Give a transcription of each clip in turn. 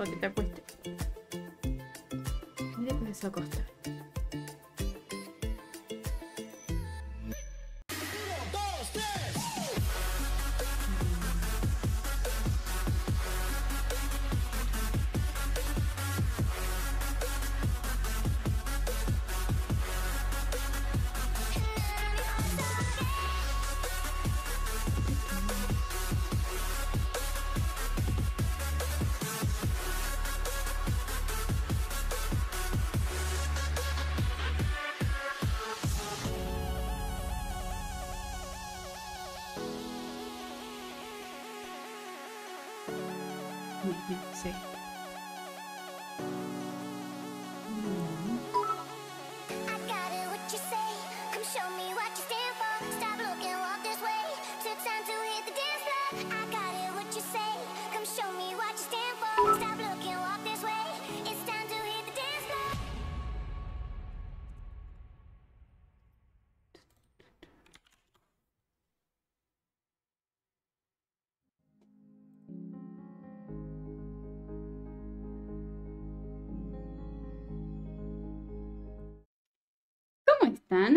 para que te acuestes. Mira que me a acostar.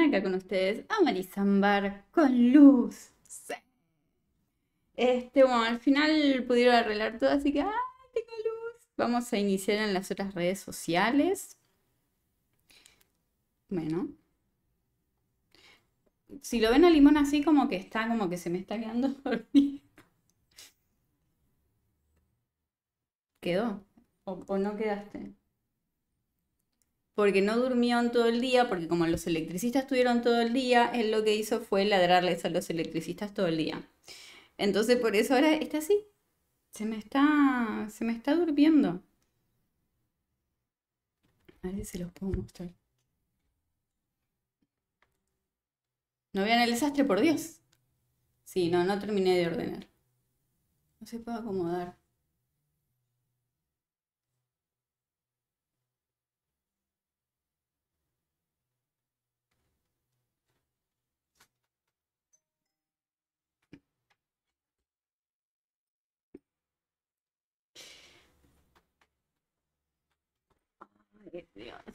acá con ustedes a Marisambar con luz. Este, bueno, al final pudieron arreglar todo, así que ah, tengo luz! Vamos a iniciar en las otras redes sociales. Bueno. Si lo ven a Limón así, como que está, como que se me está quedando dormido. ¿Quedó? o no quedaste? porque no durmieron todo el día, porque como los electricistas estuvieron todo el día, él lo que hizo fue ladrarles a los electricistas todo el día. Entonces por eso ahora está así. Se me está, se me está durmiendo. A ver si se los puedo mostrar. No vean el desastre, por Dios. Sí, no, no terminé de ordenar. No se puede acomodar.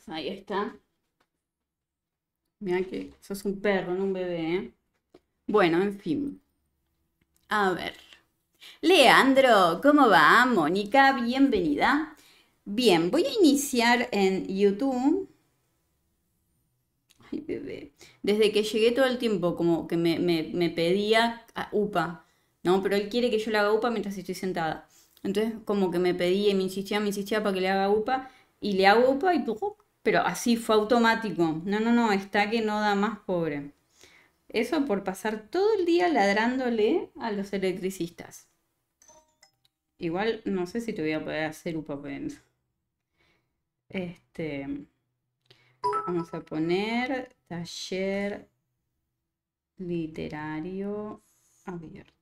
Ahí está. Mira que sos un perro, no un bebé. ¿eh? Bueno, en fin. A ver. Leandro, ¿cómo va? Mónica, bienvenida. Bien, voy a iniciar en YouTube. Ay, bebé. Desde que llegué todo el tiempo, como que me, me pedía a ah, UPA, ¿no? Pero él quiere que yo le haga UPA mientras estoy sentada. Entonces, como que me pedía y me insistía, me insistía para que le haga UPA y le hago upa y pero así fue automático. No, no, no, está que no da más, pobre. Eso por pasar todo el día ladrándole a los electricistas. Igual no sé si te voy a poder hacer upa. Pues. Este. Vamos a poner taller literario abierto.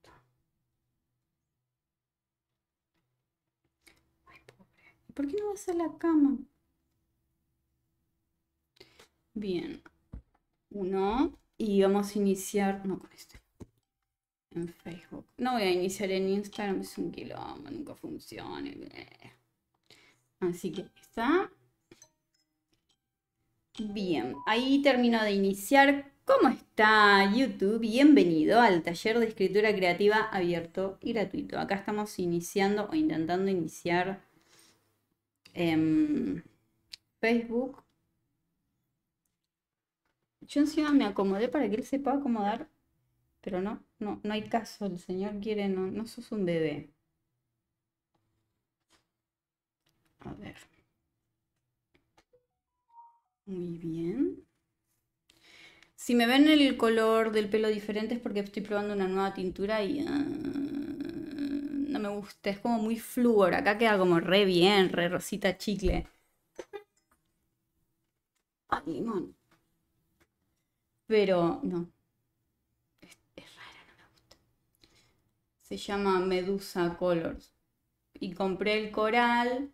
¿Por qué no vas a la cama? Bien. Uno. Y vamos a iniciar. No con este. En Facebook. No voy a iniciar en Instagram. Es un quilombo. Nunca funciona. Eh. Así que está. Bien. Ahí termino de iniciar. ¿Cómo está YouTube? Bienvenido al taller de escritura creativa abierto y gratuito. Acá estamos iniciando o intentando iniciar Em, Facebook. Yo encima me acomodé para que él se pueda acomodar, pero no, no, no hay caso. El señor quiere, no, no sos un bebé. A ver. Muy bien. Si me ven el color del pelo diferente es porque estoy probando una nueva tintura y... Ah, me gusta, es como muy flúor, acá queda como re bien, re rosita chicle. Ah, limón. Pero no. Es, rara, no me gusta. Se llama Medusa Colors. Y compré el coral.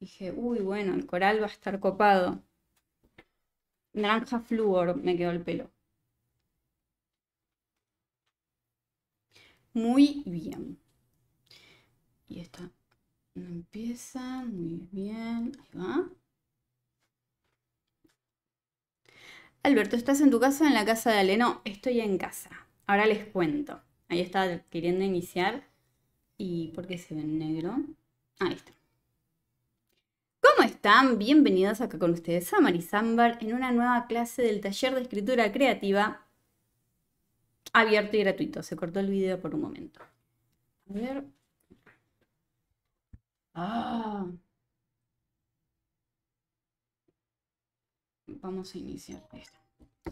Dije, uy, bueno, el coral va a estar copado. Naranja flúor me quedó el pelo. Muy bien y esta no empieza, muy bien, ahí va. Alberto, ¿estás en tu casa o en la casa de Aleno? estoy en casa. Ahora les cuento. Ahí estaba queriendo iniciar. ¿Y por qué se ve en negro? Ahí está. ¿Cómo están? Bienvenidos acá con ustedes a Marisambar en una nueva clase del taller de escritura creativa abierto y gratuito. Se cortó el video por un momento. A ver, Ah. Vamos a iniciar esto.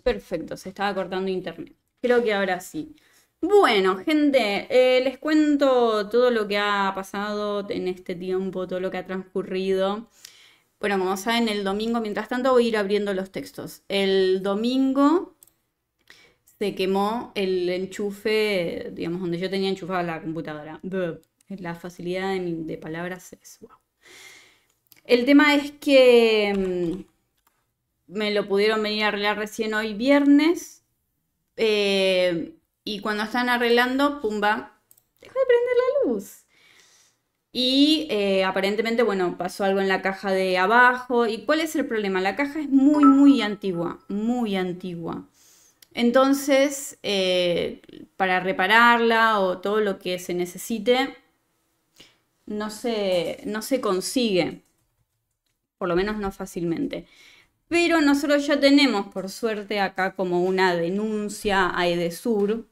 Perfecto, se estaba cortando internet. Creo que ahora sí. Bueno, gente, eh, les cuento todo lo que ha pasado en este tiempo, todo lo que ha transcurrido. Bueno, como saben, el domingo, mientras tanto, voy a ir abriendo los textos. El domingo se quemó el enchufe, digamos, donde yo tenía enchufada la computadora. La facilidad de, palabras es wow. El tema es que mm, me lo pudieron venir a arreglar recién hoy viernes. Eh, y cuando están arreglando, pumba, deja de prender la luz. Y eh, aparentemente, bueno, pasó algo en la caja de abajo. ¿Y cuál es el problema? La caja es muy, muy antigua, muy antigua. Entonces, eh, para repararla o todo lo que se necesite, no se, consigue, por lo menos no fácilmente. Pero nosotros ya tenemos, por suerte, acá como una denuncia a Edesur.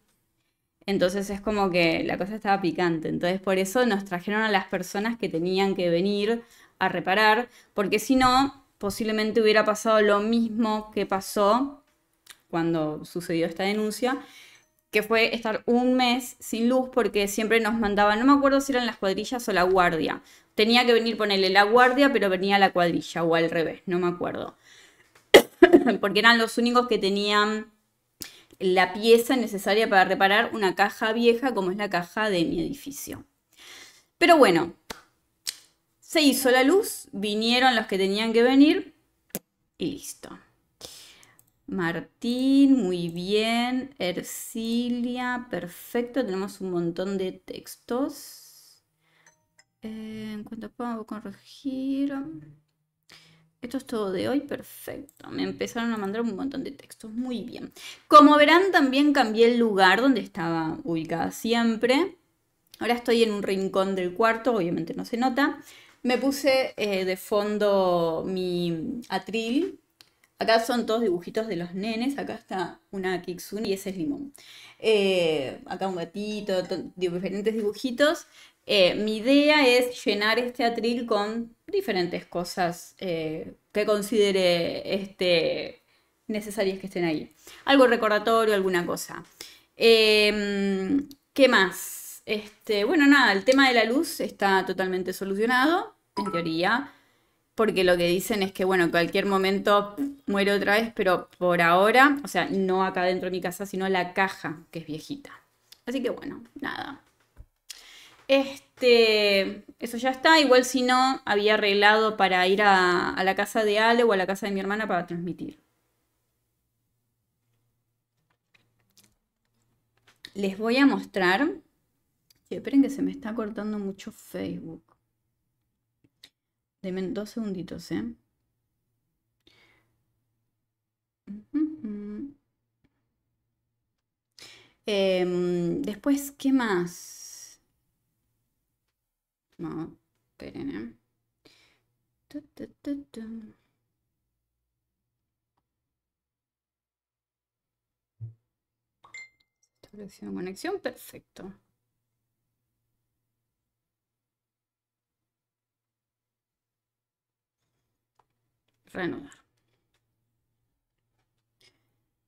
Entonces es como que la cosa estaba picante. Entonces por eso nos trajeron a las personas que tenían que venir a reparar, porque si no, posiblemente hubiera pasado lo mismo que pasó cuando sucedió esta denuncia, que fue estar un mes sin luz porque siempre nos mandaban, no me acuerdo si eran las cuadrillas o la guardia. Tenía que venir, ponerle la guardia, pero venía la cuadrilla o al revés, no me acuerdo. porque eran los únicos que tenían la pieza necesaria para reparar una caja vieja como es la caja de mi edificio. Pero bueno, se hizo la luz, vinieron los que tenían que venir y listo. Martín, muy bien. Ercilia, perfecto. Tenemos un montón de textos. Eh, en cuanto puedo corregir. Esto es todo de hoy, perfecto. Me empezaron a mandar un montón de textos, muy bien. Como verán, también cambié el lugar donde estaba ubicada siempre. Ahora estoy en un rincón del cuarto, obviamente no se nota. Me puse eh, de fondo mi atril, Acá son todos dibujitos de los nenes. Acá está una Kixun y ese es Limón. Eh, acá un gatito, diferentes dibujitos. Eh, mi idea es llenar este atril con diferentes cosas eh, que considere este, necesarias que estén ahí. Algo recordatorio, alguna cosa. Em, ¿Qué más? Este, bueno, nada, el tema de la luz está totalmente solucionado, en teoría porque lo que dicen es que, bueno, en cualquier momento muere otra vez, pero por ahora, o sea, no acá dentro de mi casa, sino la caja, que es viejita. Así que bueno, nada. Este, eso ya está. Igual si no, había arreglado para ir a, la casa de Ale o a la casa de mi hermana para transmitir. Les voy a mostrar. esperen que se me está cortando mucho Facebook. Deme dos segunditos, ¿eh? Em, después, ¿qué más? No, esperen, ¿eh? conexión, perfecto. Reanudar.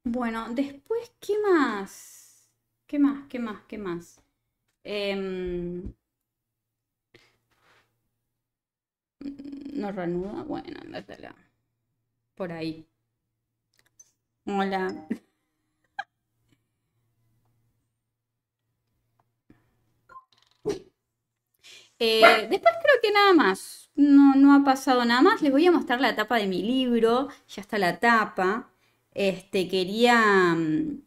Bueno, después, ¿qué más? ¿Qué más? ¿Qué más? ¿Qué más? Em, no reanuda. Bueno, andátela. Por ahí. Hola. Eh, después creo que nada más. No, no ha pasado nada más. Les voy a mostrar la tapa de mi libro. Ya está la tapa. Este, quería, mm,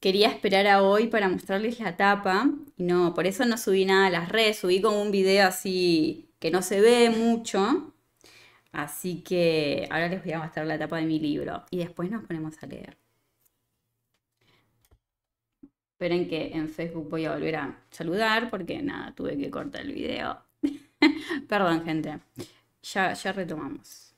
quería esperar a hoy para mostrarles la tapa. No, por eso no subí nada a las redes. Subí como un video así que no se ve mucho. Así que ahora les voy a mostrar la tapa de mi libro y después nos ponemos a leer. Esperen que en Facebook voy a volver a saludar porque nada, tuve que cortar el video. Perdón, gente. Ya, ya retomamos.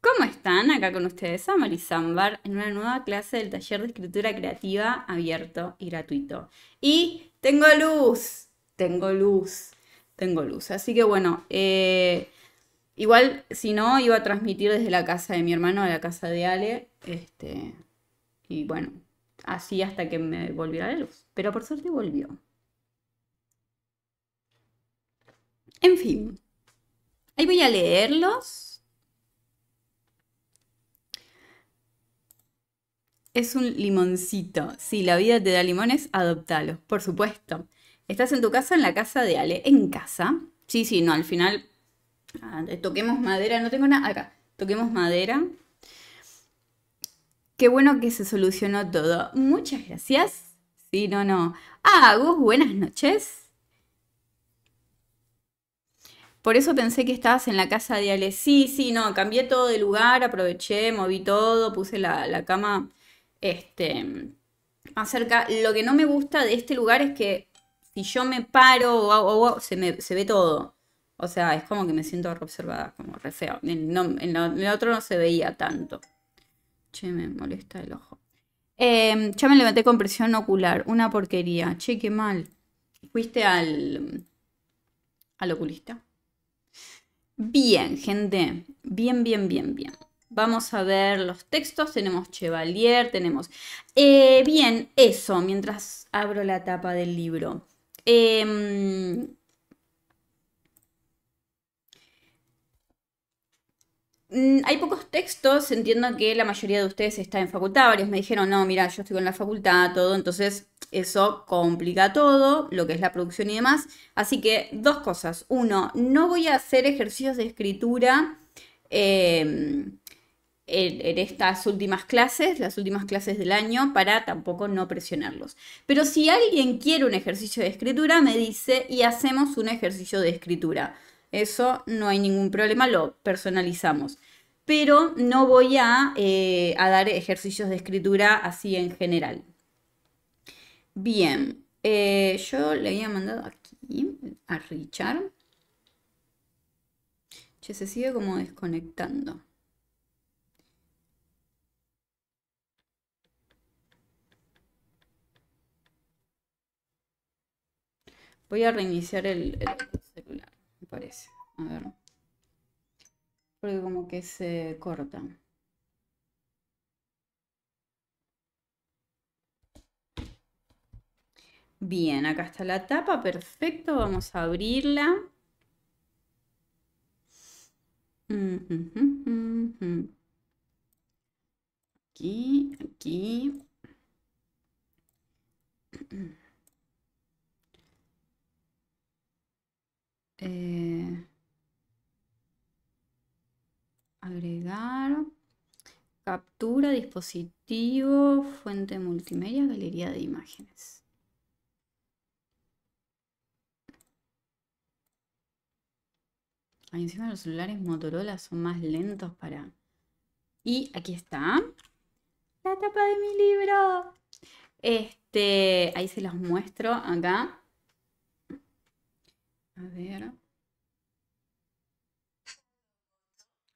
¿Cómo están? Acá con ustedes Amari Zambar en una nueva clase del taller de escritura creativa abierto y gratuito. Y tengo luz, tengo luz, tengo luz. Así que bueno, eh, igual si no iba a transmitir desde la casa de mi hermano a la casa de Ale. Este, y bueno, así hasta que me volviera la luz. Pero por suerte volvió. En fin, ahí voy a leerlos. Es un limoncito. Si la vida te da limones, adoptalos, por supuesto. Estás en tu casa, en la casa de Ale. En casa. Sí, sí, no, al final. Ah, toquemos madera, no tengo nada. Acá, toquemos madera. Qué bueno que se solucionó todo. Muchas gracias. Sí, no, no. Ah, buenas noches. Por eso pensé que estabas en la casa de Ale. Sí, sí, no, cambié todo de lugar, aproveché, moví todo, puse la, cama este, más cerca. Lo que no me gusta de este lugar es que si yo me paro o, hago se, me, se ve todo. O sea, es como que me siento observada, como re En, el otro no se veía tanto. Che, me molesta el ojo. Em, ya me levanté con presión ocular, una porquería. Che, qué mal. Fuiste al, al oculista. Bien, gente. Bien, bien, bien, bien. Vamos a ver los textos. Tenemos Chevalier, tenemos... Eh, bien, eso, mientras abro la tapa del libro. Em, Mm, hay pocos textos, entiendo que la mayoría de ustedes está en facultad, varios me dijeron, no, mira, yo estoy en la facultad, todo, entonces eso complica todo, lo que es la producción y demás. Así que dos cosas. Uno, no voy a hacer ejercicios de escritura em, en estas últimas clases, las últimas clases del año, para tampoco no presionarlos. Pero si alguien quiere un ejercicio de escritura, me dice y hacemos un ejercicio de escritura eso no hay ningún problema, lo personalizamos. Pero no voy a, eh, dar ejercicios de escritura así en general. Bien, eh, yo le había mandado aquí a Richard. se sigue como desconectando. Voy a reiniciar el parece. A ver. Porque como que se corta. Bien, acá está la tapa, perfecto. Vamos a abrirla. Mm, mm, mm, aquí, aquí. Eh, agregar, captura, dispositivo, fuente multimedia, galería de imágenes. encima los celulares Motorola son más lentos para... Y aquí está. La tapa de mi libro. Este, ahí se los muestro acá. A ver.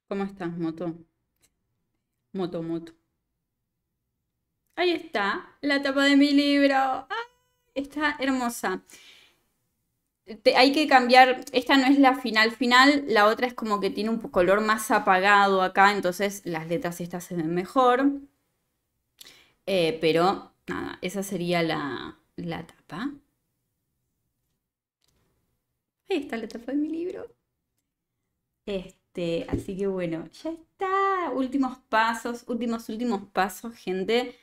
¿Cómo estás, moto? Moto, moto. Ahí está, la tapa de mi libro. Ah, está hermosa. hay que cambiar, esta no es la final final, la otra es como que tiene un color más apagado acá, entonces las letras estas se ven mejor. Eh, pero nada, esa sería la, la tapa. Esta la fue mi libro. Este, así que bueno, ya está. Últimos pasos, últimos, últimos pasos, gente.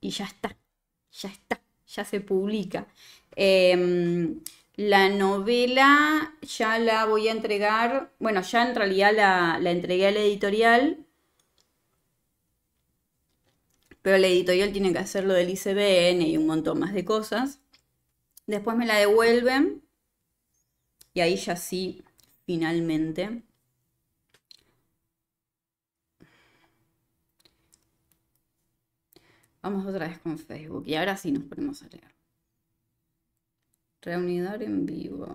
Y ya está. Ya está. Ya se publica. Em, la novela ya la voy a entregar. Bueno, ya en realidad la, la entregué a la editorial. Pero la editorial tiene que hacer lo del ICBN y un montón más de cosas. Después me la devuelven. Y ahí ya sí, finalmente. Vamos otra vez con Facebook. Y ahora sí nos ponemos a leer. Reunidor en vivo.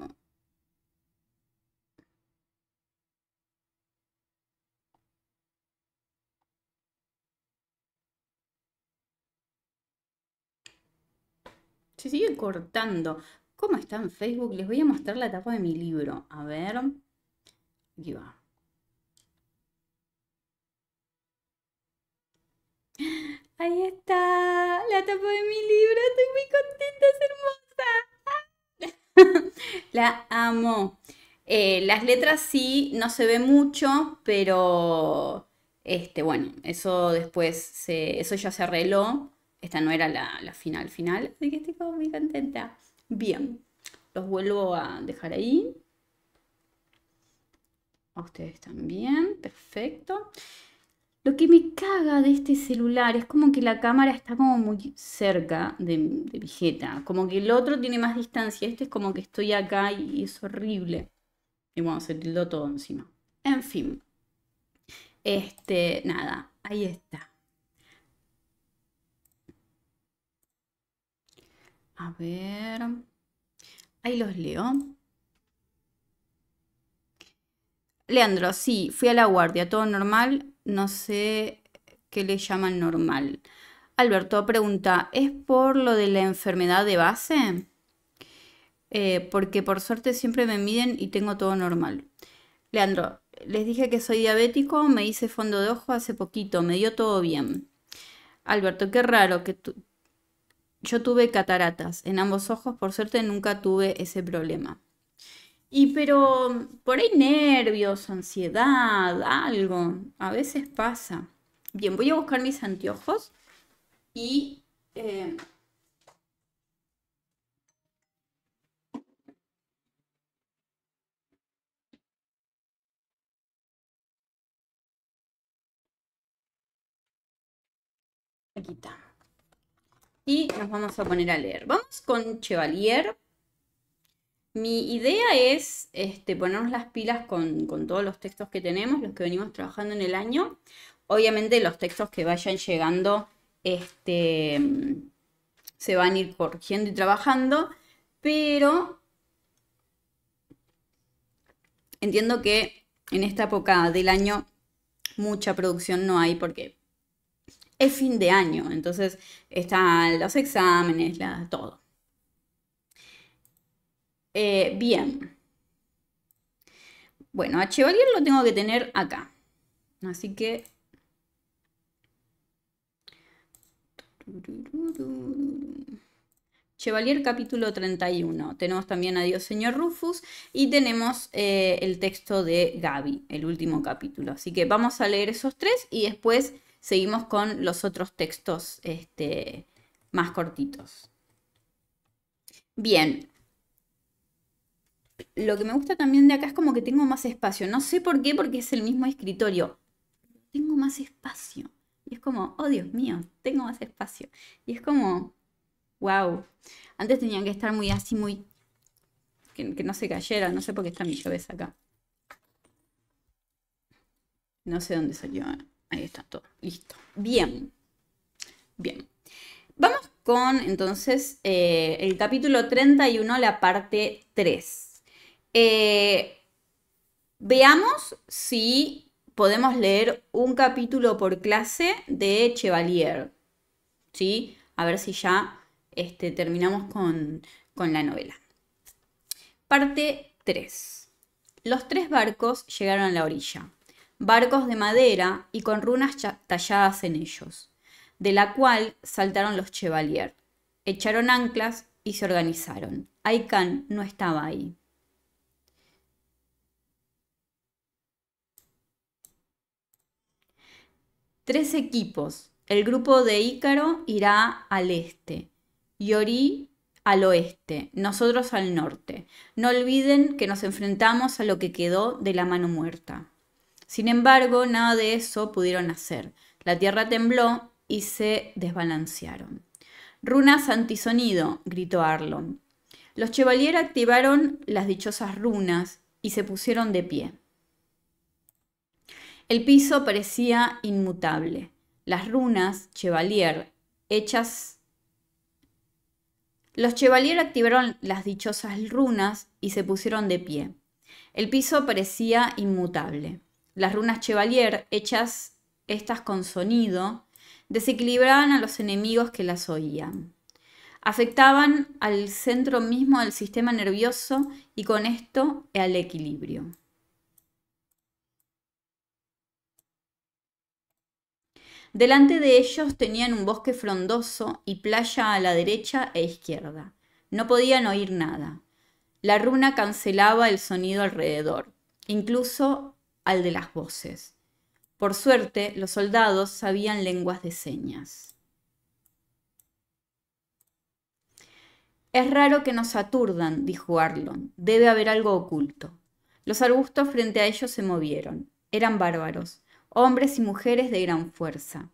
Se sigue cortando. ¿Cómo está en Facebook? Les voy a mostrar la tapa de mi libro. A ver. Ahí está la tapa de mi libro. Estoy muy contenta, es hermosa. la amo. Eh, las letras sí, no se ve mucho, pero este, bueno, eso después eso ya se arregló. Esta no era la, final final, de que estoy muy contenta. Bien, los vuelvo a dejar ahí. A ustedes también, perfecto. Lo que me caga de este celular es como que la cámara está como muy cerca de, mi Como que el otro tiene más distancia. Este es como que estoy acá y, es horrible. Y bueno, se tildó todo encima. En fin. Este, nada, ahí está. A ver. Ahí los leo. Leandro, sí, fui a la guardia, todo normal, no sé qué le llaman normal. Alberto pregunta, ¿es por lo de la enfermedad de base? Eh, porque por suerte siempre me miden y tengo todo normal. Leandro, les dije que soy diabético, me hice fondo de ojo hace poquito, me dio todo bien. Alberto, qué raro que tú yo tuve cataratas en ambos ojos, por suerte nunca tuve ese problema. Y pero por ahí nervios, ansiedad, algo, a veces pasa. Bien, voy a buscar mis anteojos y... Eh, Aquí está y nos vamos a poner a leer. Vamos con Chevalier. Mi idea es este, ponernos las pilas con, todos los textos que tenemos, los que venimos trabajando en el año. Obviamente los textos que vayan llegando este, se van a ir corrigiendo y trabajando, pero entiendo que en esta época del año mucha producción no hay porque es fin de año, entonces están los exámenes, la, todo. Eh, bien. Bueno, a Chevalier lo tengo que tener acá. Así que... Chevalier capítulo 31. Tenemos también a Dios Señor Rufus y tenemos eh, el texto de Gaby, el último capítulo. Así que vamos a leer esos tres y después seguimos con los otros textos este, más cortitos. Bien. Lo que me gusta también de acá es como que tengo más espacio. No sé por qué, porque es el mismo escritorio. Tengo más espacio. Y es como, oh Dios mío, tengo más espacio. Y es como, wow. Antes tenían que estar muy así, muy... Que, no se cayera, no sé por qué está mi llaves acá. No sé dónde salió. Eh. Ahí está todo. Listo. Bien. Bien. Vamos con entonces eh, el capítulo 31, la parte 3. Eh, veamos si podemos leer un capítulo por clase de Chevalier. ¿Sí? A ver si ya este, terminamos con, con la novela. Parte 3. Los tres barcos llegaron a la orilla barcos de madera y con runas talladas en ellos, de la cual saltaron los Chevalier. Echaron anclas y se organizaron. Aikán no estaba ahí. Tres equipos. El grupo de Ícaro irá al este, Yori al oeste, nosotros al norte. No olviden que nos enfrentamos a lo que quedó de la mano muerta. Sin embargo, nada de eso pudieron hacer. La tierra tembló y se desbalancearon. Runas antisonido, gritó Arlon. Los Chevalier activaron las dichosas runas y se pusieron de pie. El piso parecía inmutable. Las runas Chevalier, hechas... Los Chevalier activaron las dichosas runas y se pusieron de pie. El piso parecía inmutable las runas Chevalier, hechas estas con sonido, desequilibraban a los enemigos que las oían. Afectaban al centro mismo del sistema nervioso y con esto al equilibrio. Delante de ellos tenían un bosque frondoso y playa a la derecha e izquierda. No podían oír nada. La runa cancelaba el sonido alrededor, incluso al de las voces. Por suerte, los soldados sabían lenguas de señas. Es raro que nos aturdan, dijo Arlon. Debe haber algo oculto. Los arbustos frente a ellos se movieron. Eran bárbaros, hombres y mujeres de gran fuerza.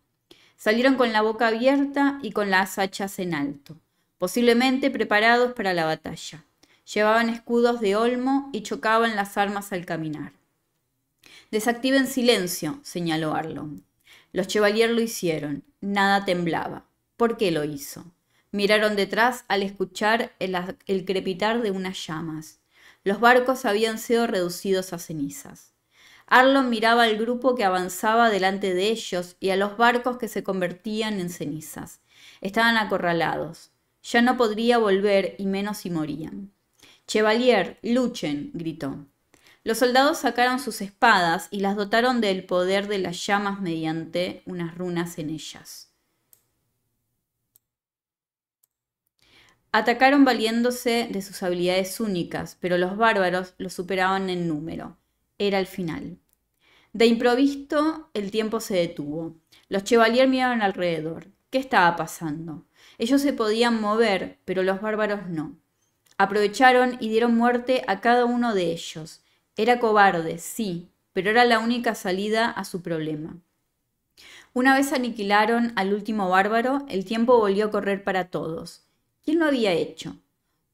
Salieron con la boca abierta y con las hachas en alto, posiblemente preparados para la batalla. Llevaban escudos de olmo y chocaban las armas al caminar. Desactiven silencio, señaló Arlon. Los Chevalier lo hicieron. Nada temblaba. ¿Por qué lo hizo? Miraron detrás al escuchar el, crepitar de unas llamas. Los barcos habían sido reducidos a cenizas. Arlon miraba al grupo que avanzaba delante de ellos y a los barcos que se convertían en cenizas. Estaban acorralados. Ya no podría volver y menos si morían. Chevalier, luchen, gritó. Los soldados sacaron sus espadas y las dotaron del poder de las llamas mediante unas runas en ellas. Atacaron valiéndose de sus habilidades únicas, pero los bárbaros los superaban en número. Era el final. De improviso, el tiempo se detuvo. Los chevalier miraron alrededor. ¿Qué estaba pasando? Ellos se podían mover, pero los bárbaros no. Aprovecharon y dieron muerte a cada uno de ellos. Era cobarde, sí, pero era la única salida a su problema. Una vez aniquilaron al último bárbaro, el tiempo volvió a correr para todos. ¿Quién lo había hecho?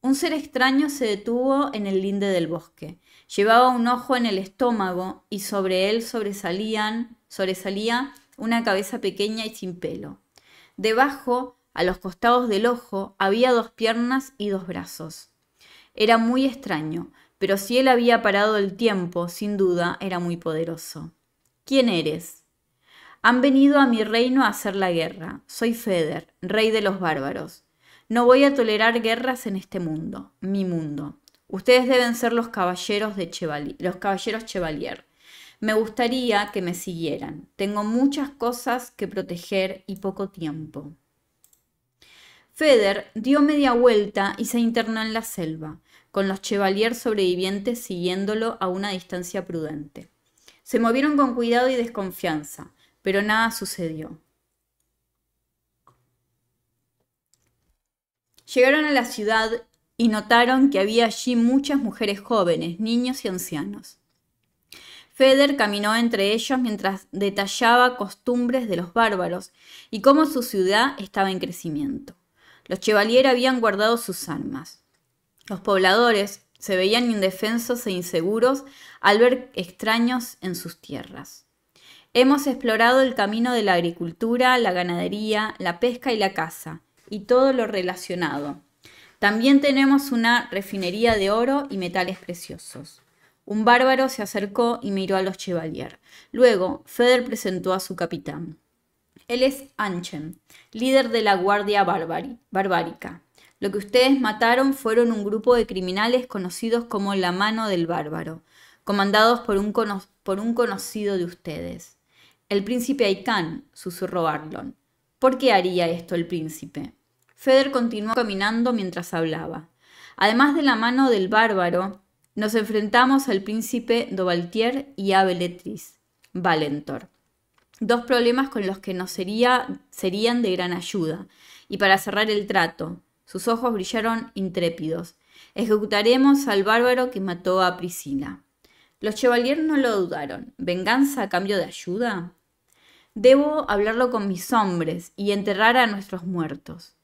Un ser extraño se detuvo en el linde del bosque. Llevaba un ojo en el estómago y sobre él sobresalían, sobresalía una cabeza pequeña y sin pelo. Debajo, a los costados del ojo, había dos piernas y dos brazos. Era muy extraño, pero si él había parado el tiempo, sin duda era muy poderoso. ¿Quién eres? Han venido a mi reino a hacer la guerra. Soy Feder, rey de los bárbaros. No voy a tolerar guerras en este mundo, mi mundo. Ustedes deben ser los caballeros de los caballeros Chevalier. Me gustaría que me siguieran. Tengo muchas cosas que proteger y poco tiempo. Feder dio media vuelta y se internó en la selva con los chevaliers sobrevivientes siguiéndolo a una distancia prudente. Se movieron con cuidado y desconfianza, pero nada sucedió. Llegaron a la ciudad y notaron que había allí muchas mujeres jóvenes, niños y ancianos. Feder caminó entre ellos mientras detallaba costumbres de los bárbaros y cómo su ciudad estaba en crecimiento. Los chevalier habían guardado sus armas. Los pobladores se veían indefensos e inseguros al ver extraños en sus tierras. Hemos explorado el camino de la agricultura, la ganadería, la pesca y la caza, y todo lo relacionado. También tenemos una refinería de oro y metales preciosos. Un bárbaro se acercó y miró a los Chevalier. Luego, Feder presentó a su capitán. Él es Anchen, líder de la Guardia Barbari, lo que ustedes mataron fueron un grupo de criminales conocidos como la mano del bárbaro, comandados por un, conocido de ustedes. El príncipe Aikán, susurró Arlon. ¿Por qué haría esto el príncipe? Feder continuó caminando mientras hablaba. Además de la mano del bárbaro, nos enfrentamos al príncipe Dovaltier y a Beletris, Valentor. Dos problemas con los que nos sería, serían de gran ayuda. Y para cerrar el trato, sus ojos brillaron intrépidos. Ejecutaremos al bárbaro que mató a Priscila. Los Chevalier no lo dudaron. ¿Venganza a cambio de ayuda? Debo hablarlo con mis hombres y enterrar a nuestros muertos.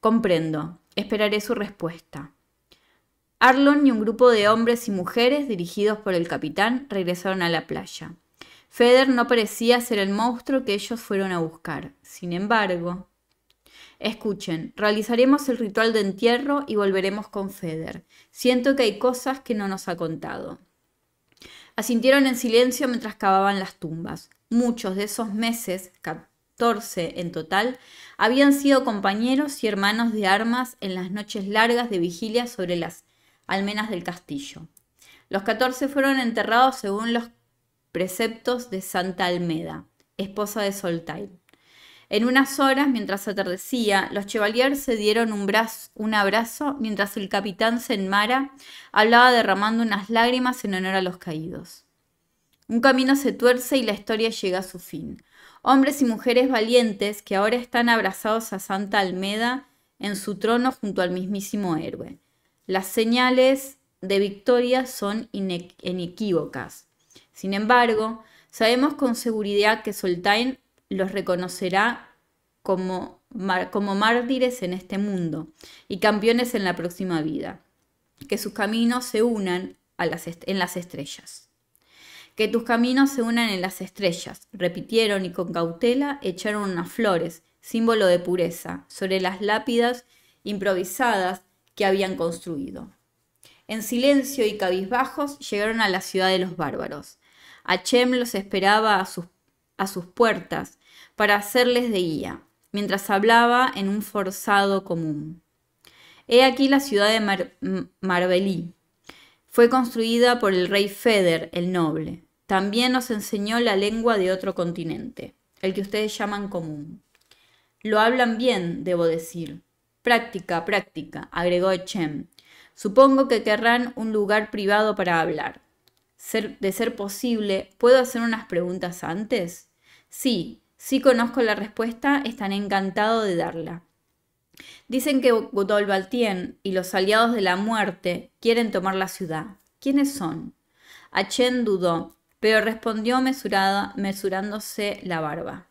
Comprendo. Esperaré su respuesta. Arlon y un grupo de hombres y mujeres dirigidos por el capitán regresaron a la playa. Feder no parecía ser el monstruo que ellos fueron a buscar. Sin embargo, Escuchen, realizaremos el ritual de entierro y volveremos con Feder. Siento que hay cosas que no nos ha contado. Asintieron en silencio mientras cavaban las tumbas. Muchos de esos meses, 14 en total, habían sido compañeros y hermanos de armas en las noches largas de vigilia sobre las almenas del castillo. Los 14 fueron enterrados según los preceptos de Santa Almeda, esposa de Soltay. En unas horas, mientras atardecía, los chevaliers se dieron un, un abrazo mientras el capitán Senmara hablaba derramando unas lágrimas en honor a los caídos. Un camino se tuerce y la historia llega a su fin. Hombres y mujeres valientes que ahora están abrazados a Santa Almeda en su trono junto al mismísimo héroe. Las señales de victoria son inequívocas. Sin embargo, sabemos con seguridad que Soltain los reconocerá como, como mártires en este mundo y campeones en la próxima vida. Que sus caminos se unan a las en las estrellas. Que tus caminos se unan en las estrellas, repitieron y con cautela echaron unas flores, símbolo de pureza, sobre las lápidas improvisadas que habían construido. En silencio y cabizbajos llegaron a la ciudad de los bárbaros. Achem los esperaba a sus a sus puertas para hacerles de guía, mientras hablaba en un forzado común. He aquí la ciudad de Mar Fue construida por el rey Feder el Noble. También nos enseñó la lengua de otro continente, el que ustedes llaman común. Lo hablan bien, debo decir. Práctica, práctica, agregó Echem. Supongo que querrán un lugar privado para hablar. Ser, de ser posible, ¿puedo hacer unas preguntas antes? Sí, sí conozco la respuesta, están encantados de darla. Dicen que Godolbaltien y los aliados de la muerte quieren tomar la ciudad. ¿Quiénes son? Achen dudó, pero respondió mesurada, mesurándose la barba.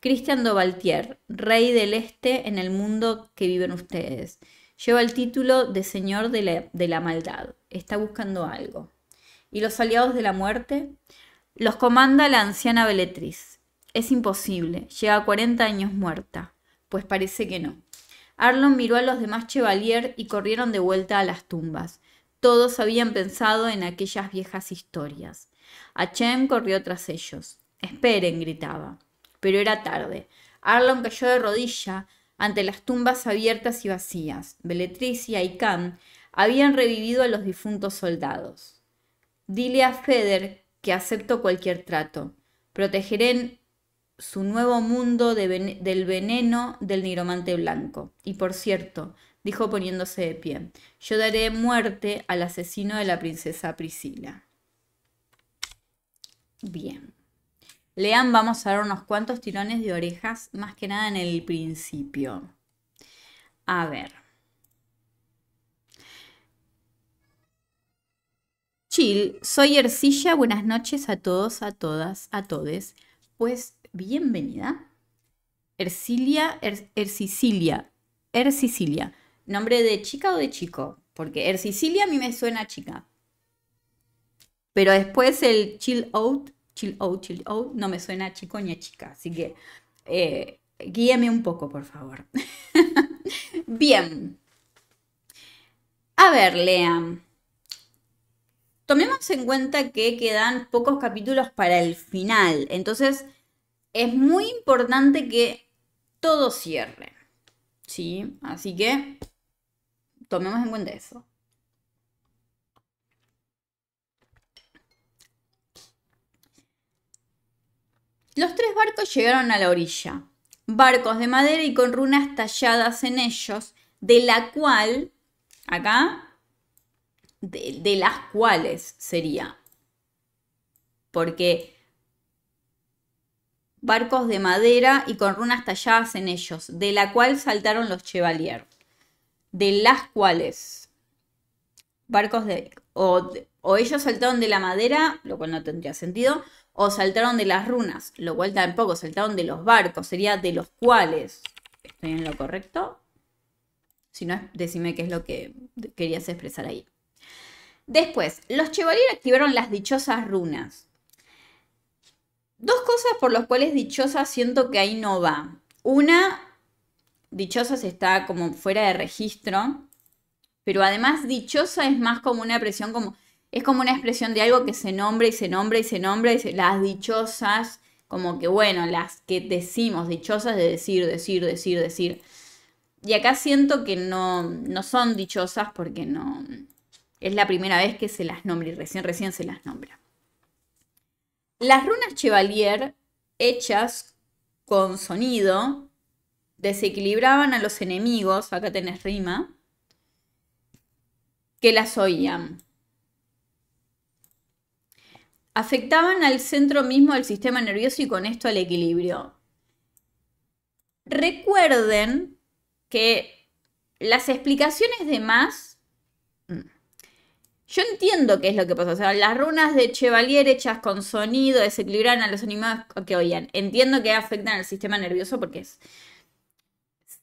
Cristian Dovaltier, rey del este en el mundo que viven ustedes. Lleva el título de señor de la, de la maldad. Está buscando algo. ¿Y los aliados de la muerte? Los comanda la anciana Beletriz es imposible, a 40 años muerta. Pues parece que no. Arlon miró a los demás Chevalier y corrieron de vuelta a las tumbas. Todos habían pensado en aquellas viejas historias. Achem corrió tras ellos. Esperen, gritaba. Pero era tarde. Arlon cayó de rodilla ante las tumbas abiertas y vacías. Beletriz y Khan habían revivido a los difuntos soldados. Dile a Feder que acepto cualquier trato. Protegeré su nuevo mundo del veneno del nigromante blanco. Y por cierto, dijo poniéndose de pie, yo daré muerte al asesino de la princesa Priscila. Bien. Lean, vamos a dar unos cuantos tirones de orejas, más que nada en el principio. A ver. Chill, soy Ercilla, buenas noches a todos, a todas, a todes. Pues bienvenida. Ercilia, er, Ercicilia, Nombre de chica o de chico, porque Ercicilia a mí me suena chica. Pero después el chill out, chill out, chill out, no me suena chico ni a chica. Así que eh, guíame un poco, por favor. Bien. A ver, Lea. Tomemos en cuenta que quedan pocos capítulos para el final. Entonces, es muy importante que todo cierre. ¿Sí? Así que tomemos en cuenta eso. Los tres barcos llegaron a la orilla, barcos de madera y con runas talladas en ellos, de la cual, acá, de, de las cuales sería, porque barcos de madera y con runas talladas en ellos, de la cual saltaron los chevaliers. de las cuales barcos de o, ellos saltaron de la madera, lo cual no tendría sentido, o saltaron de las runas, lo cual tampoco, saltaron de los barcos, sería de los cuales. ¿Estoy en lo correcto? Si no, decime qué es lo que querías expresar ahí. Después, los Chevalier activaron las dichosas runas. Dos cosas por las cuales Dichosa siento que ahí no va. Una, Dichosa se está como fuera de registro, pero además Dichosa es más como una expresión como... Es como una expresión de algo que se nombra y se nombra y se nombra y las dichosas, como que bueno, las que decimos, dichosas de decir, decir, decir, decir. Y acá siento que no, no son dichosas porque no, es la primera vez que se las nombra y recién, recién se las nombra. Las runas Chevalier, hechas con sonido, desequilibraban a los enemigos, acá tenés rima, que las oían. Afectaban al centro mismo del sistema nervioso y con esto al equilibrio. Recuerden que las explicaciones de más yo entiendo qué es lo que pasa. O sea, las runas de Chevalier hechas con sonido desequilibran a los animales que oían. Entiendo que afectan al sistema nervioso porque es.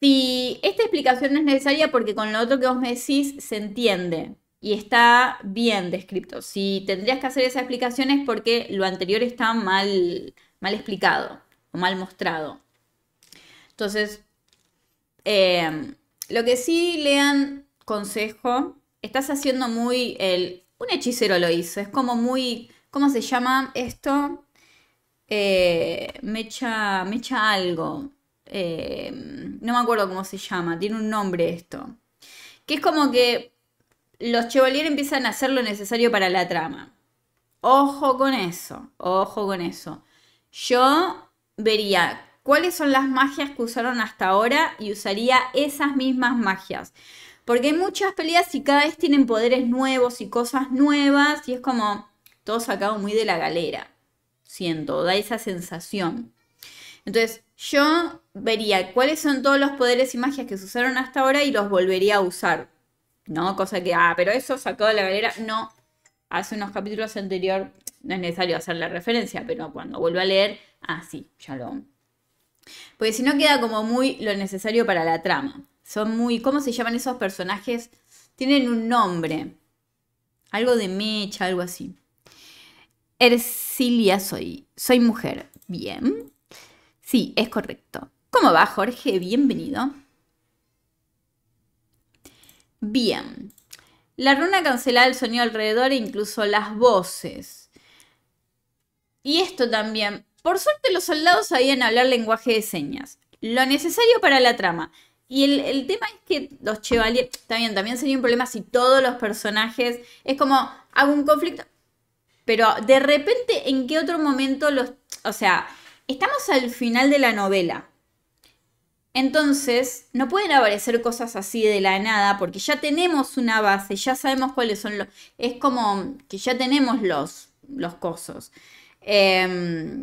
Si esta explicación no es necesaria, porque con lo otro que vos me decís se entiende y está bien descrito. Si tendrías que hacer esa explicación es porque lo anterior está mal, mal explicado o mal mostrado. Entonces, eh, lo que sí lean consejo estás haciendo muy el... Un hechicero lo hizo, es como muy... ¿Cómo se llama esto? Eh, mecha, mecha algo. Eh, no me acuerdo cómo se llama, tiene un nombre esto. Que es como que los Chevalier empiezan a hacer lo necesario para la trama. Ojo con eso, ojo con eso. Yo vería cuáles son las magias que usaron hasta ahora y usaría esas mismas magias. Porque hay muchas peleas y cada vez tienen poderes nuevos y cosas nuevas y es como todo sacado muy de la galera. Siento, da esa sensación. Entonces, yo vería cuáles son todos los poderes y magias que se usaron hasta ahora y los volvería a usar. ¿No? Cosa que, ah, pero eso sacado de la galera. No, hace unos capítulos anterior no es necesario hacer la referencia, pero cuando vuelva a leer, ah, sí, ya lo. Porque si no queda como muy lo necesario para la trama. Son muy. ¿Cómo se llaman esos personajes? Tienen un nombre. Algo de mecha, algo así. Ercilia soy. Soy mujer. Bien. Sí, es correcto. ¿Cómo va, Jorge? Bienvenido. Bien. La runa cancela el sonido alrededor e incluso las voces. Y esto también. Por suerte los soldados sabían hablar lenguaje de señas, lo necesario para la trama. Y el, tema es que los Chevalier, también, también sería un problema si todos los personajes, es como, hago un conflicto, pero de repente, ¿en qué otro momento los... O sea, estamos al final de la novela. Entonces, no pueden aparecer cosas así de la nada, porque ya tenemos una base, ya sabemos cuáles son los... Es como que ya tenemos los, los cosos. Eh,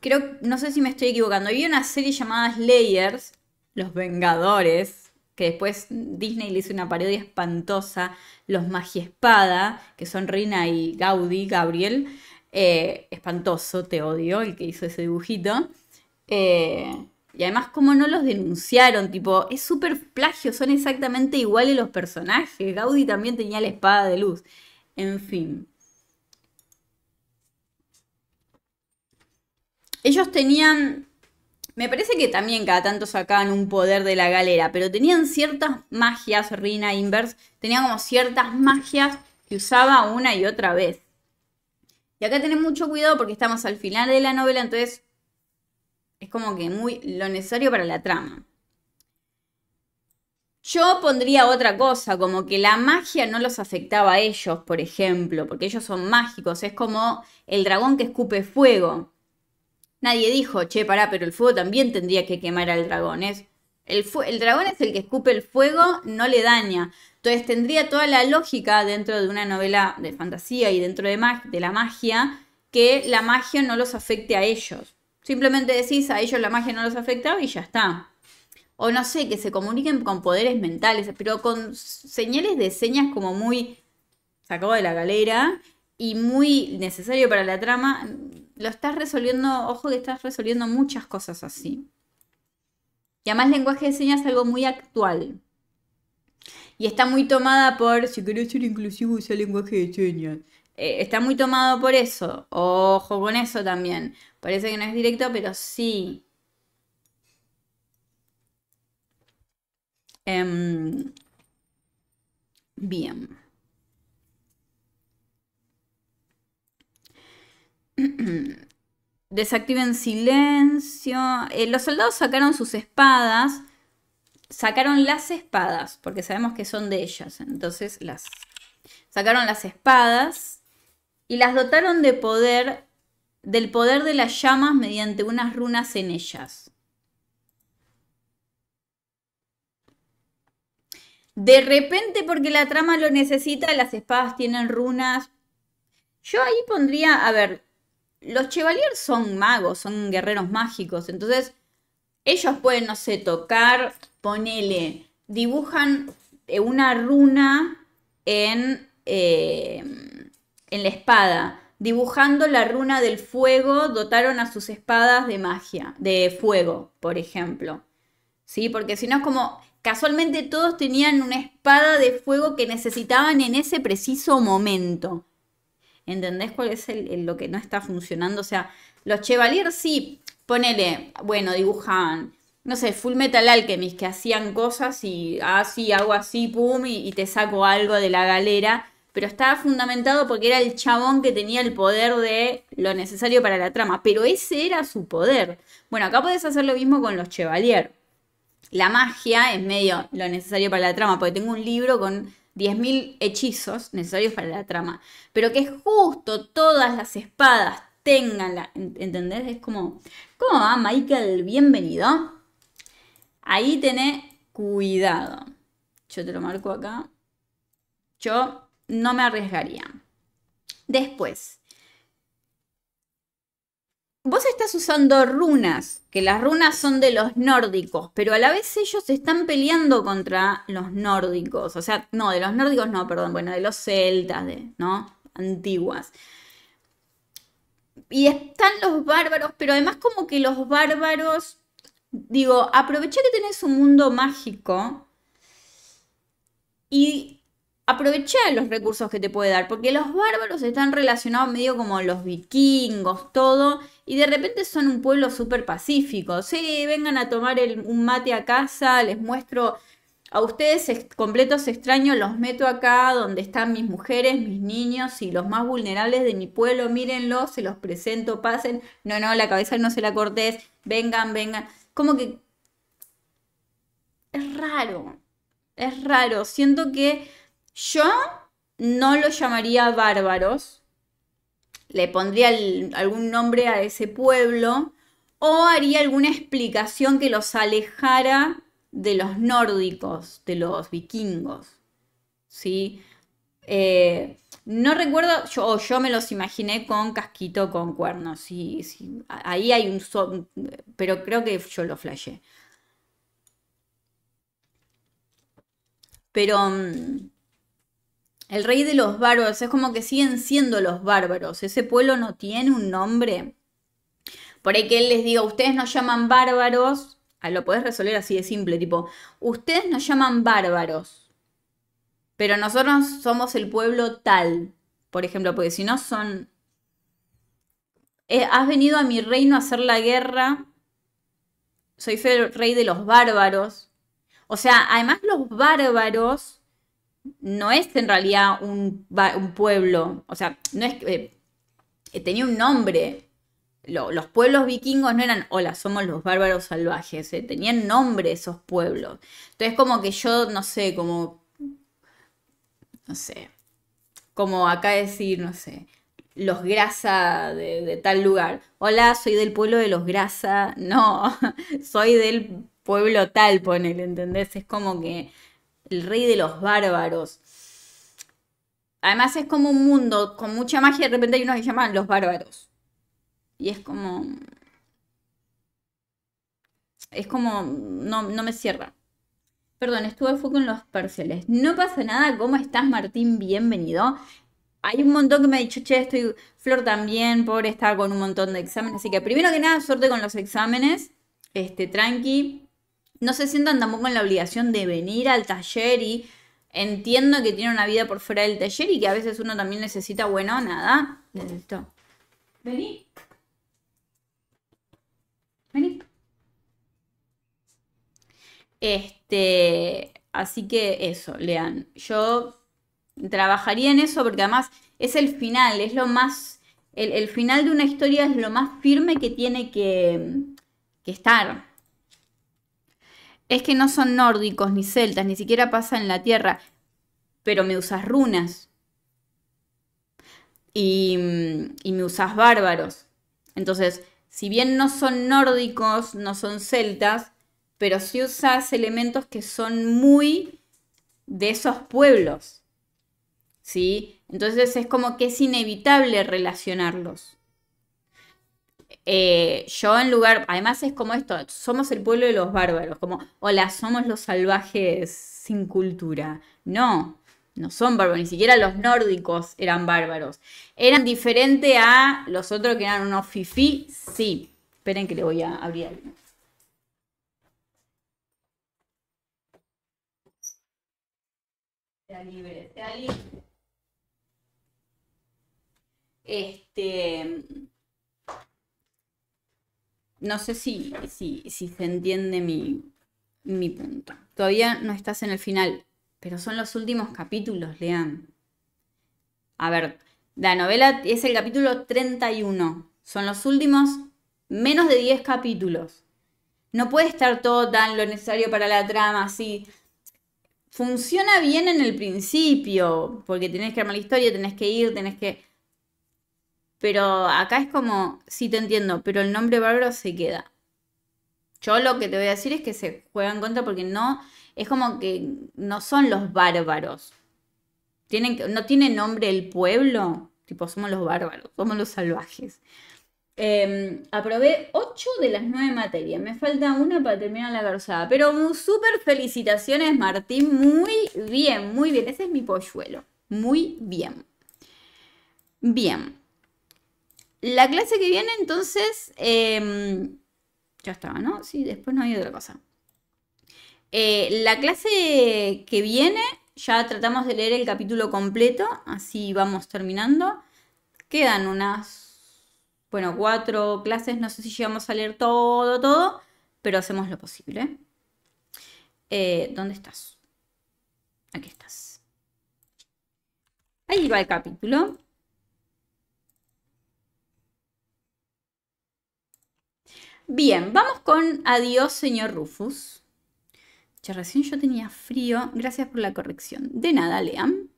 creo, no sé si me estoy equivocando, había una serie llamada Slayers, Los Vengadores, que después Disney le hizo una parodia espantosa, Los Espada. que son Rina y Gaudí, Gabriel, eh, espantoso, te odio, el que hizo ese dibujito. Eh, y además, como no los denunciaron, tipo, es súper plagio, son exactamente iguales los personajes. Gaudí también tenía la espada de luz. En fin, ellos tenían, me parece que también cada tanto sacaban un poder de la galera, pero tenían ciertas magias, Rina Inverse, tenían como ciertas magias que usaba una y otra vez. Y acá tenés mucho cuidado porque estamos al final de la novela, entonces es como que muy lo necesario para la trama. Yo pondría otra cosa, como que la magia no los afectaba a ellos, por ejemplo, porque ellos son mágicos, es como el dragón que escupe fuego. Nadie dijo, che, pará, pero el fuego también tendría que quemar al dragón. Es, el, el dragón es el que escupe el fuego, no le daña. Entonces tendría toda la lógica dentro de una novela de fantasía y dentro de, de la magia que la magia no los afecte a ellos. Simplemente decís a ellos la magia no los afecta y ya está. O no sé, que se comuniquen con poderes mentales, pero con señales de señas como muy sacado de la galera y muy necesario para la trama lo estás resolviendo, ojo que estás resolviendo muchas cosas así. Y además lenguaje de señas es algo muy actual. Y está muy tomada por, si querés ser inclusivo, usa lenguaje de señas. Eh, está muy tomado por eso. Ojo con eso también. Parece que no es directo, pero sí. Em, bien. Desactiven silencio. Eh, los soldados sacaron sus espadas. Sacaron las espadas, porque sabemos que son de ellas. Entonces las sacaron las espadas y las dotaron de poder del poder de las llamas mediante unas runas en ellas. De repente, porque la trama lo necesita, las espadas tienen runas. Yo ahí pondría, a ver, los chevaliers son magos, son guerreros mágicos, entonces ellos pueden, no sé, tocar, ponele, dibujan eh, una runa en, eh, en la espada. Dibujando la runa del fuego, dotaron a sus espadas de magia, de fuego, por ejemplo. ¿Sí? Porque si no es como, casualmente todos tenían una espada de fuego que necesitaban en ese preciso momento. ¿Entendés cuál es lo que no está funcionando? O sea, los Chevalier sí, ponele, bueno, dibujan, no sé, Full Metal Alchemist, que hacían cosas y así, ah, hago así, pum, y, y, te saco algo de la galera. Pero estaba fundamentado porque era el chabón que tenía el poder de lo necesario para la trama. Pero ese era su poder. Bueno, acá podés hacer lo mismo con los Chevalier. La magia es medio lo necesario para la trama, porque tengo un libro con 10.000 hechizos necesarios para la trama, pero que justo todas las espadas tengan la... ¿Entendés? Es como, ¿cómo va Michael? Bienvenido. Ahí tené cuidado. Yo te lo marco acá. Yo no me arriesgaría. Después, vos estás usando runas, que las runas son de los nórdicos, pero a la vez ellos están peleando contra los nórdicos. O sea, no, de los nórdicos no, perdón, bueno, de los celtas, de, ¿no? Antiguas. Y están los bárbaros, pero además como que los bárbaros, digo, aprovecha que tenés un mundo mágico y aprovecha los recursos que te puede dar, porque los bárbaros están relacionados medio como los vikingos, todo, y de repente son un pueblo súper pacífico. Sí, vengan a tomar un mate a casa, les muestro a ustedes completos extraños, los meto acá donde están mis mujeres, mis niños y los más vulnerables de mi pueblo, mírenlos, se los presento, pasen. No, no, la cabeza no se la cortes, vengan, vengan. Como que... Es raro, es raro, siento que yo no los llamaría bárbaros. Le pondría algún nombre a ese pueblo o haría alguna explicación que los alejara de los nórdicos, de los vikingos. ¿Sí? Eh, no recuerdo, yo, o yo me los imaginé con casquito, con cuernos. Ahí hay un... pero creo que yo lo flashé. Pero... Mm, el rey de los bárbaros, es como que siguen siendo los bárbaros. Ese pueblo no tiene un nombre. Por ahí que él les diga, ustedes nos llaman bárbaros. Ah, lo podés resolver así de simple, tipo, ustedes nos llaman bárbaros. Pero nosotros somos el pueblo tal, por ejemplo, porque si no son... Eh, has venido a mi reino a hacer la guerra. Soy rey de los bárbaros. O sea, además los bárbaros no es en realidad un, pueblo, o sea, no es que eh, tenía un nombre. los pueblos vikingos no eran, hola, somos los bárbaros salvajes, eh, tenían nombre esos pueblos. Entonces como que yo, no sé, como, no sé, como acá decir, no sé, los grasa de, de tal lugar. Hola, soy del pueblo de los grasa. No, soy del pueblo tal, ponele, ¿entendés? Es como que el rey de los bárbaros. Además es como un mundo con mucha magia, de repente hay unos que llaman los bárbaros. Y es como... Es como... No, me cierra. Perdón, estuve foco en los parceles. No pasa nada, ¿cómo estás Martín? Bienvenido. Hay un montón que me ha dicho, che, estoy Flor también, pobre, estaba con un montón de exámenes. Así que primero que nada, suerte con los exámenes. Este, tranqui no se sientan tampoco en la obligación de venir al taller y entiendo que tiene una vida por fuera del taller y que a veces uno también necesita, bueno, nada, Vení. Vení. Este, así que eso, lean. Yo trabajaría en eso porque además es el final, es lo más, el, final de una historia es lo más firme que tiene que, que estar es que no son nórdicos ni celtas, ni siquiera pasa en la Tierra, pero me usas runas mm, y, me usas bárbaros. Entonces, si bien no son nórdicos, no son celtas, pero sí usas elementos que son muy de esos pueblos. ¿Sí? Entonces es como que es inevitable relacionarlos. Eh, yo en lugar, además es como esto, somos el pueblo de los bárbaros, como, hola, somos los salvajes sin cultura. No, no son bárbaros, ni siquiera los nórdicos eran bárbaros. Eran diferente a los otros que eran unos fifi sí. Esperen que le voy a abrir algo. Este, no sé si, si, si se entiende mi, mi punto. Todavía no estás en el final, pero son los últimos capítulos, lean. A ver, la novela es el capítulo 31. Son los últimos menos de 10 capítulos. No puede estar todo tan lo necesario para la trama, así. Funciona bien en el principio, porque tenés que armar la historia, tenés que ir, tenés que pero acá es como, sí te entiendo, pero el nombre bárbaro se queda. Yo lo que te voy a decir es que se juegan contra porque no, es como que no son los bárbaros. Tienen, no tiene nombre el pueblo, tipo somos los bárbaros, somos los salvajes. Em, aprobé ocho de las nueve materias, me falta una para terminar la garzada, pero súper felicitaciones Martín, muy bien, muy bien, ese es mi polluelo, muy bien. Bien, la clase que viene, entonces, em, ya estaba, ¿no? Sí, después no hay otra cosa. Eh, la clase que viene, ya tratamos de leer el capítulo completo, así vamos terminando. Quedan unas, bueno, cuatro clases, no sé si llegamos a leer todo, todo, pero hacemos lo posible. Eh, ¿Dónde estás? Aquí estás. Ahí va el capítulo. Bien, vamos con adiós, señor Rufus. recién yo tenía frío. Gracias por la corrección. De nada, Lean.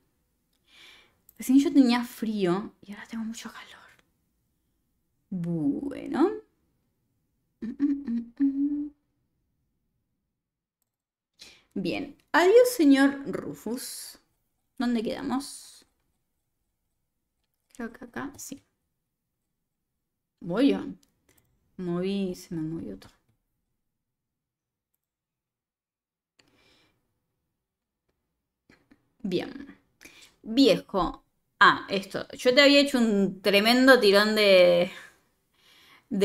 Recién yo tenía frío y ahora tengo mucho calor. Bueno. Bien. Adiós, señor Rufus. ¿Dónde quedamos? Creo que acá, sí. Voy a Moví, se me movió otro. Bien. Viejo. Ah, esto. Yo te había hecho un tremendo tirón de,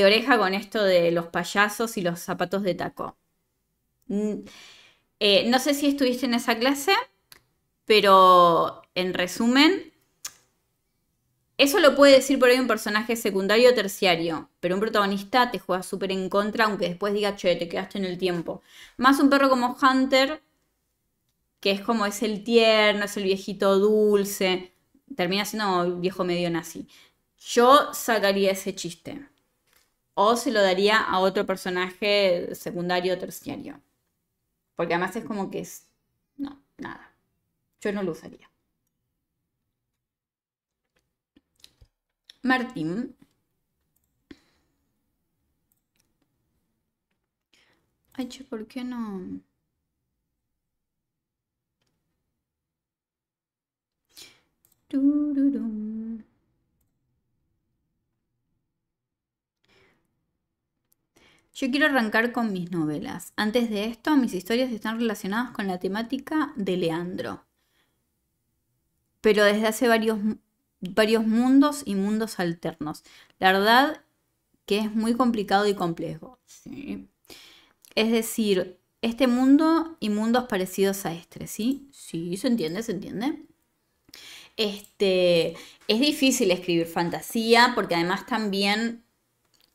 oreja con esto de los payasos y los zapatos de taco. Mm, eh, no sé si estuviste en esa clase, pero en resumen, eso lo puede decir por ahí un personaje secundario o terciario, pero un protagonista te juega súper en contra, aunque después diga, che, te quedaste en el tiempo. Más un perro como Hunter, que es como es el tierno, es el viejito dulce, termina siendo viejo medio nazi. Yo sacaría ese chiste. O se lo daría a otro personaje secundario o terciario. Porque además es como que es... No, nada. Yo no lo usaría. Martín. Ay, ¿por qué no? Yo quiero arrancar con mis novelas. Antes de esto, mis historias están relacionadas con la temática de Leandro. Pero desde hace varios varios mundos y mundos alternos. La verdad que es muy complicado y complejo. Es decir, este mundo y mundos parecidos a este, ¿sí? Sí, se entiende, se entiende. Este, es difícil escribir fantasía porque además también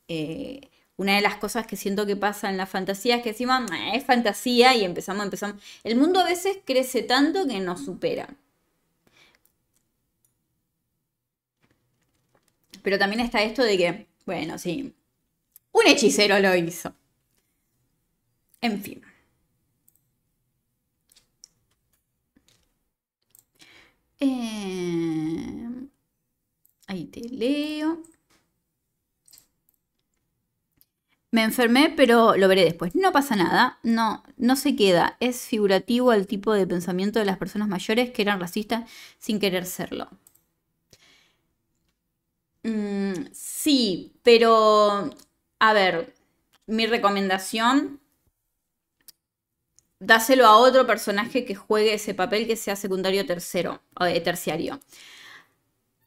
eh, una de las cosas que siento que pasa en la fantasía es que decimos, es fantasía y empezamos, empezamos. El mundo a veces crece tanto que nos supera. Pero también está esto de que, bueno, sí, un hechicero lo hizo. En fin. Eh, ahí te leo. Me enfermé, pero lo veré después. No pasa nada, no, no se queda. Es figurativo el tipo de pensamiento de las personas mayores que eran racistas sin querer serlo. Mm, sí, pero a ver, mi recomendación, dáselo a otro personaje que juegue ese papel que sea secundario tercero, o eh, terciario.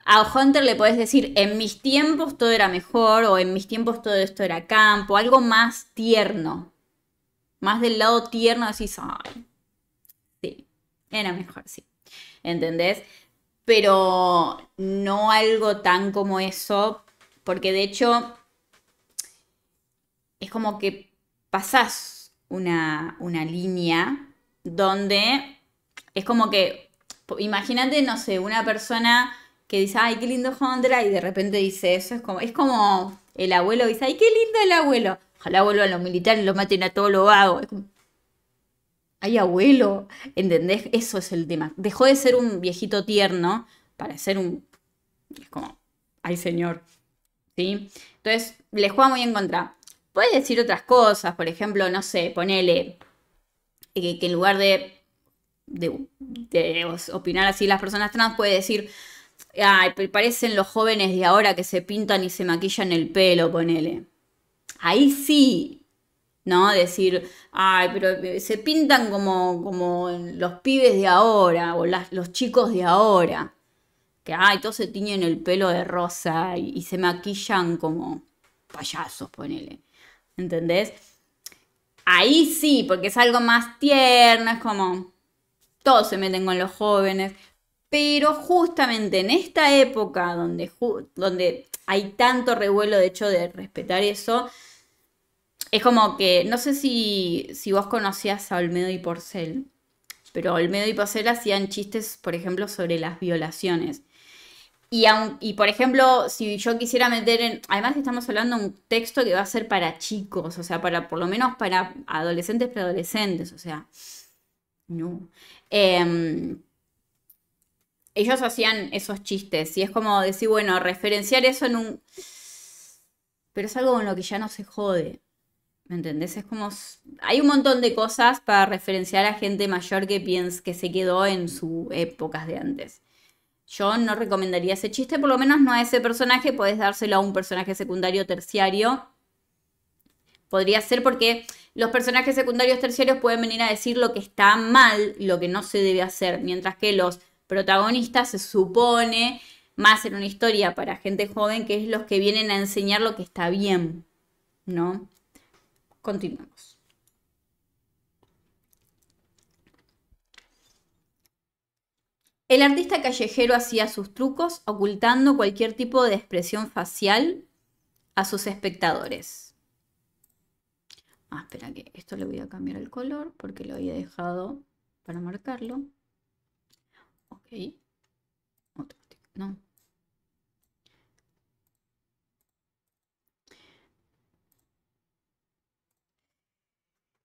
A Hunter le podés decir, en mis tiempos todo era mejor, o en mis tiempos todo esto era campo, algo más tierno. Más del lado tierno decís, ay, sí, era mejor, sí. ¿Entendés? pero no algo tan como eso, porque de hecho es como que pasás una, línea donde es como que, imagínate, no sé, una persona que dice, ay, qué lindo Honda, y de repente dice eso, es como, es como el abuelo dice, ay, qué lindo el abuelo, ojalá vuelvan los militares y los maten a todos los vagos, hay abuelo, ¿entendés? Eso es el tema. Dejó de ser un viejito tierno para ser un... Es como, ay señor, ¿sí? Entonces, le juega muy en contra. Puede decir otras cosas, por ejemplo, no sé, ponele eh, que, en lugar de, de, de opinar así las personas trans, puede decir, Ay, parecen los jóvenes de ahora que se pintan y se maquillan el pelo, ponele. Ahí sí, ¿no? Decir, ay, pero eh, se pintan como, como los pibes de ahora o los chicos de ahora, que, ay, todos se tiñen el pelo de rosa y, se maquillan como payasos, ponele, ¿entendés? Ahí sí, porque es algo más tierno, es como, todos se meten con los jóvenes, pero justamente en esta época donde, donde hay tanto revuelo, de hecho, de respetar eso, es como que, no sé si, vos conocías a Olmedo y Porcel, pero Olmedo y Porcel hacían chistes, por ejemplo, sobre las violaciones. Y, por ejemplo, si yo quisiera meter en. Además, estamos hablando de un texto que va a ser para chicos, o sea, para por lo menos para adolescentes, preadolescentes, o sea. No. Em, ellos hacían esos chistes, y es como decir, bueno, referenciar eso en un. Pero es algo con lo que ya no se jode. ¿Me entendés? Es como. Hay un montón de cosas para referenciar a gente mayor que piensa que se quedó en sus épocas de antes. Yo no recomendaría ese chiste, por lo menos no a ese personaje. Podés dárselo a un personaje secundario o terciario. Podría ser porque los personajes secundarios o terciarios pueden venir a decir lo que está mal, lo que no se debe hacer, mientras que los protagonistas se supone más en una historia para gente joven que es los que vienen a enseñar lo que está bien, ¿no? Continuamos. El artista callejero hacía sus trucos ocultando cualquier tipo de expresión facial a sus espectadores. Ah, espera que esto le voy a cambiar el color porque lo había dejado para marcarlo. Ok. Otro, no,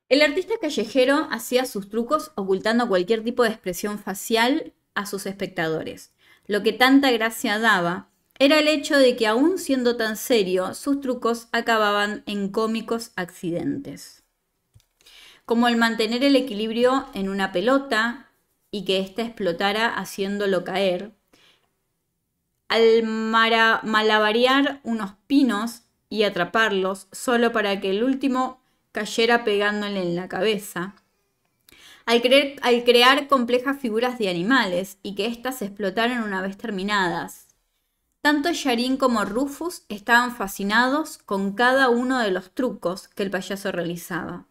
El artista callejero hacía sus trucos ocultando cualquier tipo de expresión facial a sus espectadores. Lo que tanta gracia daba era el hecho de que aún siendo tan serio, sus trucos acababan en cómicos accidentes. Como el mantener el equilibrio en una pelota y que ésta explotara haciéndolo caer, al malabarear unos pinos y atraparlos solo para que el último cayera pegándole en la cabeza. Al, crear complejas figuras de animales y que éstas explotaran una vez terminadas. Tanto Yarin como Rufus estaban fascinados con cada uno de los trucos que el payaso realizaba.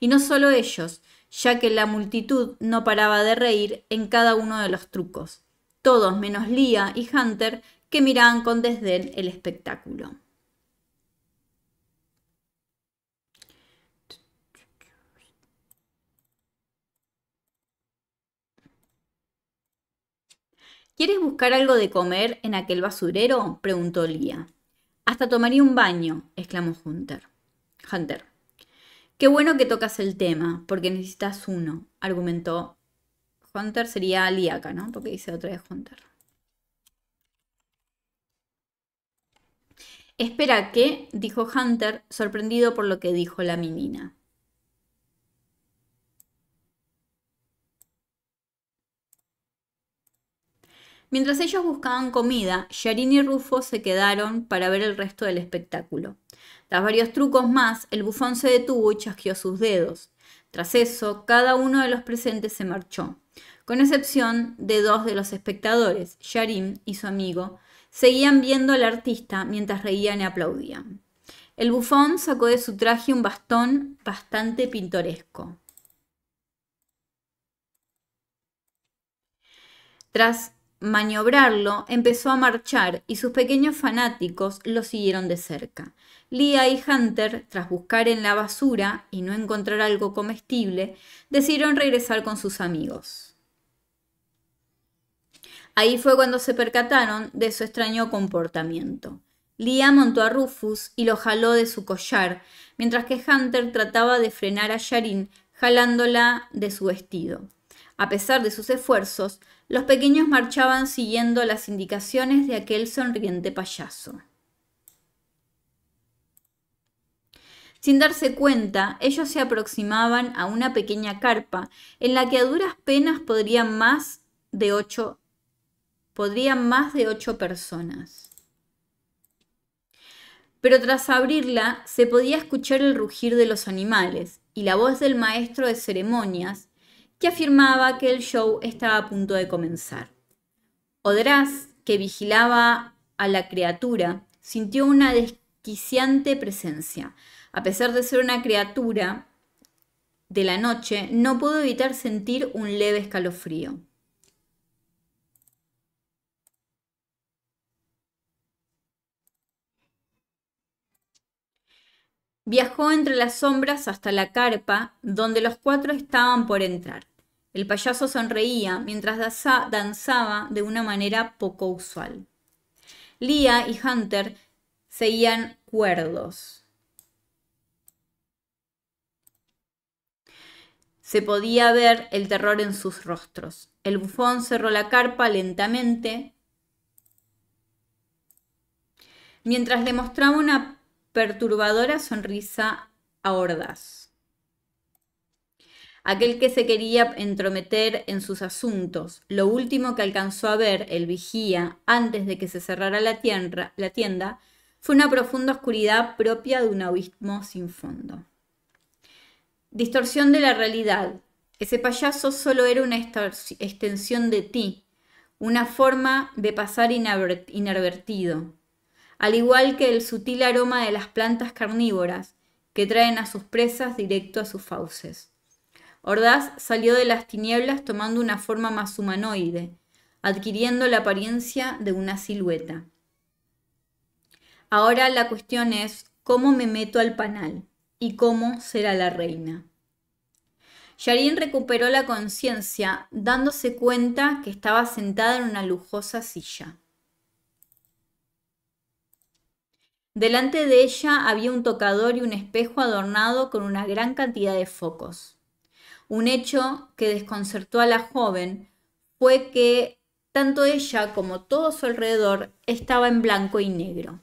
Y no solo ellos, ya que la multitud no paraba de reír en cada uno de los trucos, todos menos Lia y Hunter, que miraban con desdén el espectáculo. ¿Quieres buscar algo de comer en aquel basurero? preguntó Lía. Hasta tomaría un baño, exclamó Hunter. Hunter. Qué bueno que tocas el tema, porque necesitas uno, argumentó. Hunter sería Liaca, ¿no? Porque dice otra vez Hunter. Espera ¿qué? dijo Hunter, sorprendido por lo que dijo la menina. Mientras ellos buscaban comida, Sharin y Rufo se quedaron para ver el resto del espectáculo. Tras varios trucos más, el bufón se detuvo y chasqueó sus dedos. Tras eso, cada uno de los presentes se marchó, con excepción de dos de los espectadores, Sharin y su amigo, seguían viendo al artista mientras reían y aplaudían. El bufón sacó de su traje un bastón bastante pintoresco. Tras maniobrarlo, empezó a marchar y sus pequeños fanáticos lo siguieron de cerca. Lia y Hunter, tras buscar en la basura y no encontrar algo comestible, decidieron regresar con sus amigos. Ahí fue cuando se percataron de su extraño comportamiento. Lia montó a Rufus y lo jaló de su collar, mientras que Hunter trataba de frenar a Yarin jalándola de su vestido. A pesar de sus esfuerzos, los pequeños marchaban siguiendo las indicaciones de aquel sonriente payaso. Sin darse cuenta, ellos se aproximaban a una pequeña carpa en la que a duras penas podrían más de ocho, podrían más de ocho personas. Pero tras abrirla se podía escuchar el rugir de los animales y la voz del maestro de ceremonias que afirmaba que el show estaba a punto de comenzar. Odras, que vigilaba a la criatura, sintió una desquiciante presencia. A pesar de ser una criatura de la noche, no pudo evitar sentir un leve escalofrío. Viajó entre las sombras hasta la carpa, donde los cuatro estaban por entrar. El payaso sonreía mientras danzaba de una manera poco usual. Lia y Hunter seguían cuerdos. Se podía ver el terror en sus rostros. El bufón cerró la carpa lentamente mientras le mostraba una perturbadora sonrisa a Ordaz aquel que se quería entrometer en sus asuntos. Lo último que alcanzó a ver el vigía antes de que se cerrara la tienda, la tienda fue una profunda oscuridad propia de un abismo sin fondo. Distorsión de la realidad. Ese payaso solo era una extensión de ti, una forma de pasar inadvertido, al igual que el sutil aroma de las plantas carnívoras que traen a sus presas directo a sus fauces. Ordaz salió de las tinieblas tomando una forma más humanoide, adquiriendo la apariencia de una silueta. Ahora la cuestión es cómo me meto al panal y cómo será la reina. Yarin recuperó la conciencia dándose cuenta que estaba sentada en una lujosa silla. Delante de ella había un tocador y un espejo adornado con una gran cantidad de focos. Un hecho que desconcertó a la joven fue que tanto ella como todo su alrededor estaba en blanco y negro.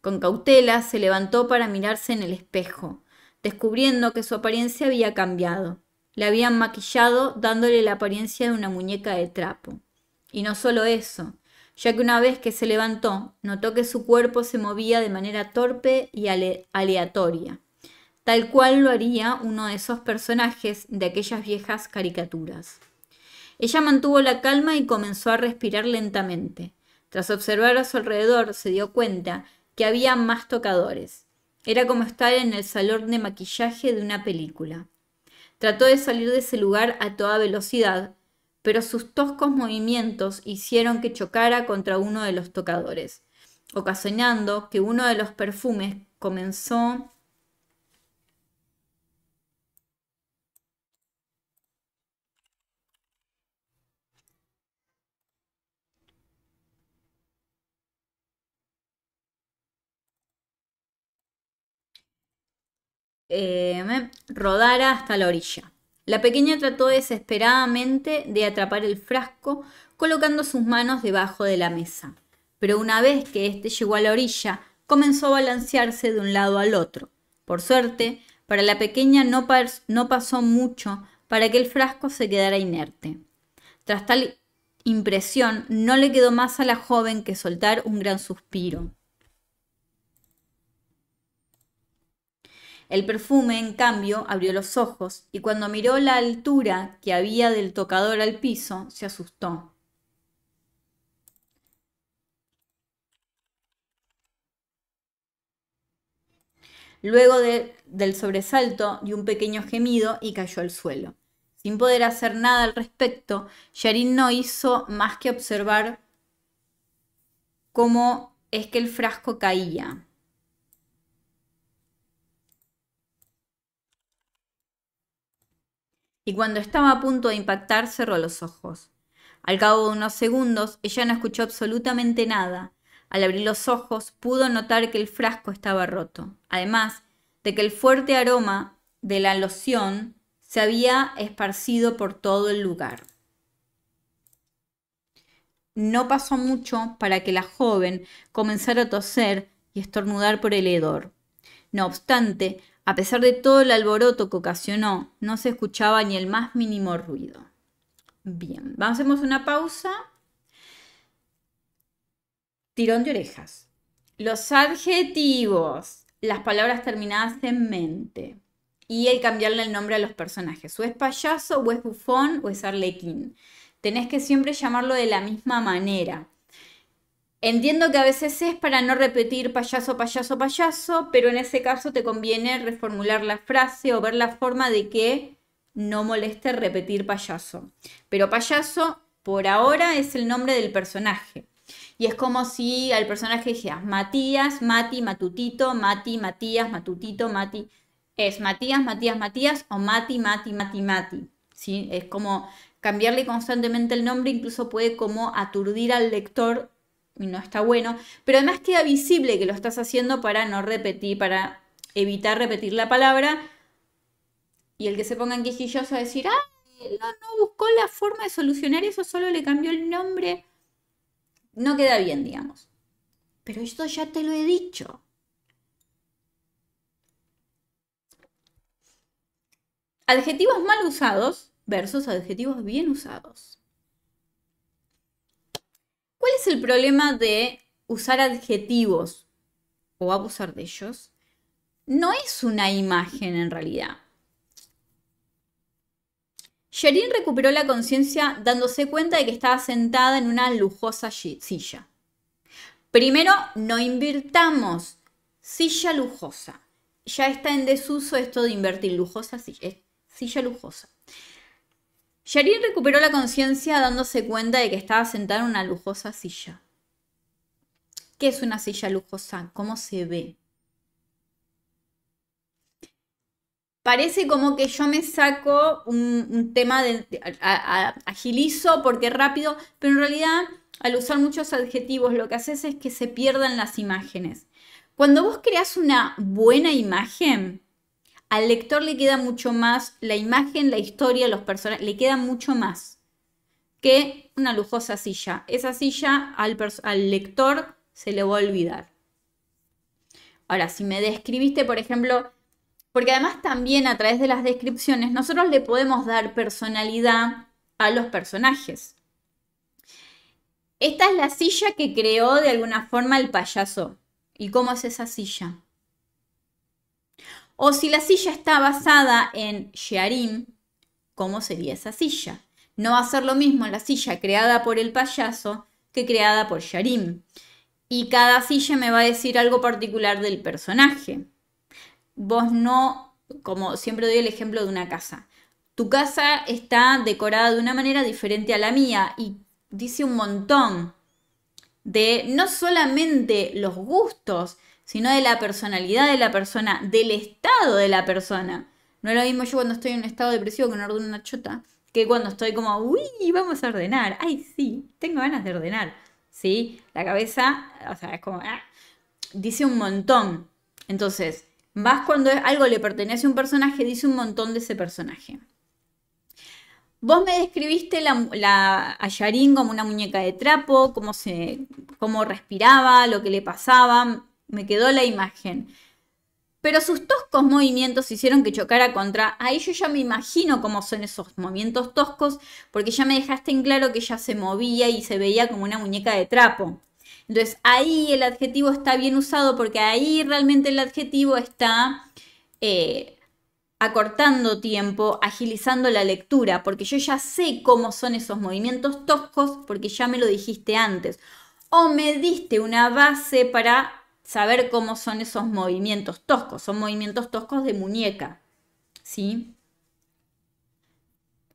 Con cautela se levantó para mirarse en el espejo, descubriendo que su apariencia había cambiado. Le habían maquillado dándole la apariencia de una muñeca de trapo. Y no solo eso, ya que una vez que se levantó, notó que su cuerpo se movía de manera torpe y aleatoria tal cual lo haría uno de esos personajes de aquellas viejas caricaturas. Ella mantuvo la calma y comenzó a respirar lentamente. Tras observar a su alrededor, se dio cuenta que había más tocadores. Era como estar en el salón de maquillaje de una película. Trató de salir de ese lugar a toda velocidad, pero sus toscos movimientos hicieron que chocara contra uno de los tocadores, ocasionando que uno de los perfumes comenzó Eh, rodara hasta la orilla. La pequeña trató desesperadamente de atrapar el frasco colocando sus manos debajo de la mesa, pero una vez que éste llegó a la orilla, comenzó a balancearse de un lado al otro. Por suerte, para la pequeña no pasó mucho para que el frasco se quedara inerte. Tras tal impresión, no le quedó más a la joven que soltar un gran suspiro. El perfume, en cambio, abrió los ojos y cuando miró la altura que había del tocador al piso, se asustó. Luego del sobresalto dio un pequeño gemido y cayó al suelo. Sin poder hacer nada al respecto, Yarin no hizo más que observar cómo es que el frasco caía. y cuando estaba a punto de impactar cerró los ojos. Al cabo de unos segundos ella no escuchó absolutamente nada. Al abrir los ojos pudo notar que el frasco estaba roto, además de que el fuerte aroma de la loción se había esparcido por todo el lugar. No pasó mucho para que la joven comenzara a toser y estornudar por el hedor. No obstante, a pesar de todo el alboroto que ocasionó, no se escuchaba ni el más mínimo ruido. Bien, vamos, hacemos una pausa. Tirón de orejas. Los adjetivos, las palabras terminadas en mente y el cambiarle el nombre a los personajes. O es payaso, o es bufón, o es arlequín. Tenés que siempre llamarlo de la misma manera. Entiendo que a veces es para no repetir payaso, payaso, payaso, pero en ese caso te conviene reformular la frase o ver la forma de que no moleste repetir payaso. Pero payaso, por ahora, es el nombre del personaje. Y es como si al personaje dijeras Matías, Mati, Matutito, Mati, Matías, Matutito, Mati. Es Matías, Matías, Matías o Mati, Mati, Mati, Mati. Es como cambiarle constantemente el nombre, incluso puede como aturdir al lector y no está bueno, pero además queda visible que lo estás haciendo para no repetir, para evitar repetir la palabra y el que se ponga quejilloso a decir, ah, no, no buscó la forma de solucionar eso, solo le cambió el nombre, no queda bien, digamos. Pero esto ya te lo he dicho. Adjetivos mal usados versus adjetivos bien usados. ¿Cuál es el problema de usar adjetivos o abusar de ellos? No es una imagen en realidad. Sherin recuperó la conciencia dándose cuenta de que estaba sentada en una lujosa silla. Primero, no invirtamos. Silla lujosa. Ya está en desuso esto de invertir lujosa silla. Eh, silla lujosa. Yarin recuperó la conciencia dándose cuenta de que estaba sentada en una lujosa silla. ¿Qué es una silla lujosa? ¿Cómo se ve? Parece como que yo me saco un, tema de, agilizo porque rápido, pero en realidad al usar muchos adjetivos lo que haces es que se pierdan las imágenes. Cuando vos creas una buena imagen, al lector le queda mucho más la imagen, la historia, los personajes, le queda mucho más que una lujosa silla. Esa silla al, al lector se le va a olvidar. Ahora, si me describiste, por ejemplo, porque además también a través de las descripciones nosotros le podemos dar personalidad a los personajes. Esta es la silla que creó de alguna forma el payaso. ¿Y cómo es esa silla? O si la silla está basada en Shearim, ¿cómo sería esa silla? No va a ser lo mismo la silla creada por el payaso que creada por Sharim, Y cada silla me va a decir algo particular del personaje. Vos no, como siempre doy el ejemplo de una casa. Tu casa está decorada de una manera diferente a la mía y dice un montón de no solamente los gustos, sino de la personalidad de la persona, del estado de la persona. No es lo mismo yo cuando estoy en un estado depresivo que no ordeno una chota, que cuando estoy como, uy, vamos a ordenar, ay, sí, tengo ganas de ordenar, ¿sí? La cabeza, o sea, es como, ah, dice un montón. Entonces, más cuando algo le pertenece a un personaje, dice un montón de ese personaje. Vos me describiste a Yarin como una muñeca de trapo, cómo, se, cómo respiraba, lo que le pasaba, me quedó la imagen. Pero sus toscos movimientos hicieron que chocara contra. Ahí yo ya me imagino cómo son esos movimientos toscos, porque ya me dejaste en claro que ya se movía y se veía como una muñeca de trapo. Entonces ahí el adjetivo está bien usado porque ahí realmente el adjetivo está eh, acortando tiempo, agilizando la lectura, porque yo ya sé cómo son esos movimientos toscos porque ya me lo dijiste antes. O me diste una base para saber cómo son esos movimientos toscos. Son movimientos toscos de muñeca, ¿sí?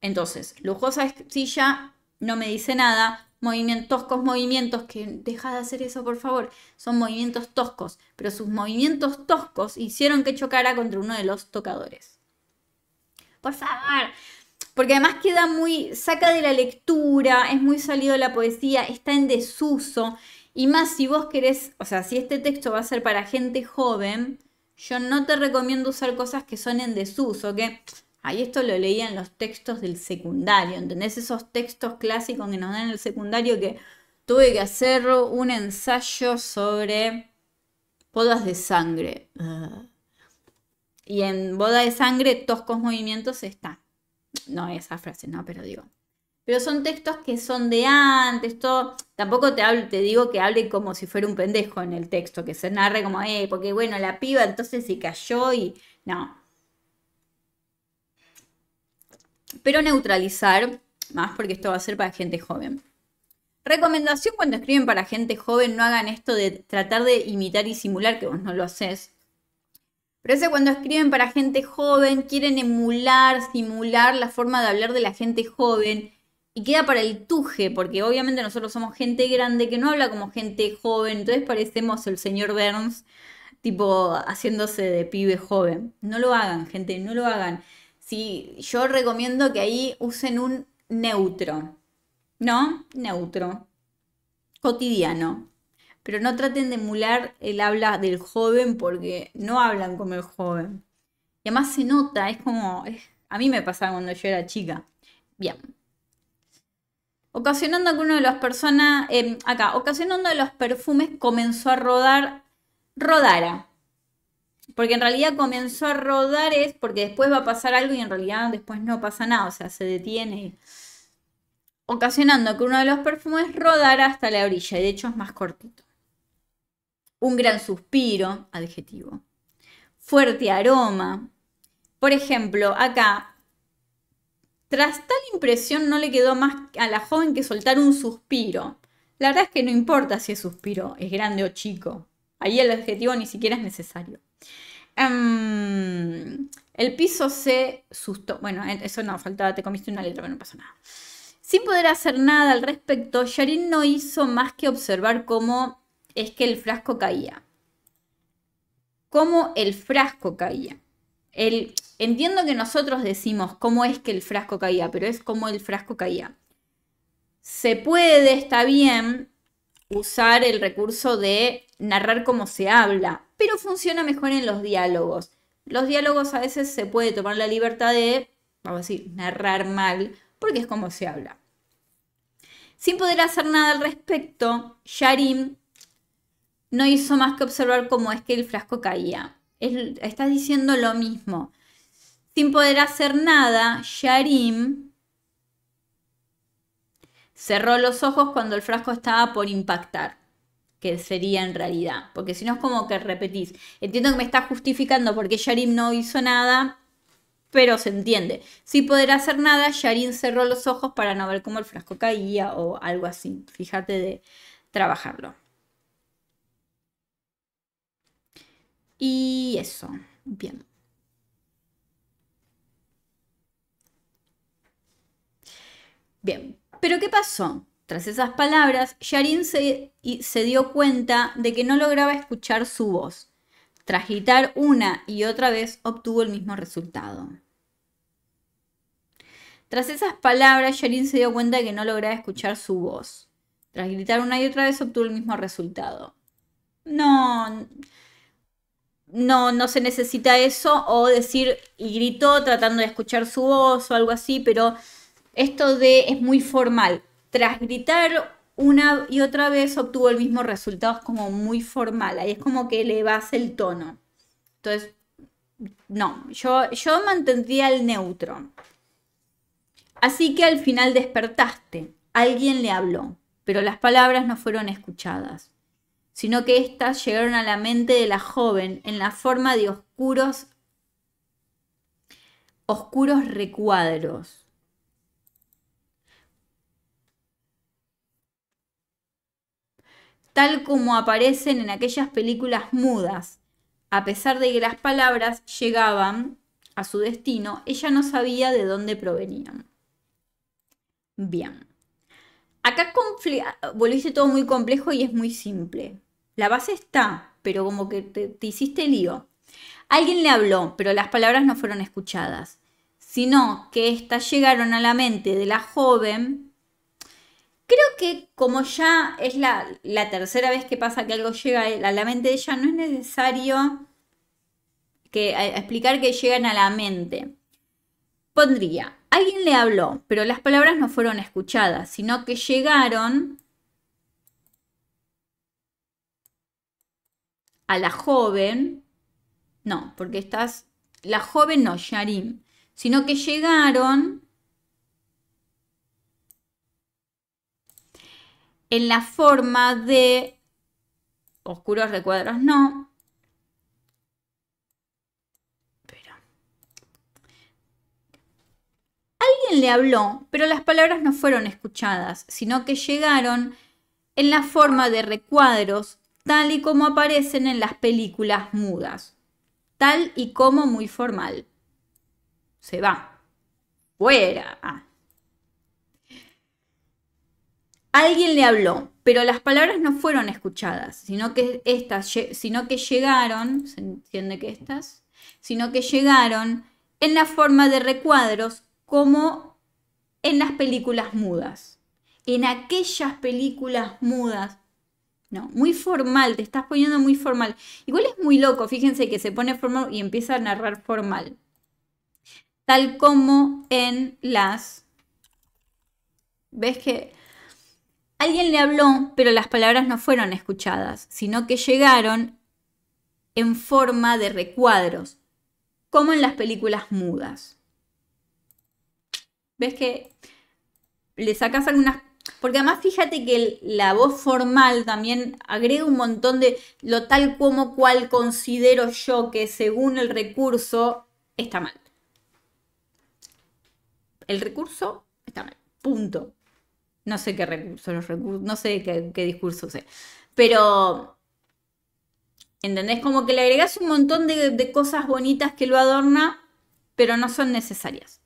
Entonces, lujosa silla no me dice nada. Movimientos toscos, movimientos que deja de hacer eso, por favor. Son movimientos toscos, pero sus movimientos toscos hicieron que chocara contra uno de los tocadores. Por favor, porque además queda muy, saca de la lectura, es muy salido la poesía, está en desuso. Y más si vos querés, o sea, si este texto va a ser para gente joven, yo no te recomiendo usar cosas que son en desuso, que ahí esto lo leía en los textos del secundario, ¿entendés? Esos textos clásicos que nos dan en el secundario que tuve que hacer un ensayo sobre bodas de sangre. Y en boda de sangre, toscos movimientos están, No esa frase, no, pero digo, pero son textos que son de antes, todo. Tampoco te, hablo, te digo que hable como si fuera un pendejo en el texto, que se narre como, eh, porque bueno, la piba entonces se cayó y. No. Pero neutralizar, más porque esto va a ser para gente joven. Recomendación cuando escriben para gente joven, no hagan esto de tratar de imitar y simular, que vos no lo haces. Pero eso cuando escriben para gente joven, quieren emular, simular la forma de hablar de la gente joven y queda para el tuje, porque obviamente nosotros somos gente grande que no habla como gente joven, entonces parecemos el señor Burns, tipo haciéndose de pibe joven. No lo hagan, gente, no lo hagan. yo recomiendo que ahí usen un neutro, ¿no? Neutro, cotidiano. Pero no traten de emular el habla del joven porque no hablan como el joven. Y además se nota, es como, a mí me pasaba cuando yo era chica. Bien, ocasionando que uno de las personas, em, acá, ocasionando los perfumes comenzó a rodar, rodara. Porque en realidad comenzó a rodar es porque después va a pasar algo y en realidad después no pasa nada, o sea, se detiene. Ocasionando que uno de los perfumes rodara hasta la orilla, y de hecho es más cortito. Un gran suspiro, adjetivo. Fuerte aroma. Por ejemplo, acá tras tal impresión no le quedó más a la joven que soltar un suspiro. La verdad es que no importa si es suspiro es grande o chico. Ahí el adjetivo ni siquiera es necesario. Em, el piso se sustó. Bueno, eso no, faltaba, te comiste una letra, pero no pasó nada. Sin poder hacer nada al respecto, Sharin no hizo más que observar cómo es que el frasco caía. Cómo el frasco caía. El, entiendo que nosotros decimos cómo es que el frasco caía, pero es como el frasco caía. Se puede, está bien, usar el recurso de narrar cómo se habla, pero funciona mejor en los diálogos. Los diálogos a veces se puede tomar la libertad de, vamos a decir, narrar mal, porque es como se habla. Sin poder hacer nada al respecto, Sharim no hizo más que observar cómo es que el frasco caía. Él está diciendo lo mismo. Sin poder hacer nada, Sharim cerró los ojos cuando el frasco estaba por impactar, que sería en realidad, porque si no es como que repetís. Entiendo que me está justificando porque Sharim no hizo nada, pero se entiende. Sin poder hacer nada, Sharim cerró los ojos para no ver cómo el frasco caía o algo así. Fíjate de trabajarlo. Y eso, bien. Bien, pero ¿qué pasó? Tras esas palabras, Yarin se, se, dio cuenta de que no lograba escuchar su voz. Tras gritar una y otra vez, obtuvo el mismo resultado. Tras esas palabras, Yarin se dio cuenta de que no lograba escuchar su voz. Tras gritar una y otra vez, obtuvo el mismo resultado. No, no, no se necesita eso, o decir, y gritó tratando de escuchar su voz o algo así, pero esto de es muy formal. Tras gritar una y otra vez obtuvo el mismo resultado, es como muy formal, ahí es como que le el tono. Entonces, no, yo, yo mantendría el neutro. Así que al final despertaste, alguien le habló, pero las palabras no fueron escuchadas sino que éstas llegaron a la mente de la joven en la forma de oscuros, oscuros recuadros. tal como aparecen en aquellas películas mudas. A pesar de que las palabras llegaban a su destino, ella no sabía de dónde provenían. Bien. Acá volviste todo muy complejo y es muy simple. La base está, pero como que te, hiciste lío. Alguien le habló, pero las palabras no fueron escuchadas, sino que éstas llegaron a la mente de la joven. Creo que como ya es la, la tercera vez que pasa que algo llega a la mente de ella, no es necesario que, explicar que llegan a la mente. Pondría, alguien le habló, pero las palabras no fueron escuchadas, sino que llegaron a la joven, no, porque estás, la joven no, Sharim, sino que llegaron en la forma de oscuros recuadros, no. Alguien le habló, pero las palabras no fueron escuchadas, sino que llegaron en la forma de recuadros tal y como aparecen en las películas mudas. Tal y como muy formal. Se va. Fuera. Ah. Alguien le habló, pero las palabras no fueron escuchadas, sino que estas, sino que llegaron, se entiende que estas, sino que llegaron en la forma de recuadros como en las películas mudas. En aquellas películas mudas muy formal, te estás poniendo muy formal. Igual es muy loco, fíjense que se pone formal y empieza a narrar formal. Tal como en las... ¿Ves que alguien le habló, pero las palabras no fueron escuchadas, sino que llegaron en forma de recuadros, como en las películas mudas. ¿Ves que le sacas algunas porque además fíjate que la voz formal también agrega un montón de lo tal como cual considero yo que según el recurso está mal. El recurso está mal. Punto. No sé qué recurso, no sé qué, discurso sé. Pero, ¿entendés? Como que le agregas un montón de cosas bonitas que lo adorna, pero no son necesarias.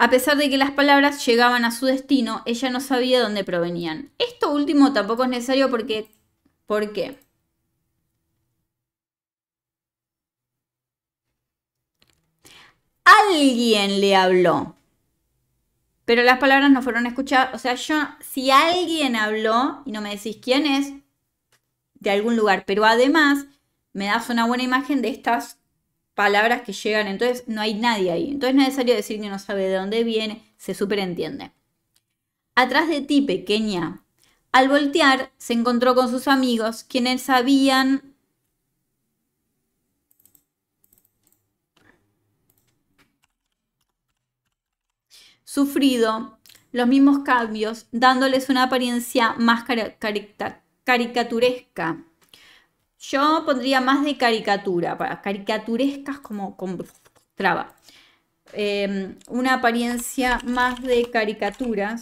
A pesar de que las palabras llegaban a su destino, ella no sabía dónde provenían. Esto último tampoco es necesario porque... ¿Por qué? Alguien le habló. Pero las palabras no fueron escuchadas. O sea, yo, si alguien habló y no me decís quién es, de algún lugar, pero además me das una buena imagen de estas palabras que llegan, entonces no hay nadie ahí. Entonces es necesario decir que no sabe de dónde viene, se superentiende. Atrás de ti, pequeña. Al voltear, se encontró con sus amigos, quienes habían... sufrido los mismos cambios, dándoles una apariencia más caricaturesca. Yo pondría más de caricatura, caricaturescas como con traba. Em, una apariencia más de caricaturas.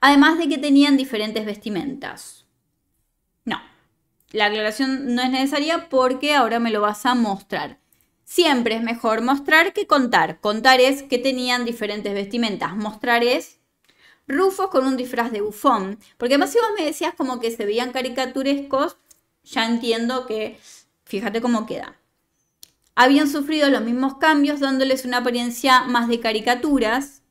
Además de que tenían diferentes vestimentas. No, la aclaración no es necesaria porque ahora me lo vas a mostrar. Siempre es mejor mostrar que contar. Contar es que tenían diferentes vestimentas. Mostrar es Rufo con un disfraz de bufón. Porque además si vos me decías como que se veían caricaturescos, ya entiendo que, fíjate cómo queda. Habían sufrido los mismos cambios dándoles una apariencia más de caricaturas.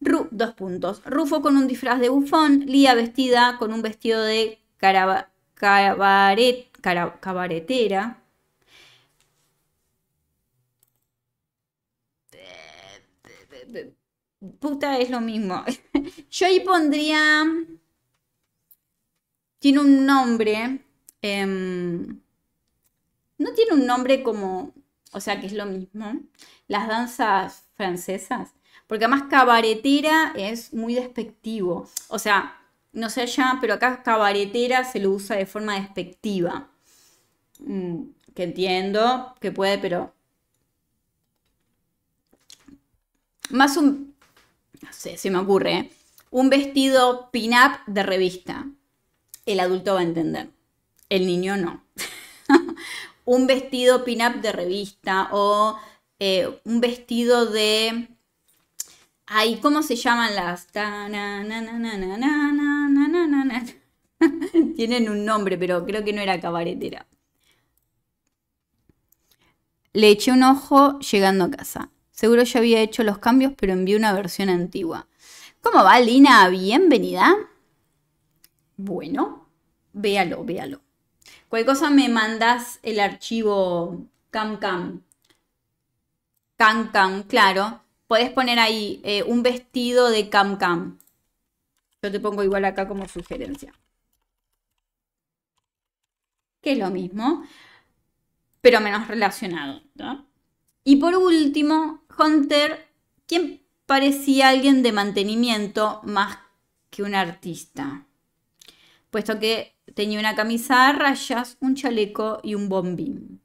dos puntos. Rufo con un disfraz de bufón, Lía vestida con un vestido de cabaretera. puta es lo mismo. Yo ahí pondría... Tiene un nombre. Em, no tiene un nombre como... O sea, que es lo mismo. Las danzas francesas. Porque además cabaretera es muy despectivo. O sea, no sé ya, pero acá cabaretera se lo usa de forma despectiva. Mm, que entiendo, que puede, pero más un se me ocurre, un vestido pin-up de revista. El adulto va a entender, el niño no. un vestido pin-up de revista o un vestido de... Ay, ¿cómo se llaman las? Tienen un nombre, pero creo que no era cabaretera. Le eché un ojo llegando a casa. Seguro ya había hecho los cambios, pero envié una versión antigua. ¿Cómo va, Lina? Bienvenida. Bueno, véalo, véalo. Cualquier cosa me mandas el archivo CamCam. CamCam, claro. Puedes poner ahí eh, un vestido de CamCam. Cam. Yo te pongo igual acá como sugerencia. Que es lo mismo, pero menos relacionado, ¿no? Y por último, Hunter, quien parecía alguien de mantenimiento más que un artista, puesto que tenía una camisa a rayas, un chaleco y un bombín.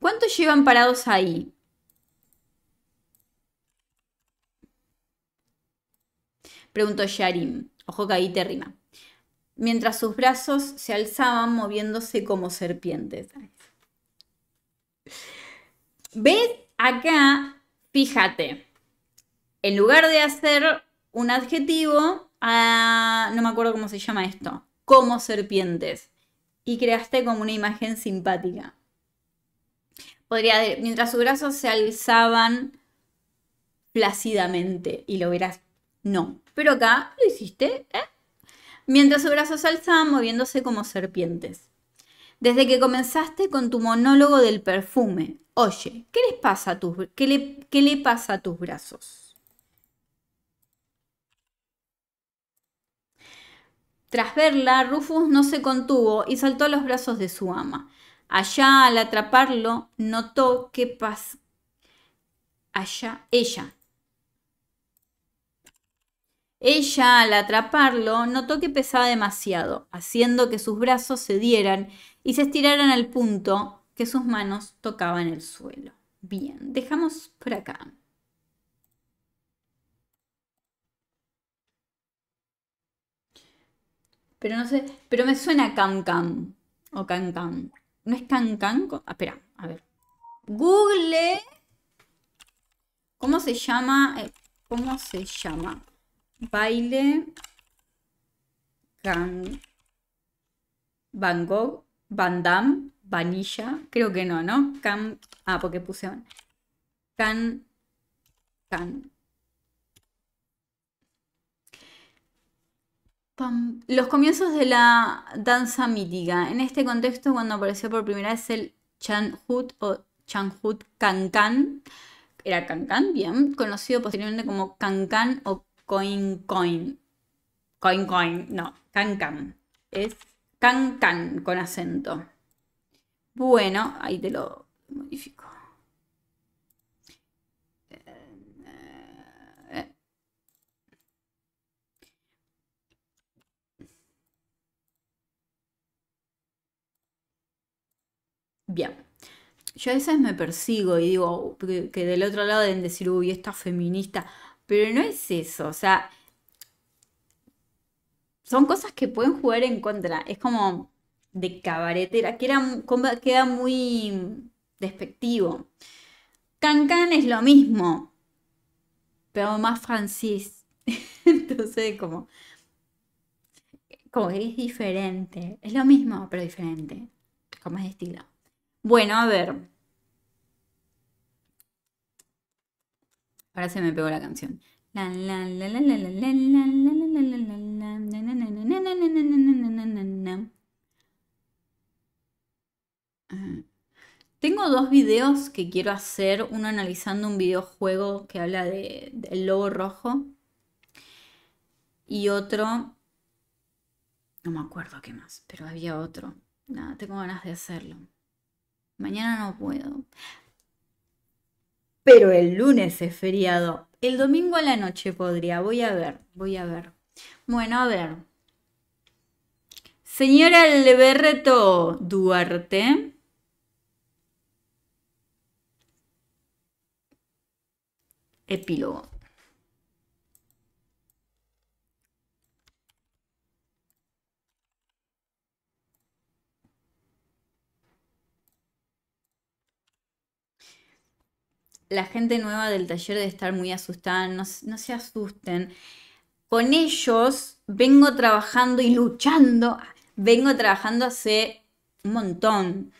¿Cuánto llevan parados ahí? Preguntó Sharim, Ojo que ahí te rima. Mientras sus brazos se alzaban moviéndose como serpientes. ¿Ves? Acá, fíjate, en lugar de hacer un adjetivo, no me acuerdo cómo se llama esto, como serpientes, y creaste como una imagen simpática. Podría, mientras sus brazos se alzaban plácidamente y lo verás, no. Pero acá lo hiciste, ¿eh? Mientras sus brazos se alzaban moviéndose como serpientes. Desde que comenzaste con tu monólogo del perfume, oye, ¿qué, les pasa a tus, le, qué le pasa a tus brazos? Tras verla, Rufus no se contuvo y saltó a los brazos de su ama. Allá, al atraparlo, notó que pas... Allá, ella. Ella, al atraparlo, notó que pesaba demasiado, haciendo que sus brazos se dieran, y se estiraron al punto que sus manos tocaban el suelo. Bien, dejamos por acá. Pero no sé, pero me suena cam cam o can can. No es can can, ah, espera, a ver. Google ¿Cómo se llama? Eh, ¿Cómo se llama? Baile Can Van Gogh Van Damme, Vanilla, creo que no, ¿no? Can, ah, porque puse Can, Can. Los comienzos de la danza mítica. En este contexto, cuando apareció por primera vez el Chanhut o Chanhut Kankan, era Kankan, bien, conocido posteriormente como Kankan o Coin Coin. Coin Coin, no, Kankan. Es Can can con acento. Bueno, ahí te lo modifico. Bien. Yo a veces me persigo y digo que, del otro lado deben decir, uy, esta feminista. Pero no es eso. O sea, son cosas que pueden jugar en contra. Es como de cabaretera, que era, queda muy despectivo. Cancan es lo mismo, pero más francés. Entonces, como, como que es diferente. Es lo mismo, pero diferente. como más estilo. Bueno, a ver. Ahora se me pegó la canción. Tengo dos videos que quiero hacer, uno analizando un videojuego que habla de, del lobo rojo y otro, no me acuerdo qué más, pero había otro. Nada, tengo ganas de hacerlo. Mañana no puedo. Pero el lunes es feriado. El domingo a la noche podría. Voy a ver, voy a ver. Bueno, a ver. Señora Alberto Duarte. Epílogo. La gente nueva del taller de estar muy asustada, no se asusten. Con ellos vengo trabajando y luchando, vengo trabajando hace un montón,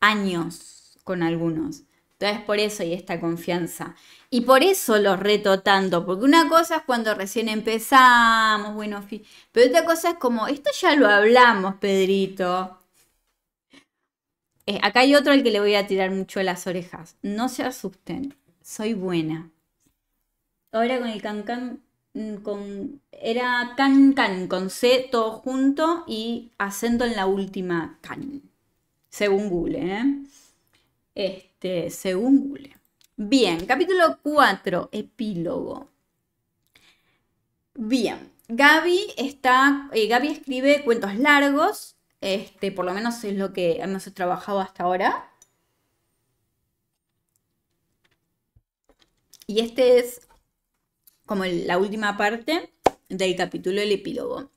años con algunos. Entonces por eso hay esta confianza. Y por eso los reto tanto, porque una cosa es cuando recién empezamos, bueno, pero otra cosa es como, esto ya lo hablamos, Pedrito. Eh, acá hay otro al que le voy a tirar mucho las orejas. No se asusten, soy buena. Ahora con el can can, mm, con, era can can, con C todo junto y acento en la última can, según Google. ¿eh? Este, este, según Google. Bien, capítulo 4, epílogo. Bien, Gaby está, eh, escribe cuentos largos, este, por lo menos es lo que hemos trabajado hasta ahora. Y este es como la última parte del capítulo del epílogo.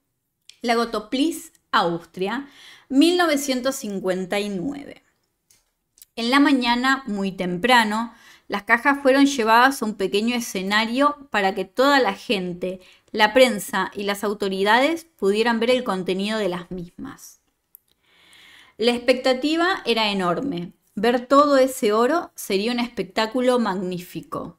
La Gotoplis, Austria, 1959. En la mañana, muy temprano, las cajas fueron llevadas a un pequeño escenario para que toda la gente, la prensa y las autoridades pudieran ver el contenido de las mismas. La expectativa era enorme. Ver todo ese oro sería un espectáculo magnífico.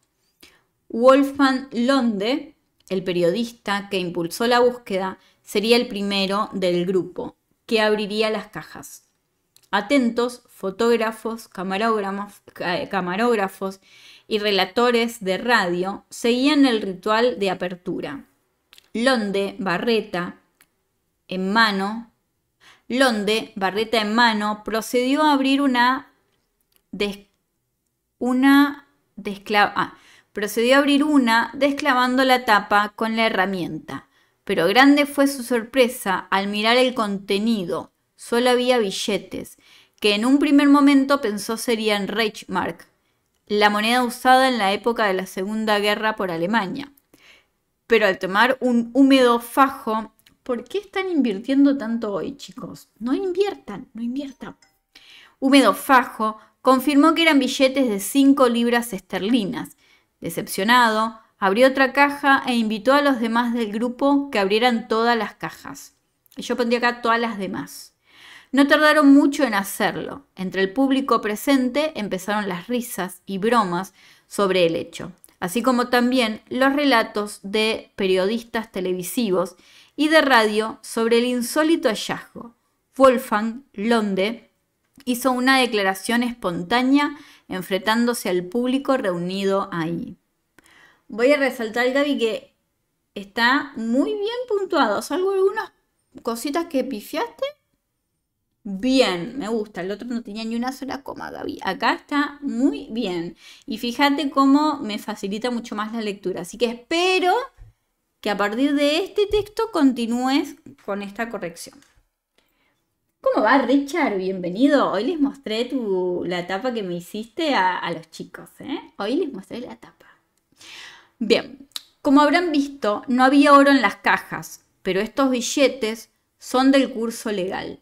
Wolfgang Londe, el periodista que impulsó la búsqueda, sería el primero del grupo, que abriría las cajas atentos fotógrafos, camarógrafos y relatores de radio seguían el ritual de apertura. Londe, Barreta, en mano, Londe, Barreta en mano, procedió a abrir una, una ah, procedió a abrir una desclavando la tapa con la herramienta. Pero grande fue su sorpresa al mirar el contenido, Solo había billetes, que en un primer momento pensó serían Reichmark, la moneda usada en la época de la Segunda Guerra por Alemania. Pero al tomar un húmedo fajo, ¿por qué están invirtiendo tanto hoy, chicos? No inviertan, no inviertan. Húmedo fajo confirmó que eran billetes de 5 libras esterlinas. Decepcionado, abrió otra caja e invitó a los demás del grupo que abrieran todas las cajas. Yo pondría acá todas las demás. No tardaron mucho en hacerlo. Entre el público presente empezaron las risas y bromas sobre el hecho, así como también los relatos de periodistas televisivos y de radio sobre el insólito hallazgo. Wolfgang Londe hizo una declaración espontánea enfrentándose al público reunido ahí. Voy a resaltar, Gaby, que está muy bien puntuado, salvo algunas cositas que pifiaste, Bien, me gusta. El otro no tenía ni una sola coma, Gaby. Acá está muy bien. Y fíjate cómo me facilita mucho más la lectura. Así que espero que a partir de este texto continúes con esta corrección. ¿Cómo va, Richard? Bienvenido. Hoy les mostré la tapa que me hiciste a, los chicos. ¿eh? Hoy les mostré la tapa. Bien, como habrán visto, no había oro en las cajas, pero estos billetes son del curso legal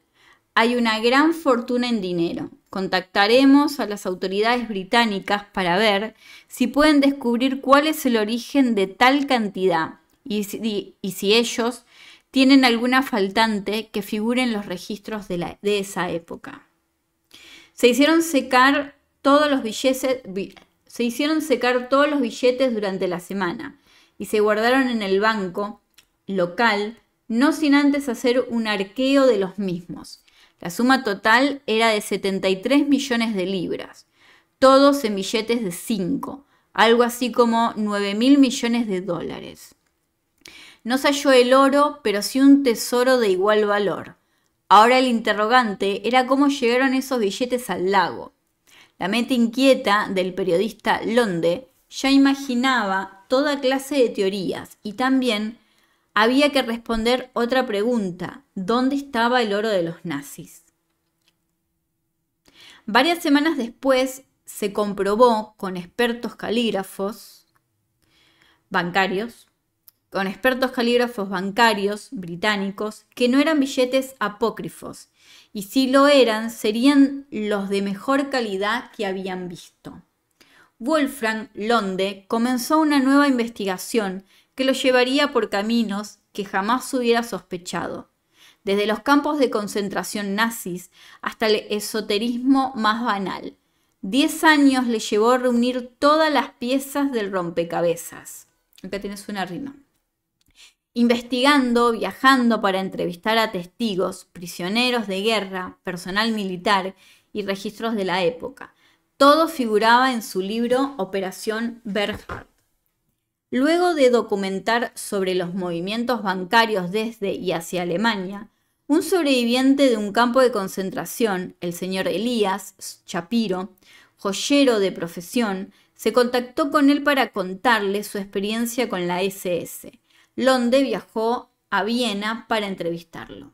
hay una gran fortuna en dinero. Contactaremos a las autoridades británicas para ver si pueden descubrir cuál es el origen de tal cantidad y si, ellos tienen alguna faltante que figure en los registros de, de esa época. Se hicieron secar todos los billetes, se hicieron secar todos los billetes durante la semana y se guardaron en el banco local, no sin antes hacer un arqueo de los mismos la suma total era de 73 millones de libras, todos en billetes de 5, algo así como 9 mil millones de dólares. No se halló el oro, pero sí un tesoro de igual valor. Ahora el interrogante era cómo llegaron esos billetes al lago. La mente inquieta del periodista Londe ya imaginaba toda clase de teorías y también había que responder otra pregunta, ¿dónde estaba el oro de los nazis? Varias semanas después se comprobó con expertos calígrafos bancarios, con expertos calígrafos bancarios británicos, que no eran billetes apócrifos, y si lo eran, serían los de mejor calidad que habían visto. Wolfram Londe comenzó una nueva investigación que lo llevaría por caminos que jamás hubiera sospechado, desde los campos de concentración nazis hasta el esoterismo más banal. Diez años le llevó a reunir todas las piezas del rompecabezas. Acá tienes una rima. Investigando, viajando para entrevistar a testigos, prisioneros de guerra, personal militar y registros de la época. Todo figuraba en su libro Operación Berhardt. Luego de documentar sobre los movimientos bancarios desde y hacia Alemania, un sobreviviente de un campo de concentración, el señor Elías Shapiro, joyero de profesión, se contactó con él para contarle su experiencia con la SS. donde viajó a Viena para entrevistarlo.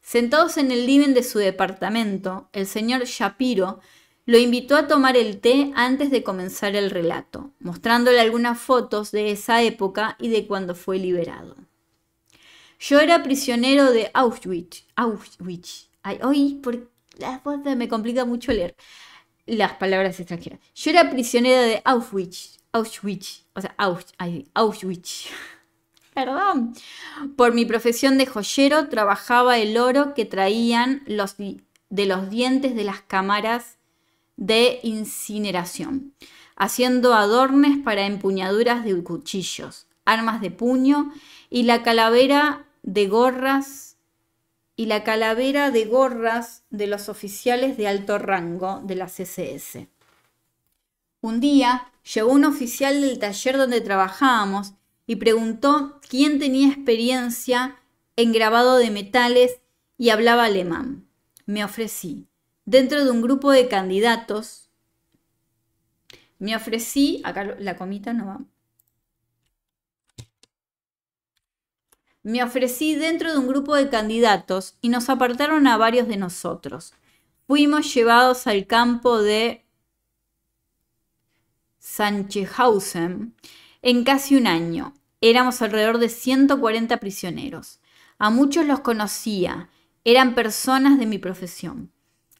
Sentados en el living de su departamento, el señor Shapiro lo invitó a tomar el té antes de comenzar el relato, mostrándole algunas fotos de esa época y de cuando fue liberado. Yo era prisionero de Auschwitz. Auschwitz. Ay, hoy por las me complica mucho leer las palabras extranjeras. Yo era prisionero de Auschwitz. Auschwitz. O sea, Auschwitz. Perdón. Por mi profesión de joyero trabajaba el oro que traían los de los dientes de las cámaras de incineración, haciendo adornes para empuñaduras de cuchillos, armas de puño y la calavera de gorras y la calavera de gorras de los oficiales de alto rango de la CCS. Un día llegó un oficial del taller donde trabajábamos y preguntó quién tenía experiencia en grabado de metales y hablaba alemán. Me ofrecí dentro de un grupo de candidatos, me ofrecí, acá la comita no va. Me ofrecí dentro de un grupo de candidatos y nos apartaron a varios de nosotros. Fuimos llevados al campo de Sanchehausen en casi un año. Éramos alrededor de 140 prisioneros. A muchos los conocía, eran personas de mi profesión.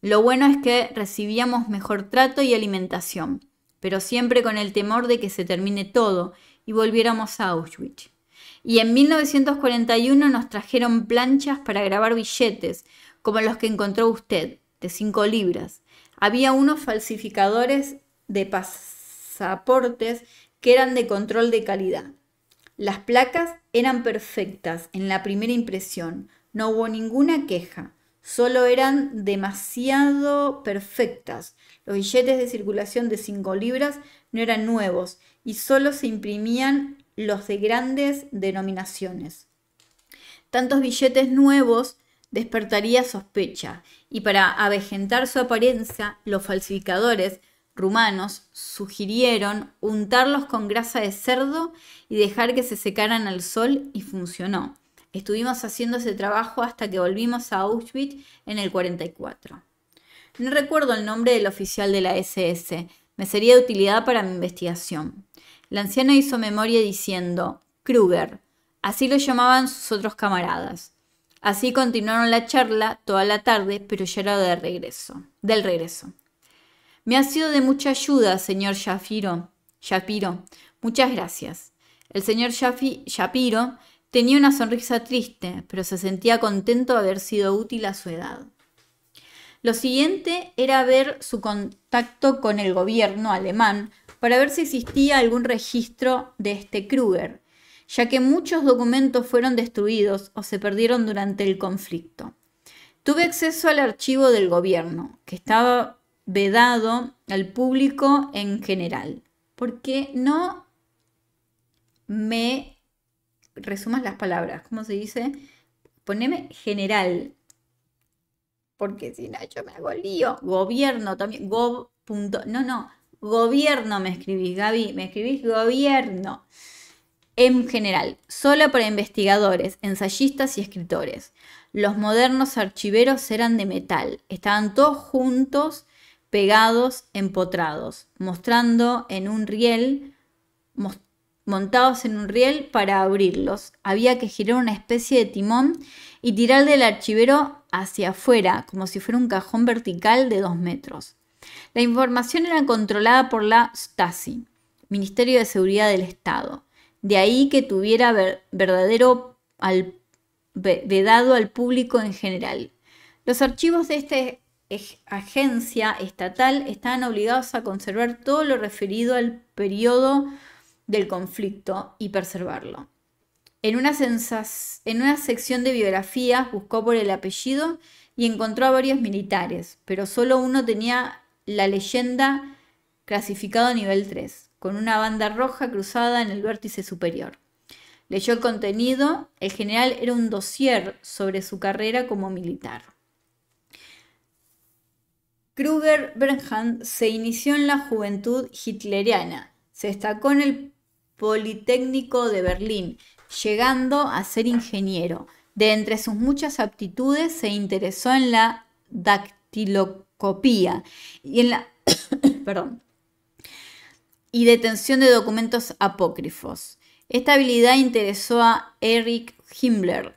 Lo bueno es que recibíamos mejor trato y alimentación, pero siempre con el temor de que se termine todo y volviéramos a Auschwitz. Y en 1941 nos trajeron planchas para grabar billetes, como los que encontró usted, de 5 libras. Había unos falsificadores de pasaportes que eran de control de calidad. Las placas eran perfectas en la primera impresión, no hubo ninguna queja solo eran demasiado perfectas. Los billetes de circulación de 5 libras no eran nuevos y solo se imprimían los de grandes denominaciones. Tantos billetes nuevos despertaría sospecha y para avejentar su apariencia, los falsificadores rumanos sugirieron untarlos con grasa de cerdo y dejar que se secaran al sol y funcionó. Estuvimos haciendo ese trabajo hasta que volvimos a Auschwitz en el 44. No recuerdo el nombre del oficial de la SS, me sería de utilidad para mi investigación. La anciana hizo memoria diciendo, Kruger, así lo llamaban sus otros camaradas. Así continuaron la charla toda la tarde, pero ya era de regreso, del regreso. Me ha sido de mucha ayuda, señor Shapiro. Shapiro, muchas gracias. El señor Shapiro Tenía una sonrisa triste, pero se sentía contento de haber sido útil a su edad. Lo siguiente era ver su contacto con el gobierno alemán para ver si existía algún registro de este Kruger, ya que muchos documentos fueron destruidos o se perdieron durante el conflicto. Tuve acceso al archivo del gobierno, que estaba vedado al público en general, porque no me resumas las palabras. ¿Cómo se dice? Poneme general. Porque si Nacho, me hago lío. Gobierno también. Go. No, no. Gobierno me escribís, Gaby. Me escribís gobierno. En general, solo para investigadores, ensayistas y escritores. Los modernos archiveros eran de metal. Estaban todos juntos, pegados, empotrados, mostrando en un riel, mostrando montados en un riel para abrirlos. Había que girar una especie de timón y tirar del archivero hacia afuera, como si fuera un cajón vertical de dos metros. La información era controlada por la Stasi, Ministerio de Seguridad del Estado. De ahí que tuviera verdadero al, vedado al público en general. Los archivos de esta agencia estatal estaban obligados a conservar todo lo referido al periodo del conflicto y preservarlo. En una, sección de biografías buscó por el apellido y encontró a varios militares, pero solo uno tenía la leyenda clasificado a nivel 3, con una banda roja cruzada en el vértice superior. Leyó el contenido, el general era un dossier sobre su carrera como militar. Kruger Bernhardt se inició en la juventud hitleriana, se destacó en el Politécnico de Berlín, llegando a ser ingeniero. De entre sus muchas aptitudes se interesó en la dactilocopía y en la perdón, y detención de documentos apócrifos. Esta habilidad interesó a Erich Himmler,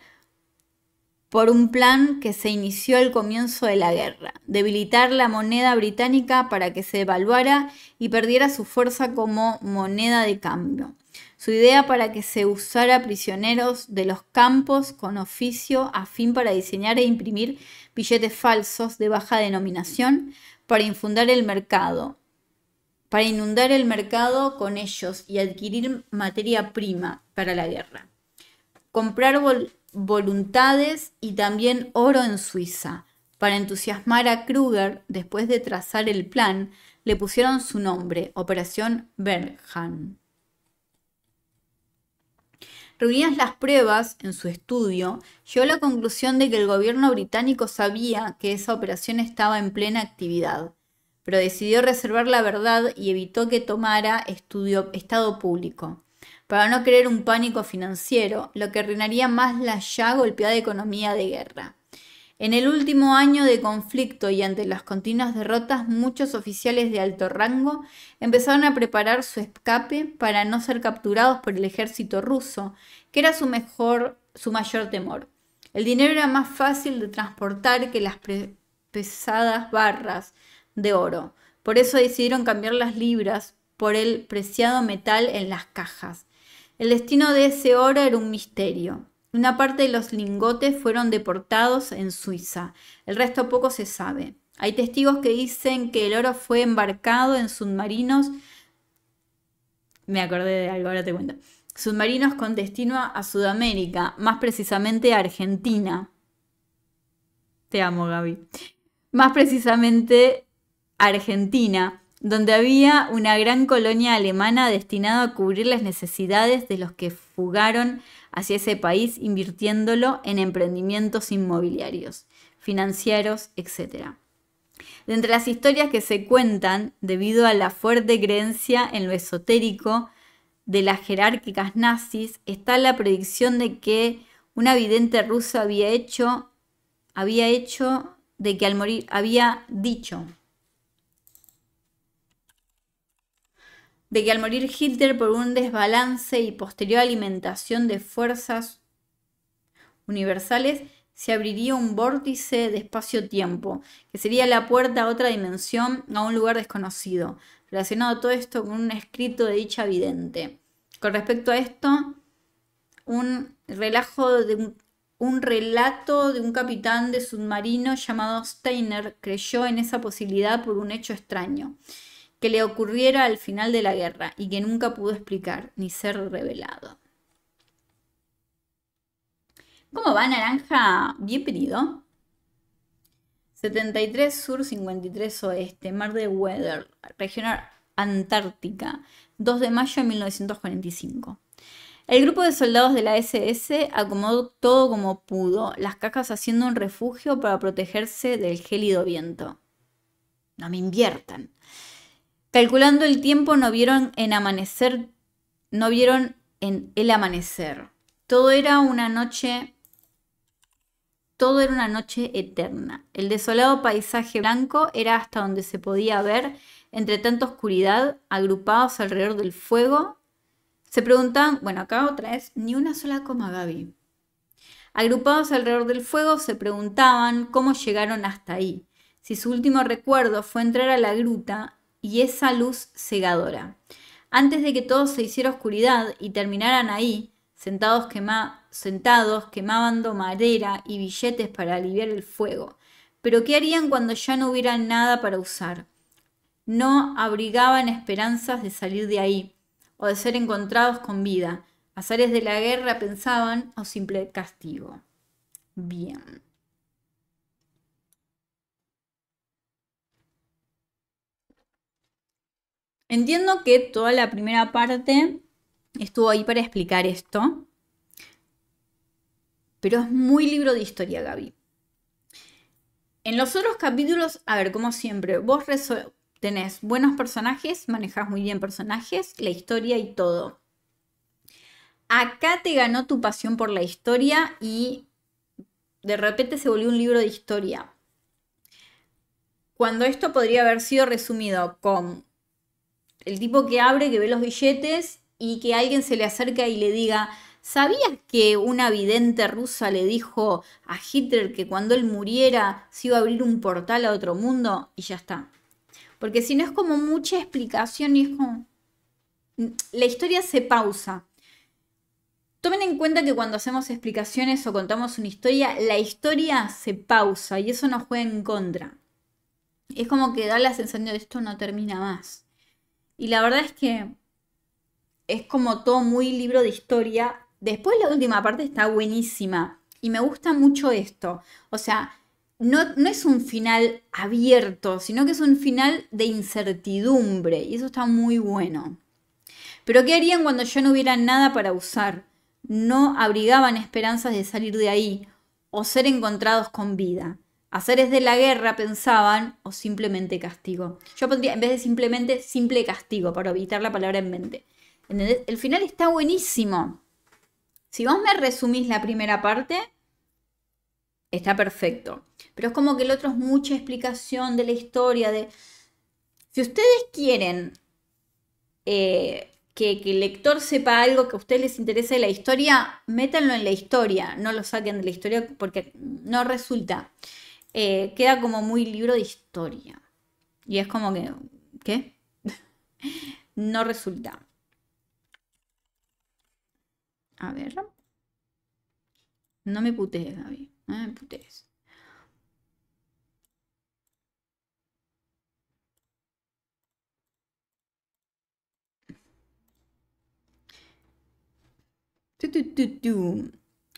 por un plan que se inició al comienzo de la guerra, debilitar la moneda británica para que se devaluara y perdiera su fuerza como moneda de cambio. Su idea para que se usara prisioneros de los campos con oficio a fin para diseñar e imprimir billetes falsos de baja denominación para infundar el mercado, para inundar el mercado con ellos y adquirir materia prima para la guerra. Comprar voluntades y también oro en Suiza. Para entusiasmar a Kruger, después de trazar el plan, le pusieron su nombre, Operación Bergham. Reunidas las pruebas en su estudio, llegó a la conclusión de que el gobierno británico sabía que esa operación estaba en plena actividad, pero decidió reservar la verdad y evitó que tomara estudio, estado público para no creer un pánico financiero, lo que reinaría más la ya golpeada economía de guerra. En el último año de conflicto y ante las continuas derrotas, muchos oficiales de alto rango empezaron a preparar su escape para no ser capturados por el ejército ruso, que era su mejor, su mayor temor. El dinero era más fácil de transportar que las pesadas barras de oro. Por eso decidieron cambiar las libras por el preciado metal en las cajas. El destino de ese oro era un misterio. Una parte de los lingotes fueron deportados en Suiza, el resto poco se sabe. Hay testigos que dicen que el oro fue embarcado en submarinos. Me acordé de algo, ahora te cuento. Submarinos con destino a Sudamérica, más precisamente a Argentina. Te amo, Gaby. Más precisamente Argentina, donde había una gran colonia alemana destinada a cubrir las necesidades de los que fugaron hacia ese país invirtiéndolo en emprendimientos inmobiliarios, financieros, etc. De entre las historias que se cuentan, debido a la fuerte creencia en lo esotérico de las jerárquicas nazis, está la predicción de que una vidente rusa había hecho, había hecho de que al morir, había dicho, de que al morir Hitler por un desbalance y posterior alimentación de fuerzas universales, se abriría un vórtice de espacio-tiempo, que sería la puerta a otra dimensión, a un lugar desconocido, relacionado todo esto con un escrito de dicha vidente. Con respecto a esto, un, relajo de un relato de un capitán de submarino llamado Steiner creyó en esa posibilidad por un hecho extraño que le ocurriera al final de la guerra y que nunca pudo explicar ni ser revelado. ¿Cómo va Naranja? Bienvenido. 73 Sur, 53 Oeste, Mar de Weather, región Antártica, 2 de mayo de 1945. El grupo de soldados de la SS acomodó todo como pudo, las cajas haciendo un refugio para protegerse del gélido viento. No me inviertan. Calculando el tiempo no vieron en amanecer, no vieron en el amanecer. Todo era una noche, todo era una noche eterna. El desolado paisaje blanco era hasta donde se podía ver, entre tanta oscuridad, agrupados alrededor del fuego. Se preguntaban, bueno, acá otra vez, ni una sola coma, Gaby. Agrupados alrededor del fuego, se preguntaban cómo llegaron hasta ahí. Si su último recuerdo fue entrar a la gruta, y esa luz cegadora. Antes de que todo se hiciera oscuridad y terminaran ahí, sentados, sentados quemando madera y billetes para aliviar el fuego. Pero ¿qué harían cuando ya no hubiera nada para usar? No abrigaban esperanzas de salir de ahí o de ser encontrados con vida. Azares de la guerra pensaban o simple castigo. Bien. Entiendo que toda la primera parte estuvo ahí para explicar esto, pero es muy libro de historia, Gaby. En los otros capítulos, a ver, como siempre, vos tenés buenos personajes, manejás muy bien personajes, la historia y todo. Acá te ganó tu pasión por la historia y de repente se volvió un libro de historia. Cuando esto podría haber sido resumido con el tipo que abre, que ve los billetes y que alguien se le acerca y le diga, ¿sabías que una vidente rusa le dijo a Hitler que cuando él muriera se iba a abrir un portal a otro mundo? Y ya está. Porque si no es como mucha explicación y es como... La historia se pausa. Tomen en cuenta que cuando hacemos explicaciones o contamos una historia, la historia se pausa y eso nos juega en contra. Es como que da la sensación de esto no termina más. Y la verdad es que es como todo muy libro de historia. Después la última parte está buenísima y me gusta mucho esto. O sea, no, no es un final abierto, sino que es un final de incertidumbre y eso está muy bueno. Pero ¿qué harían cuando ya no hubiera nada para usar? No abrigaban esperanzas de salir de ahí o ser encontrados con vida. Haceres de la guerra, pensaban, o simplemente castigo. Yo pondría, en vez de simplemente, simple castigo, para evitar la palabra en mente. El final está buenísimo. Si vos me resumís la primera parte, está perfecto. Pero es como que el otro es mucha explicación de la historia, de... Si ustedes quieren eh, que, que, el lector sepa algo que a ustedes les interese de la historia, métanlo en la historia, no lo saquen de la historia porque no resulta. Eh, queda como muy libro de historia. Y es como que, ¿qué? no resulta. A ver. No me putees, Gaby. No me putees.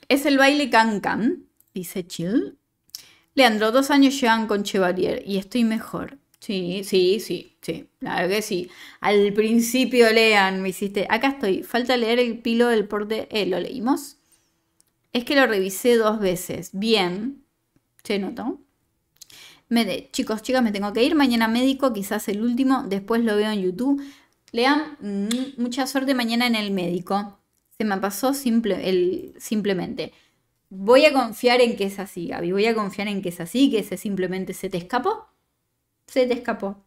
Es el baile cancan dice Chill. Leandro, dos años llevan con Chevalier y estoy mejor. Sí, sí, sí, sí, claro que sí. Al principio lean, me hiciste. Acá estoy, falta leer el pilo del porte. Eh, ¿lo leímos? Es que lo revisé dos veces. Bien, se notó. Me de... Chicos, chicas, me tengo que ir. Mañana médico, quizás el último. Después lo veo en YouTube. Lean, mm, mucha suerte mañana en el médico. Se me pasó simple, el, simplemente voy a confiar en que es así, Gaby, voy a confiar en que es así, que ese simplemente se te escapó. Se te escapó.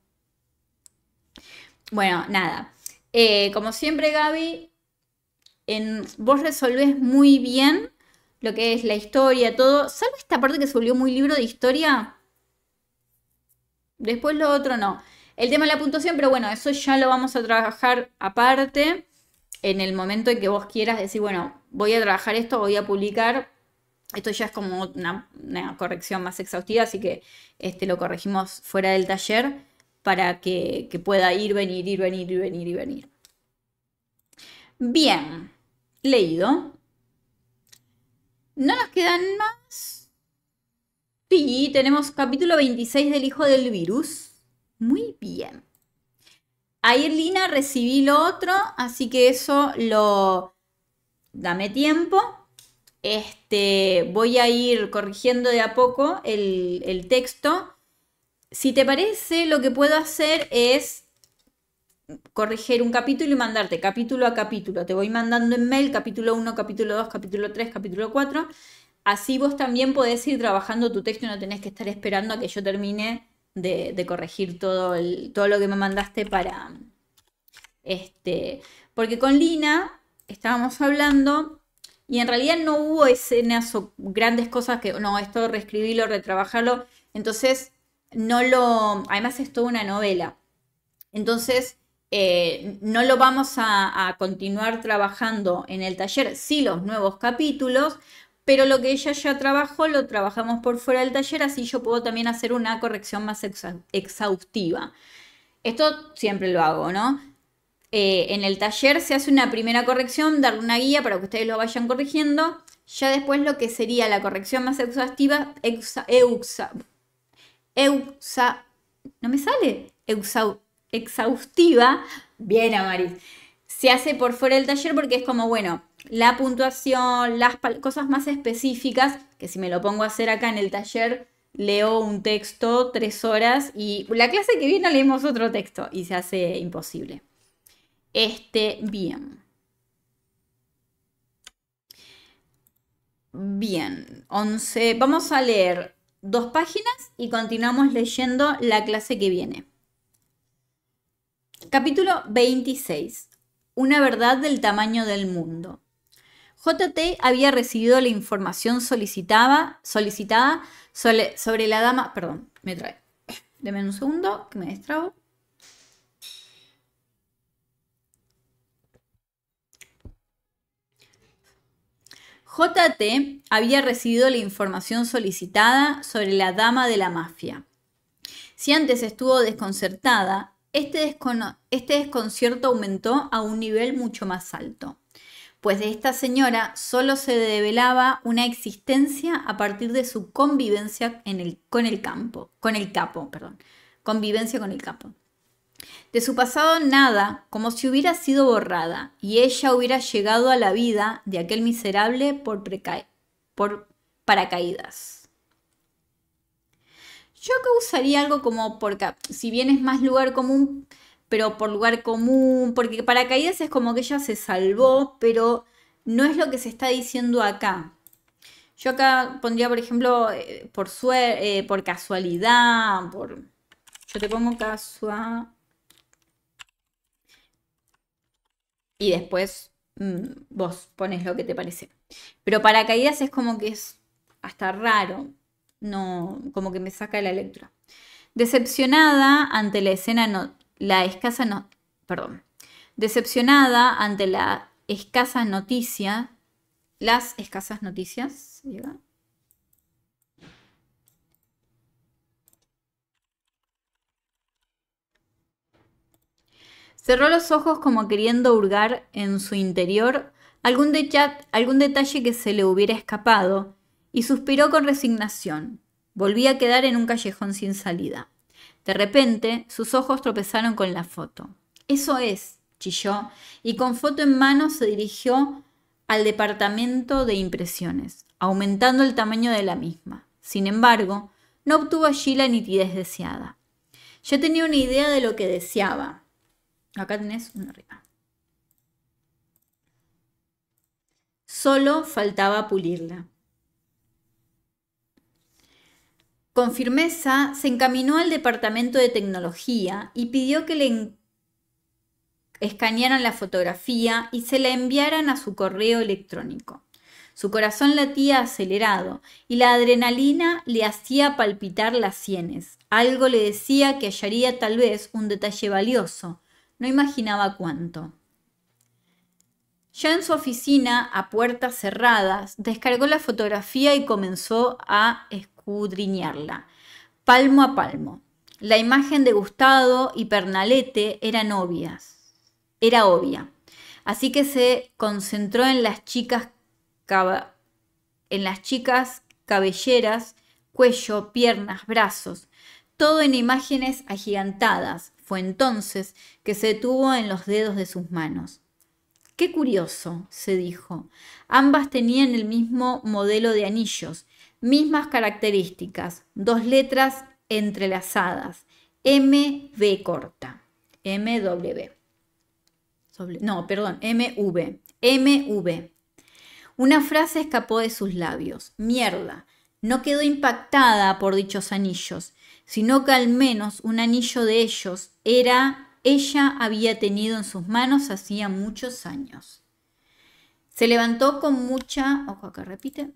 Bueno, nada. Eh, como siempre, Gaby, vos resolvés muy bien lo que es la historia, todo. Salvo esta parte que se volvió muy libro de historia. Después lo otro no. El tema de la puntuación, pero bueno, eso ya lo vamos a trabajar aparte en el momento en que vos quieras decir, bueno, voy a trabajar esto, voy a publicar, esto ya es como una, corrección más exhaustiva, así que este, lo corregimos fuera del taller para que, pueda ir, venir, ir, venir, ir, venir, y venir. Bien, leído. No nos quedan más. Sí, tenemos capítulo 26 del hijo del virus. Muy bien. A Irlina recibí lo otro, así que eso lo... Dame tiempo este, voy a ir corrigiendo de a poco el, texto. Si te parece, lo que puedo hacer es corregir un capítulo y mandarte capítulo a capítulo. Te voy mandando en mail capítulo 1, capítulo 2, capítulo 3, capítulo 4. Así vos también podés ir trabajando tu texto y no tenés que estar esperando a que yo termine de, corregir todo, todo lo que me mandaste para... Este, porque con Lina estábamos hablando y en realidad no hubo escenas o grandes cosas que, no, esto reescribirlo, retrabajarlo. Entonces, no lo. Además, es toda una novela. Entonces, eh, no lo vamos a, a, continuar trabajando en el taller, sí los nuevos capítulos, pero lo que ella ya trabajó lo trabajamos por fuera del taller, así yo puedo también hacer una corrección más exhaustiva. Esto siempre lo hago, ¿no? Eh, en el taller se hace una primera corrección, darle una guía para que ustedes lo vayan corrigiendo. Ya después lo que sería la corrección más exhaustiva, no me sale, exhaustiva, bien Amaris, se hace por fuera del taller porque es como, bueno, la puntuación, las cosas más específicas, que si me lo pongo a hacer acá en el taller, leo un texto tres horas y la clase que viene leemos otro texto y se hace imposible. Este bien. Bien, 11. Vamos a leer dos páginas y continuamos leyendo la clase que viene. Capítulo 26. Una verdad del tamaño del mundo. JT había recibido la información solicitada sobre la dama... Perdón, me trae. Deme un segundo que me destrabo. JT había recibido la información solicitada sobre la dama de la mafia. Si antes estuvo desconcertada, este, este, desconcierto aumentó a un nivel mucho más alto, pues de esta señora solo se develaba una existencia a partir de su convivencia con el campo, con el capo, perdón, convivencia con el capo. De su pasado nada, como si hubiera sido borrada, y ella hubiera llegado a la vida de aquel miserable por, paracaídas. Yo usaría algo como por, si bien es más lugar común, pero por lugar común, porque paracaídas es como que ella se salvó, pero no es lo que se está diciendo acá. Yo acá pondría, por ejemplo, eh, por, eh, por casualidad, por... Yo te pongo casual... y después mm, vos pones lo que te parece. Pero para caídas es como que es hasta raro, no, como que me saca la lectura. Decepcionada ante la escena, no, la escasa, no, perdón, decepcionada ante la escasa noticia, las escasas noticias, Cerró los ojos como queriendo hurgar en su interior algún, algún detalle que se le hubiera escapado y suspiró con resignación. Volvía a quedar en un callejón sin salida. De repente, sus ojos tropezaron con la foto. Eso es, chilló, y con foto en mano se dirigió al departamento de impresiones, aumentando el tamaño de la misma. Sin embargo, no obtuvo allí la nitidez deseada. Ya tenía una idea de lo que deseaba, Acá tenés una arriba. Solo faltaba pulirla. Con firmeza se encaminó al departamento de tecnología y pidió que le escanearan la fotografía y se la enviaran a su correo electrónico. Su corazón latía acelerado y la adrenalina le hacía palpitar las sienes. Algo le decía que hallaría tal vez un detalle valioso, no imaginaba cuánto. Ya en su oficina, a puertas cerradas, descargó la fotografía y comenzó a escudriñarla, palmo a palmo. La imagen de Gustavo y Pernalete eran obvias, era obvia. Así que se concentró en las chicas, en las chicas cabelleras, cuello, piernas, brazos, todo en imágenes agigantadas, fue entonces que se detuvo en los dedos de sus manos. Qué curioso, se dijo. Ambas tenían el mismo modelo de anillos, mismas características, dos letras entrelazadas, MV corta, MW. No, perdón, MV, MV. Una frase escapó de sus labios, mierda. No quedó impactada por dichos anillos, sino que al menos un anillo de ellos era ella había tenido en sus manos hacía muchos años. Se levantó con mucha, ojo acá repite,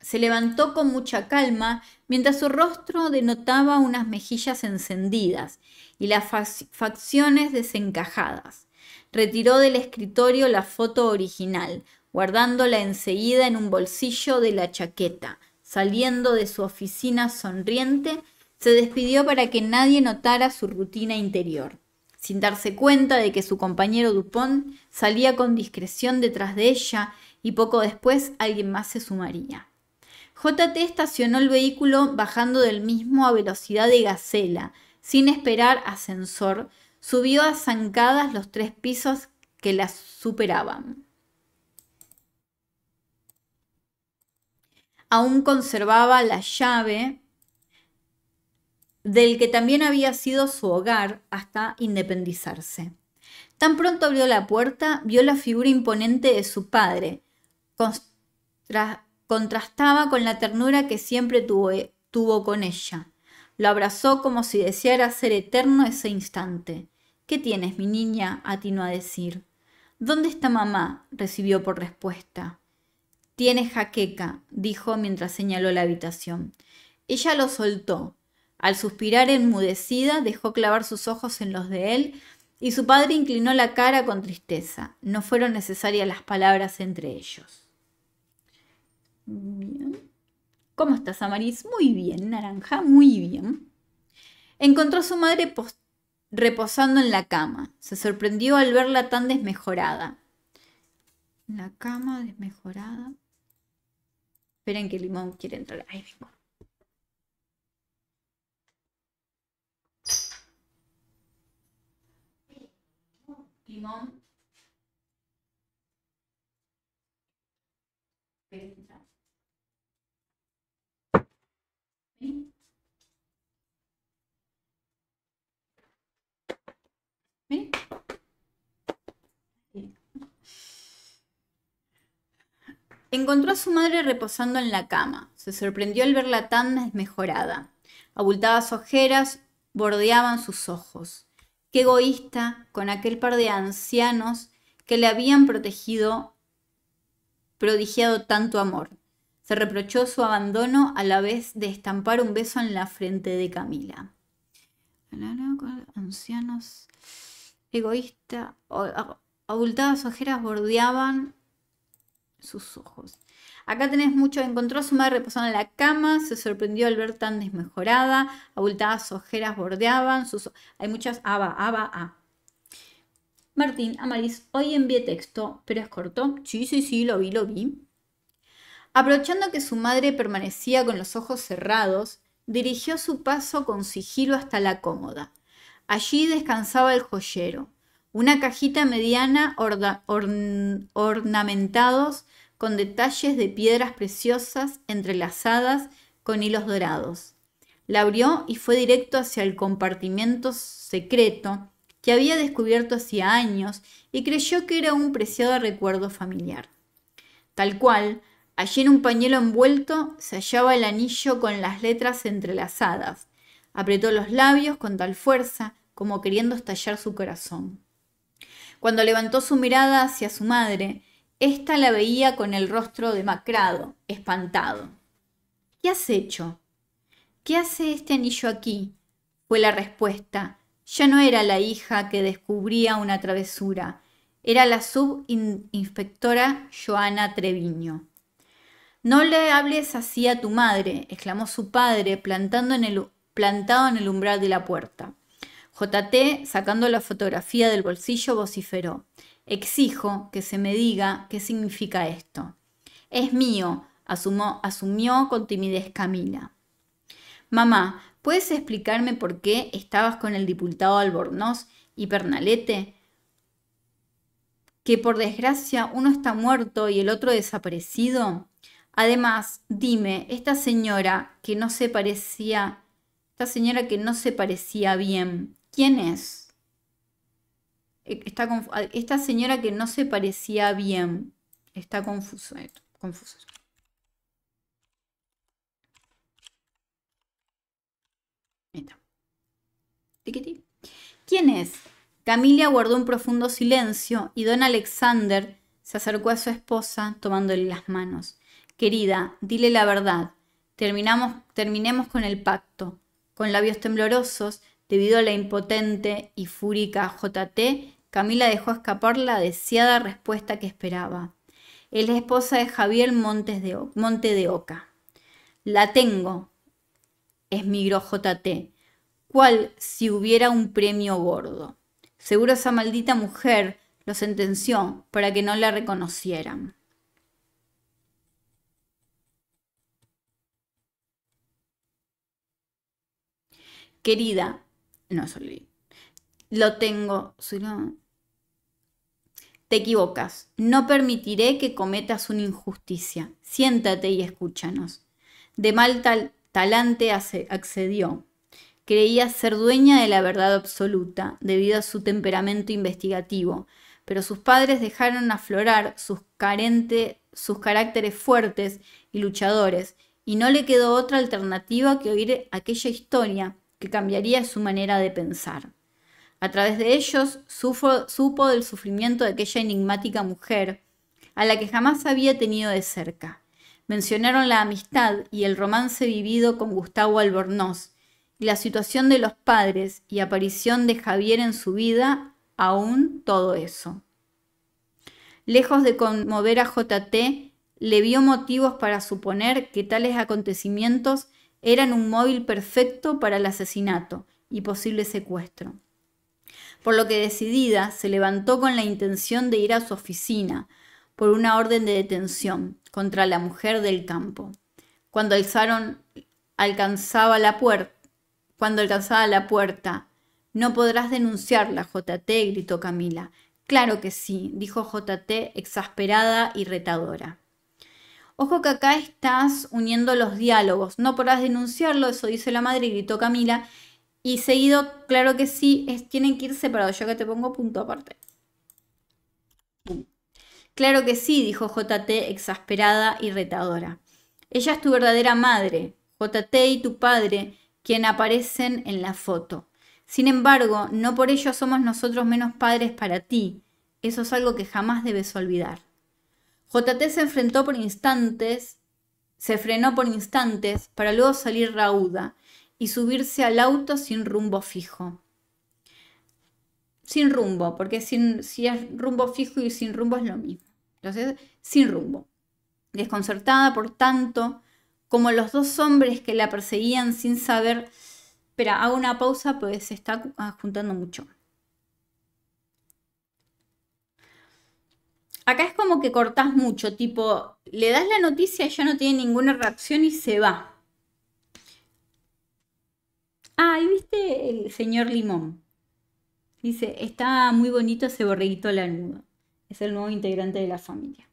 se levantó con mucha calma mientras su rostro denotaba unas mejillas encendidas y las facciones desencajadas. Retiró del escritorio la foto original, guardándola enseguida en un bolsillo de la chaqueta. Saliendo de su oficina sonriente, se despidió para que nadie notara su rutina interior, sin darse cuenta de que su compañero Dupont salía con discreción detrás de ella y poco después alguien más se sumaría. JT estacionó el vehículo bajando del mismo a velocidad de gacela, sin esperar ascensor, subió a zancadas los tres pisos que la superaban. aún conservaba la llave del que también había sido su hogar hasta independizarse. Tan pronto abrió la puerta, vio la figura imponente de su padre. contrastaba con la ternura que siempre tuvo, eh, tuvo con ella. Lo abrazó como si deseara ser eterno ese instante. ¿Qué tienes, mi niña? atinó a decir. ¿Dónde está mamá? recibió por respuesta. Tiene jaqueca, dijo mientras señaló la habitación. Ella lo soltó. Al suspirar enmudecida, dejó clavar sus ojos en los de él y su padre inclinó la cara con tristeza. No fueron necesarias las palabras entre ellos. ¿Cómo estás, Amaris? Muy bien, Naranja, muy bien. Encontró a su madre reposando en la cama. Se sorprendió al verla tan desmejorada. La cama desmejorada. Esperen que Limón quiere entrar. Ahí vengo. Limón. Encontró a su madre reposando en la cama. Se sorprendió al verla tan desmejorada. Abultadas ojeras bordeaban sus ojos. Qué egoísta con aquel par de ancianos que le habían protegido, prodigiado tanto amor. Se reprochó su abandono a la vez de estampar un beso en la frente de Camila. Ancianos, egoísta, abultadas ojeras bordeaban sus ojos. Acá tenés mucho. Encontró a su madre reposando en la cama. Se sorprendió al ver tan desmejorada. Abultadas ojeras bordeaban sus. Hay muchas. Aba, aba, a. Martín, Amaris, hoy envié texto, pero es corto. Sí, sí, sí, lo vi, lo vi. Aprovechando que su madre permanecía con los ojos cerrados, dirigió su paso con sigilo hasta la cómoda. Allí descansaba el joyero. Una cajita mediana ornamentados con detalles de piedras preciosas entrelazadas con hilos dorados. La abrió y fue directo hacia el compartimiento secreto que había descubierto hacía años y creyó que era un preciado recuerdo familiar. Tal cual, allí en un pañuelo envuelto se hallaba el anillo con las letras entrelazadas. Apretó los labios con tal fuerza como queriendo estallar su corazón. Cuando levantó su mirada hacia su madre, ésta la veía con el rostro demacrado, espantado. ¿Qué has hecho? ¿Qué hace este anillo aquí? fue la respuesta. Ya no era la hija que descubría una travesura, era la subinspectora Joana Treviño. No le hables así a tu madre, exclamó su padre, plantado en el umbral de la puerta. JT, sacando la fotografía del bolsillo, vociferó. Exijo que se me diga qué significa esto. Es mío, asumió con timidez Camila. Mamá, ¿puedes explicarme por qué estabas con el diputado Albornoz y Pernalete? Que por desgracia uno está muerto y el otro desaparecido. Además, dime, esta señora que no se parecía, esta señora que no se parecía bien, ¿Quién es? E, esta señora que no se parecía bien. Está confuso. Eh, confuso. ¿Quién es? Camilia guardó un profundo silencio y don Alexander se acercó a su esposa tomándole las manos. Querida, dile la verdad. Terminamos, terminemos con el pacto. Con labios temblorosos, Debido a la impotente y fúrica JT, Camila dejó escapar la deseada respuesta que esperaba. Es esposa de Javier Montes de Monte de Oca. La tengo, esmigró JT. ¿Cuál si hubiera un premio gordo? Seguro esa maldita mujer lo sentenció para que no la reconocieran. Querida, no es Lo tengo. Te equivocas. No permitiré que cometas una injusticia. Siéntate y escúchanos. De mal tal talante accedió. Creía ser dueña de la verdad absoluta debido a su temperamento investigativo, pero sus padres dejaron aflorar sus, carente, sus caracteres fuertes y luchadores, y no le quedó otra alternativa que oír aquella historia que cambiaría su manera de pensar. A través de ellos supo del sufrimiento de aquella enigmática mujer, a la que jamás había tenido de cerca. Mencionaron la amistad y el romance vivido con Gustavo Albornoz, y la situación de los padres y aparición de Javier en su vida, aún todo eso. Lejos de conmover a JT, le vio motivos para suponer que tales acontecimientos eran un móvil perfecto para el asesinato y posible secuestro. Por lo que decidida, se levantó con la intención de ir a su oficina por una orden de detención contra la mujer del campo. Cuando alzaron, alcanzaba la puerta, cuando alcanzaba la puerta, no podrás denunciarla, JT, gritó Camila. Claro que sí, dijo JT, exasperada y retadora. Ojo que acá estás uniendo los diálogos, no podrás denunciarlo, eso dice la madre, gritó Camila. Y seguido, claro que sí, tienen que ir separados. Yo que te pongo punto aparte. Claro que sí, dijo JT, exasperada y retadora. Ella es tu verdadera madre, JT y tu padre, quien aparecen en la foto. Sin embargo, no por ello somos nosotros menos padres para ti. Eso es algo que jamás debes olvidar. JT se enfrentó por instantes, se frenó por instantes para luego salir rauda y subirse al auto sin rumbo fijo. Sin rumbo, porque sin, si es rumbo fijo y sin rumbo es lo mismo. Entonces, sin rumbo. Desconcertada, por tanto, como los dos hombres que la perseguían sin saber... pero hago una pausa, pues se está ah, juntando mucho. Acá es como que cortás mucho, tipo, le das la noticia, ya no tiene ninguna reacción y se va. Ah, y viste el señor Limón. Dice, está muy bonito ese borreguito lanudo. Es el nuevo integrante de la familia.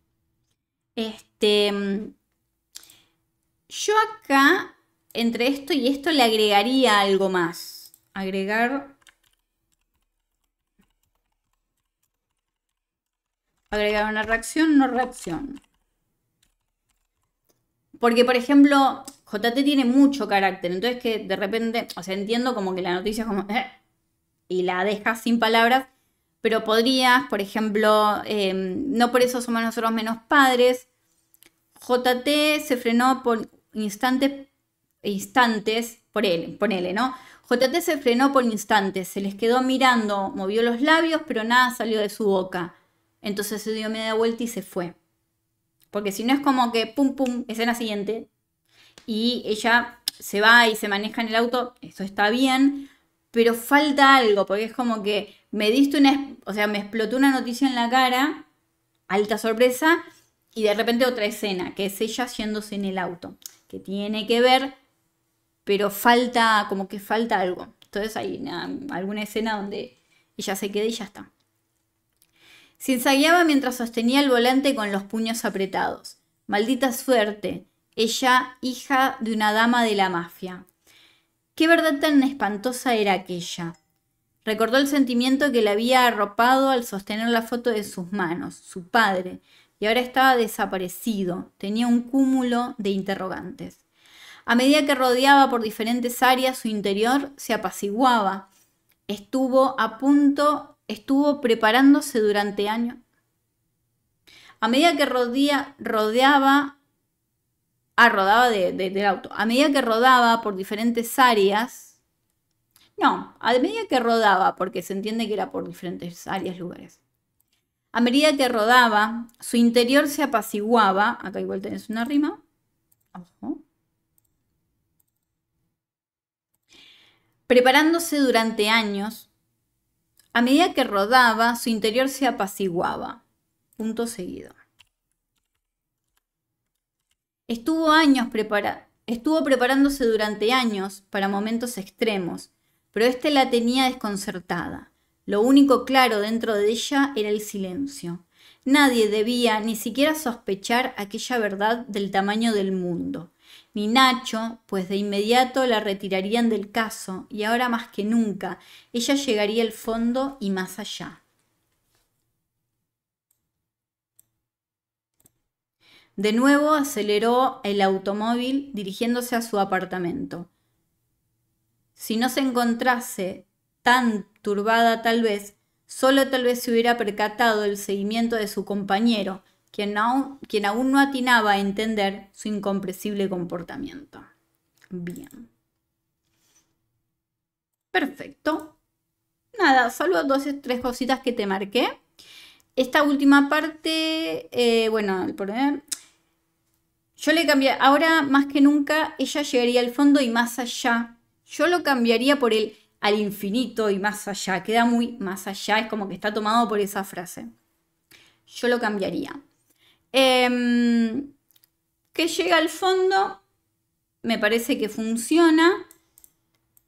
Este, mm, yo acá, entre esto y esto, le agregaría algo más. Agregar Agregar una reacción, no reacción. Porque, por ejemplo, JT tiene mucho carácter, entonces que de repente, o sea, entiendo como que la noticia es como, eh", y la dejas sin palabras, pero podrías, por ejemplo, em, no por eso somos nosotros menos padres. JT se frenó por instantes, instantes, por él, ponele, ¿no? JT se frenó por instantes, se les quedó mirando, movió los labios, pero nada salió de su boca. Entonces se dio media vuelta y se fue. Porque si no es como que pum pum, escena siguiente. Y ella se va y se maneja en el auto, eso está bien, pero falta algo, porque es como que me diste una, o sea, me explotó una noticia en la cara, alta sorpresa, y de repente otra escena, que es ella yéndose en el auto, que tiene que ver, pero falta, como que falta algo. Entonces hay alguna escena donde ella se quede y ya está ensayaba mientras sostenía el volante con los puños apretados. Maldita suerte, ella hija de una dama de la mafia. Qué verdad tan espantosa era aquella. Recordó el sentimiento que le había arropado al sostener la foto de sus manos, su padre, y ahora estaba desaparecido, tenía un cúmulo de interrogantes. A medida que rodeaba por diferentes áreas su interior, se apaciguaba. Estuvo a punto estuvo preparándose durante años. A medida que rodía, rodeaba, ah, rodaba del auto, a medida que rodaba por diferentes áreas, no, a medida que rodaba, porque se entiende que era por diferentes áreas, lugares. A medida que rodaba, su interior se apaciguaba, acá igual tenés una rima, preparándose durante años a medida que rodaba, su interior se apaciguaba. Punto seguido. Estuvo, años Estuvo preparándose durante años para momentos extremos, pero este la tenía desconcertada. Lo único claro dentro de ella era el silencio. Nadie debía ni siquiera sospechar aquella verdad del tamaño del mundo ni Nacho, pues de inmediato la retirarían del caso y ahora más que nunca ella llegaría al fondo y más allá. De nuevo aceleró el automóvil dirigiéndose a su apartamento. Si no se encontrase tan turbada tal vez, solo tal vez se hubiera percatado el seguimiento de su compañero, quien aún, quien no atinaba a entender su incomprensible comportamiento. Bien. Perfecto. Nada, solo dos, tres cositas que te marqué. Esta última parte, eh, bueno, el yo le cambié, ahora más que nunca ella llegaría al fondo y más allá. Yo lo cambiaría por el al infinito y más allá. Queda muy más allá, es como que está tomado por esa frase. Yo lo cambiaría. Em, que llega al fondo, me parece que funciona.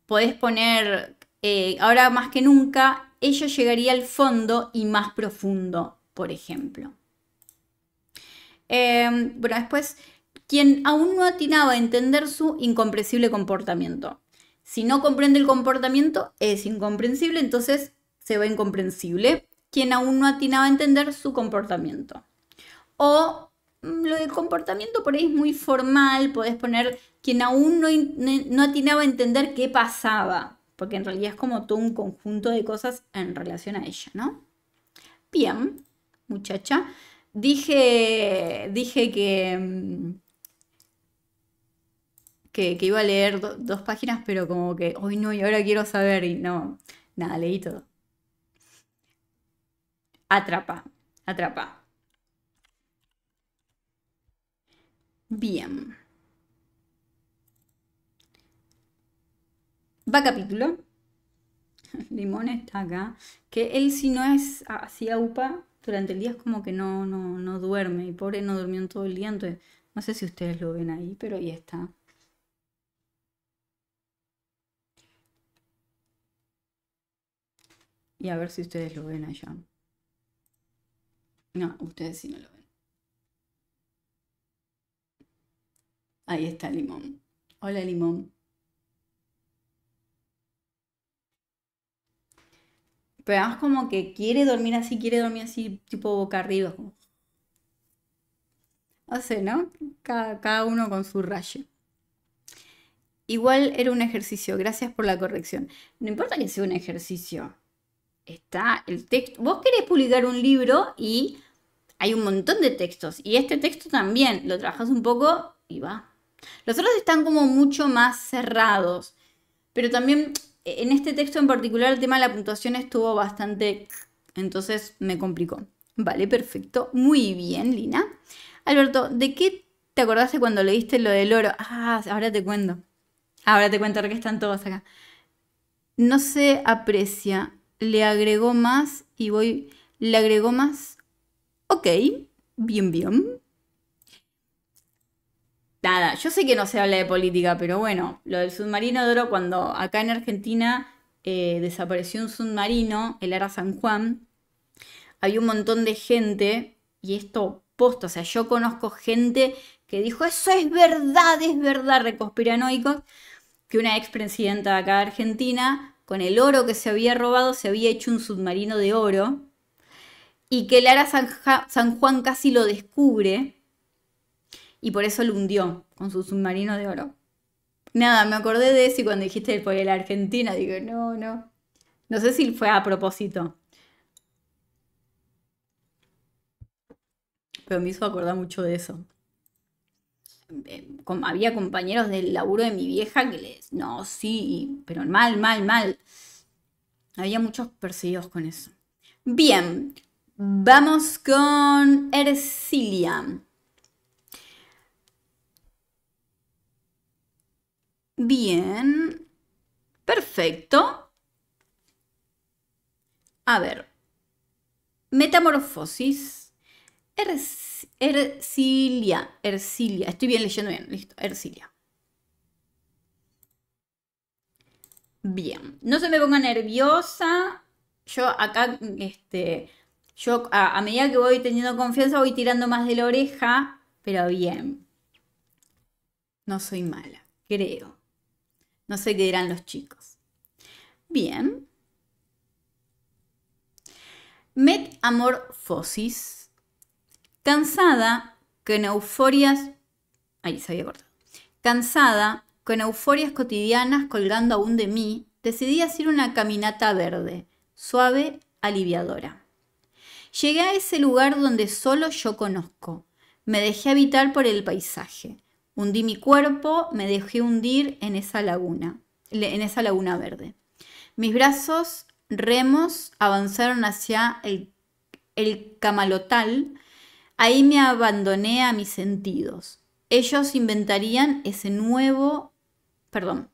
Podés poner, eh, ahora más que nunca, ella llegaría al fondo y más profundo, por ejemplo. Em, bueno, después, quien aún no atinaba a entender su incomprensible comportamiento. Si no comprende el comportamiento, es incomprensible, entonces se ve incomprensible. Quien aún no atinaba a entender su comportamiento. O mm, lo del comportamiento por ahí es muy formal, podés poner quien aún no, no atinaba a entender qué pasaba, porque en realidad es como todo un conjunto de cosas en relación a ella, ¿no? Bien, muchacha, dije, dije que, mm, que, iba a leer dos páginas, pero como que, hoy no, y ahora quiero saber, y no, nada, leí todo. Atrapa, atrapa. Bien. Va capítulo. Limón está acá. Que él si no es así aupa, durante el día es como que no, no, duerme. Y pobre no durmió en todo el día. Entonces, no sé si ustedes lo ven ahí, pero ahí está. Y a ver si ustedes lo ven allá. No, ustedes sí no lo ven. Ahí está Limón. Hola Limón. Pero es como que quiere dormir así, quiere dormir así, tipo boca arriba. No sé, ¿no? Cada, uno con su rayo. Igual era un ejercicio, gracias por la corrección. No importa que sea un ejercicio. Está el texto. Vos querés publicar un libro y hay un montón de textos. Y este texto también lo trabajas un poco y va. Los otros están como mucho más cerrados, pero también eh, en este texto en particular el tema de la puntuación estuvo bastante... Entonces me complicó. Vale, perfecto. Muy bien, Lina. Alberto, ¿de qué te acordaste cuando leíste lo del oro? Ah, ahora te cuento. Ahora te cuento, que están todos acá. No se aprecia. Le agregó más y voy... Le agregó más. Ok, bien, bien yo sé que no se habla de política, pero bueno, lo del submarino de oro, cuando acá en Argentina eh, desapareció un submarino, el Ara San Juan, hay un montón de gente, y esto posto, o sea, yo conozco gente que dijo, eso es verdad, es verdad, reconspiranoicos, que una expresidenta de acá de Argentina, con el oro que se había robado, se había hecho un submarino de oro, y que el Ara San Juan casi lo descubre, y por eso lo hundió con su submarino de oro. Nada, me acordé de eso y cuando dijiste por la Argentina, digo, no, no. No sé si fue a propósito. Pero me hizo acordar mucho de eso. Eh, había compañeros del laburo de mi vieja que les. No, sí, pero mal, mal, mal. Había muchos perseguidos con eso. Bien, vamos con Ercilia. Bien. Perfecto. A ver. Metamorfosis. Ercilia. Ercilia. Estoy bien leyendo bien. Listo. Ercilia. Bien. No se me ponga nerviosa. Yo acá, este, yo a, a medida que voy teniendo confianza voy tirando más de la oreja, pero bien. No soy mala, creo. No sé qué dirán los chicos. Bien. Metamorfosis. Cansada con euforias. Ahí se había cortado. Cansada con euforias cotidianas colgando aún de mí, decidí hacer una caminata verde, suave, aliviadora. Llegué a ese lugar donde solo yo conozco. Me dejé habitar por el paisaje. Hundí mi cuerpo, me dejé hundir en esa laguna, en esa laguna verde. Mis brazos remos avanzaron hacia el, camalotal. Ahí me abandoné a mis sentidos. Ellos inventarían ese nuevo... Perdón,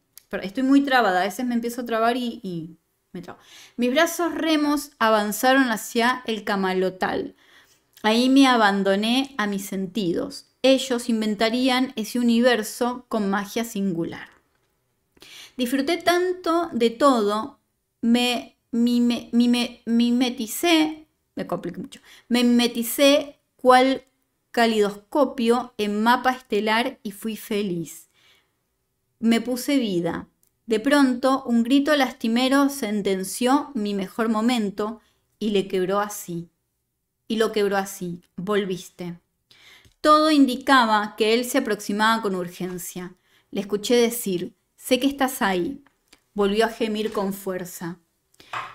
estoy muy trabada, a veces me empiezo a trabar y, y me trabo. Mis brazos remos avanzaron hacia el camalotal. Ahí me abandoné a mis sentidos ellos inventarían ese universo con magia singular. Disfruté tanto de todo, me, mimeticé, me compliqué mucho, me mimeticé cual calidoscopio en mapa estelar y fui feliz. Me puse vida. De pronto, un grito lastimero sentenció mi mejor momento y le quebró así. Y lo quebró así. Volviste. Todo indicaba que él se aproximaba con urgencia. Le escuché decir, sé que estás ahí. Volvió a gemir con fuerza.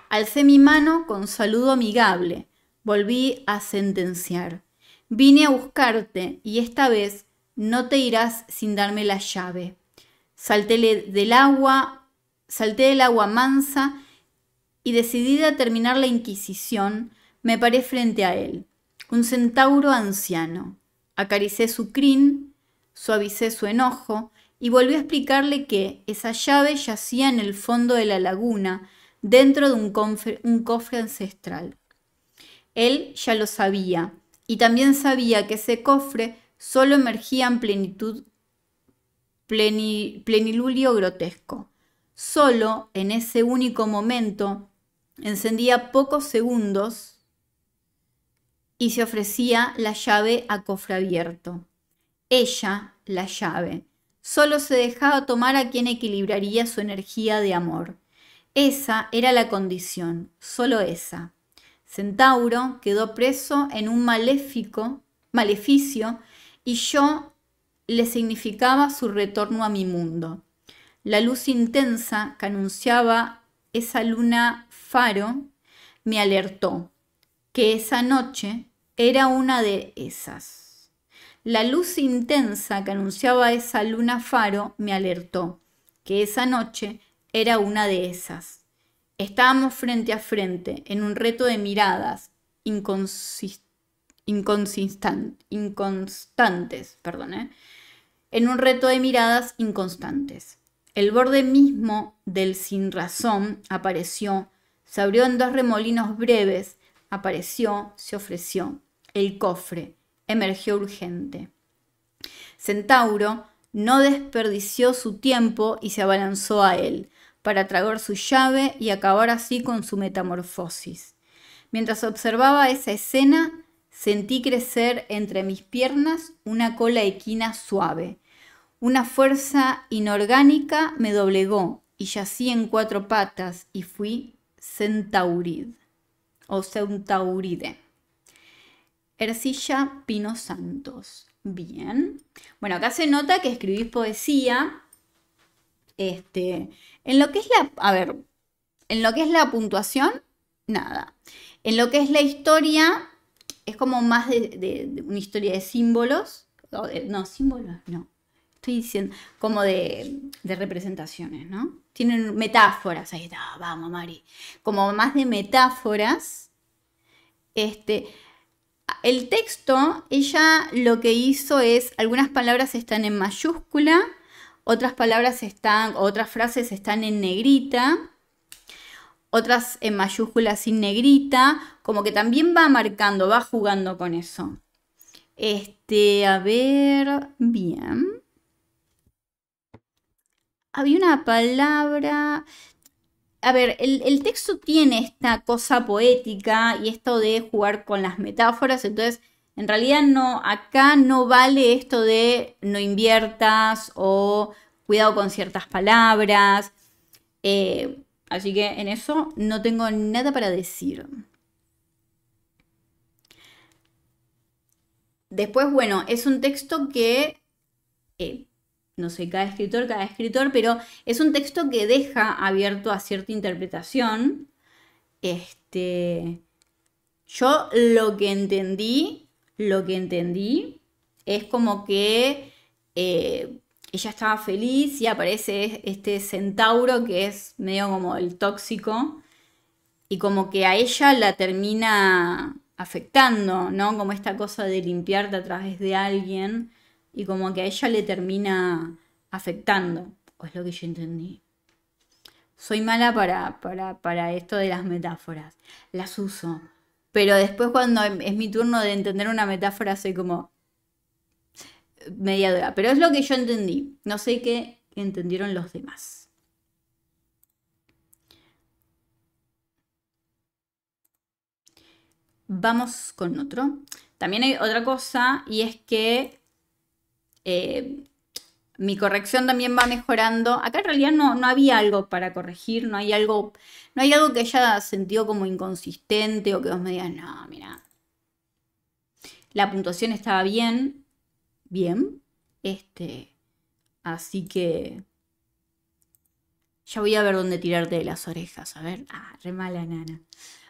Alcé mi mano con saludo amigable. Volví a sentenciar. Vine a buscarte y esta vez no te irás sin darme la llave. Salté del agua, salté del agua mansa y decidida a terminar la Inquisición, me paré frente a él, un centauro anciano. Acaricé su crin, suavicé su enojo y volví a explicarle que esa llave yacía en el fondo de la laguna, dentro de un, cofre, ancestral. Él ya lo sabía y también sabía que ese cofre solo emergía en plenitud plenilulio grotesco. Solo en ese único momento encendía pocos segundos y se ofrecía la llave a cofre abierto. Ella, la llave, solo se dejaba tomar a quien equilibraría su energía de amor. Esa era la condición, solo esa. Centauro quedó preso en un maléfico, maleficio, y yo le significaba su retorno a mi mundo. La luz intensa que anunciaba esa luna faro me alertó que esa noche era una de esas. La luz intensa que anunciaba esa luna faro me alertó que esa noche era una de esas. Estábamos frente a frente en un reto de miradas inconstantes, ¿eh? en un reto de miradas inconstantes. El borde mismo del sin razón apareció, se abrió en dos remolinos breves, apareció, se ofreció. El cofre emergió urgente. Centauro no desperdició su tiempo y se abalanzó a él para tragar su llave y acabar así con su metamorfosis. Mientras observaba esa escena, sentí crecer entre mis piernas una cola equina suave. Una fuerza inorgánica me doblegó y yací en cuatro patas y fui centaurid o centauride. Ercilla Pino Santos. Bien. Bueno, acá se nota que escribís poesía. Este, en lo que es la, a ver, en lo que es la puntuación, nada. En lo que es la historia, es como más de, una historia de símbolos. No, símbolos, no. Estoy diciendo, como de, de representaciones, ¿no? Tienen metáforas, ahí está, vamos, Mari. Como más de metáforas. Este, el texto, ella lo que hizo es, algunas palabras están en mayúscula, otras palabras están, otras frases están en negrita, otras en mayúscula sin negrita, como que también va marcando, va jugando con eso. Este, a ver, bien. Había una palabra, a ver, el, texto tiene esta cosa poética y esto de jugar con las metáforas, entonces en realidad no, acá no vale esto de no inviertas o cuidado con ciertas palabras. Eh, así que en eso no tengo nada para decir. Después, bueno, es un texto que eh, no sé, cada escritor, cada escritor, pero es un texto que deja abierto a cierta interpretación. Este, yo lo que entendí, lo que entendí es como que eh, ella estaba feliz y aparece este centauro que es medio como el tóxico y como que a ella la termina afectando, ¿no? Como esta cosa de limpiarte a través de alguien y como que a ella le termina afectando, o es lo que yo entendí. Soy mala para, para, para esto de las metáforas, las uso, pero después cuando em, es mi turno de entender una metáfora soy como mediadora, pero es lo que yo entendí, no sé qué entendieron los demás. Vamos con otro. También hay otra cosa y es que eh, mi corrección también va mejorando. Acá en realidad no, no había algo para corregir, no hay algo, no hay algo que haya sentido como inconsistente o que vos me digas, no, mira, la puntuación estaba bien, bien, este, así que ya voy a ver dónde tirarte de las orejas, a ver, ah, re mala nana.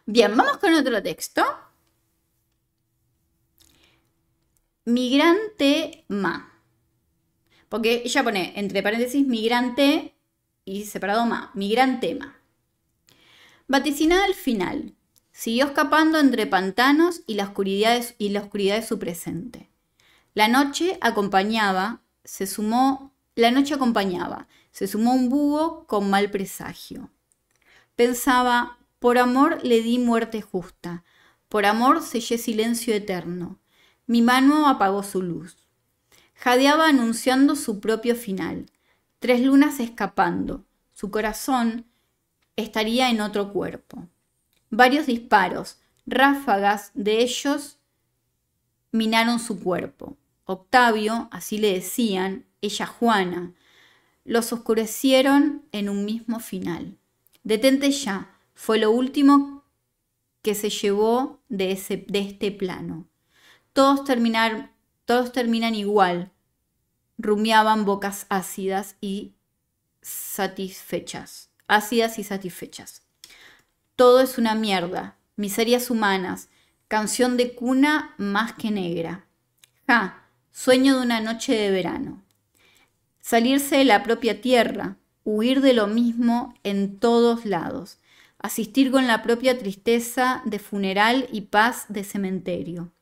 Bien, vamos con otro texto. Migrante más porque ella pone entre paréntesis migrante y separado ma, migrante tema. Vaticinada al final, siguió escapando entre pantanos y la, oscuridad de, y la oscuridad de su presente. La noche acompañaba, se sumó, la noche acompañaba, se sumó un búho con mal presagio. Pensaba, por amor le di muerte justa, por amor sellé silencio eterno. Mi mano apagó su luz jadeaba anunciando su propio final, tres lunas escapando, su corazón estaría en otro cuerpo. Varios disparos, ráfagas de ellos minaron su cuerpo. Octavio, así le decían, ella Juana, los oscurecieron en un mismo final. Detente ya, fue lo último que se llevó de, ese, de este plano. Todos terminaron, todos terminan igual. Rumiaban bocas ácidas y satisfechas. Ácidas y satisfechas. Todo es una mierda. Miserias humanas. Canción de cuna más que negra. Ja, sueño de una noche de verano. Salirse de la propia tierra, huir de lo mismo en todos lados, asistir con la propia tristeza de funeral y paz de cementerio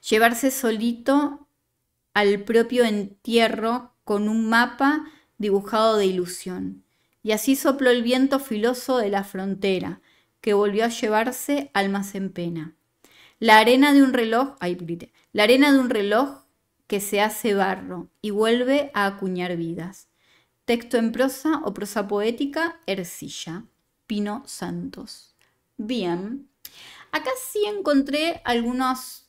llevarse solito al propio entierro con un mapa dibujado de ilusión. Y así sopló el viento filoso de la frontera, que volvió a llevarse almas en pena. La arena de un reloj, la arena de un reloj que se hace barro y vuelve a acuñar vidas. Texto en prosa o prosa poética, Ercilla, Pino Santos. Bien, acá sí encontré algunos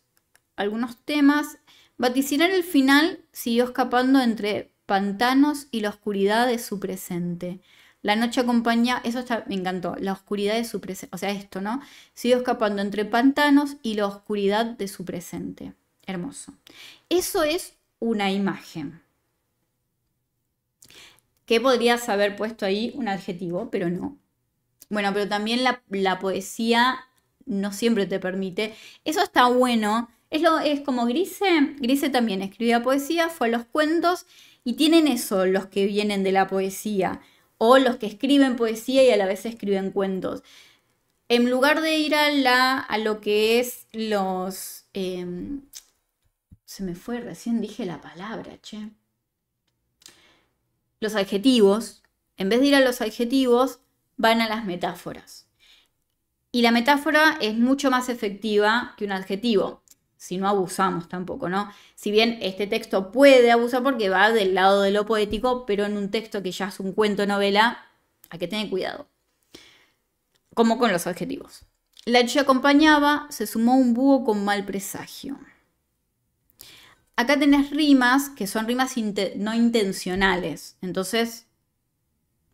algunos temas, vaticinar el final siguió escapando entre pantanos y la oscuridad de su presente. La noche acompaña, eso está, me encantó, la oscuridad de su presente, o sea, esto, ¿no? Siguió escapando entre pantanos y la oscuridad de su presente. Hermoso. Eso es una imagen. Que podrías haber puesto ahí un adjetivo, pero no. Bueno, pero también la, la poesía no siempre te permite. Eso está bueno es, como Grise, Grise también escribía poesía, fue a los cuentos y tienen eso los que vienen de la poesía o los que escriben poesía y a la vez escriben cuentos. En lugar de ir a, lo que es los... Em, se me fue, recién dije la palabra, che. Los adjetivos, en vez de ir a los adjetivos, van a las metáforas. Y la metáfora es mucho más efectiva que un adjetivo si no abusamos tampoco, ¿no? Si bien este texto puede abusar porque va del lado de lo poético, pero en un texto que ya es un cuento novela, hay que tener cuidado. Como con los adjetivos. La ancha acompañaba, se sumó un búho con mal presagio. Acá tenés rimas que son rimas no intencionales, entonces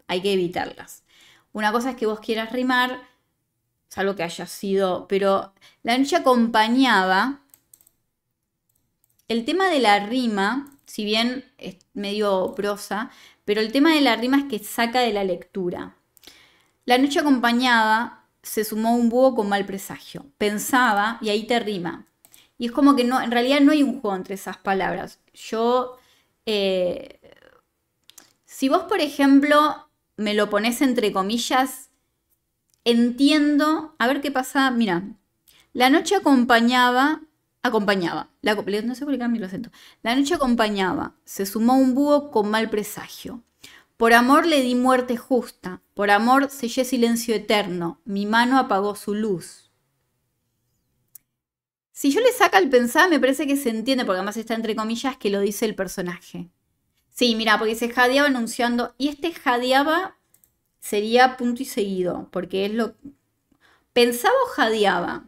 hay que evitarlas. Una cosa es que vos quieras rimar, salvo que haya sido, pero la ancha acompañaba, el tema de la rima, si bien es medio prosa, pero el tema de la rima es que saca de la lectura. La noche acompañada se sumó un búho con mal presagio. Pensaba y ahí te rima. Y es como que no, en realidad no hay un juego entre esas palabras. Yo, eh, si vos, por ejemplo, me lo pones entre comillas, entiendo, a ver qué pasa, mira, la noche acompañaba acompañaba. La, no sé por qué acento. La noche acompañaba. Se sumó un búho con mal presagio. Por amor le di muerte justa. Por amor sellé silencio eterno. Mi mano apagó su luz. Si yo le saca el pensar, me parece que se entiende, porque además está entre comillas que lo dice el personaje. Sí, mira, porque se jadeaba anunciando. Y este jadeaba sería punto y seguido, porque es lo. Pensaba o jadeaba.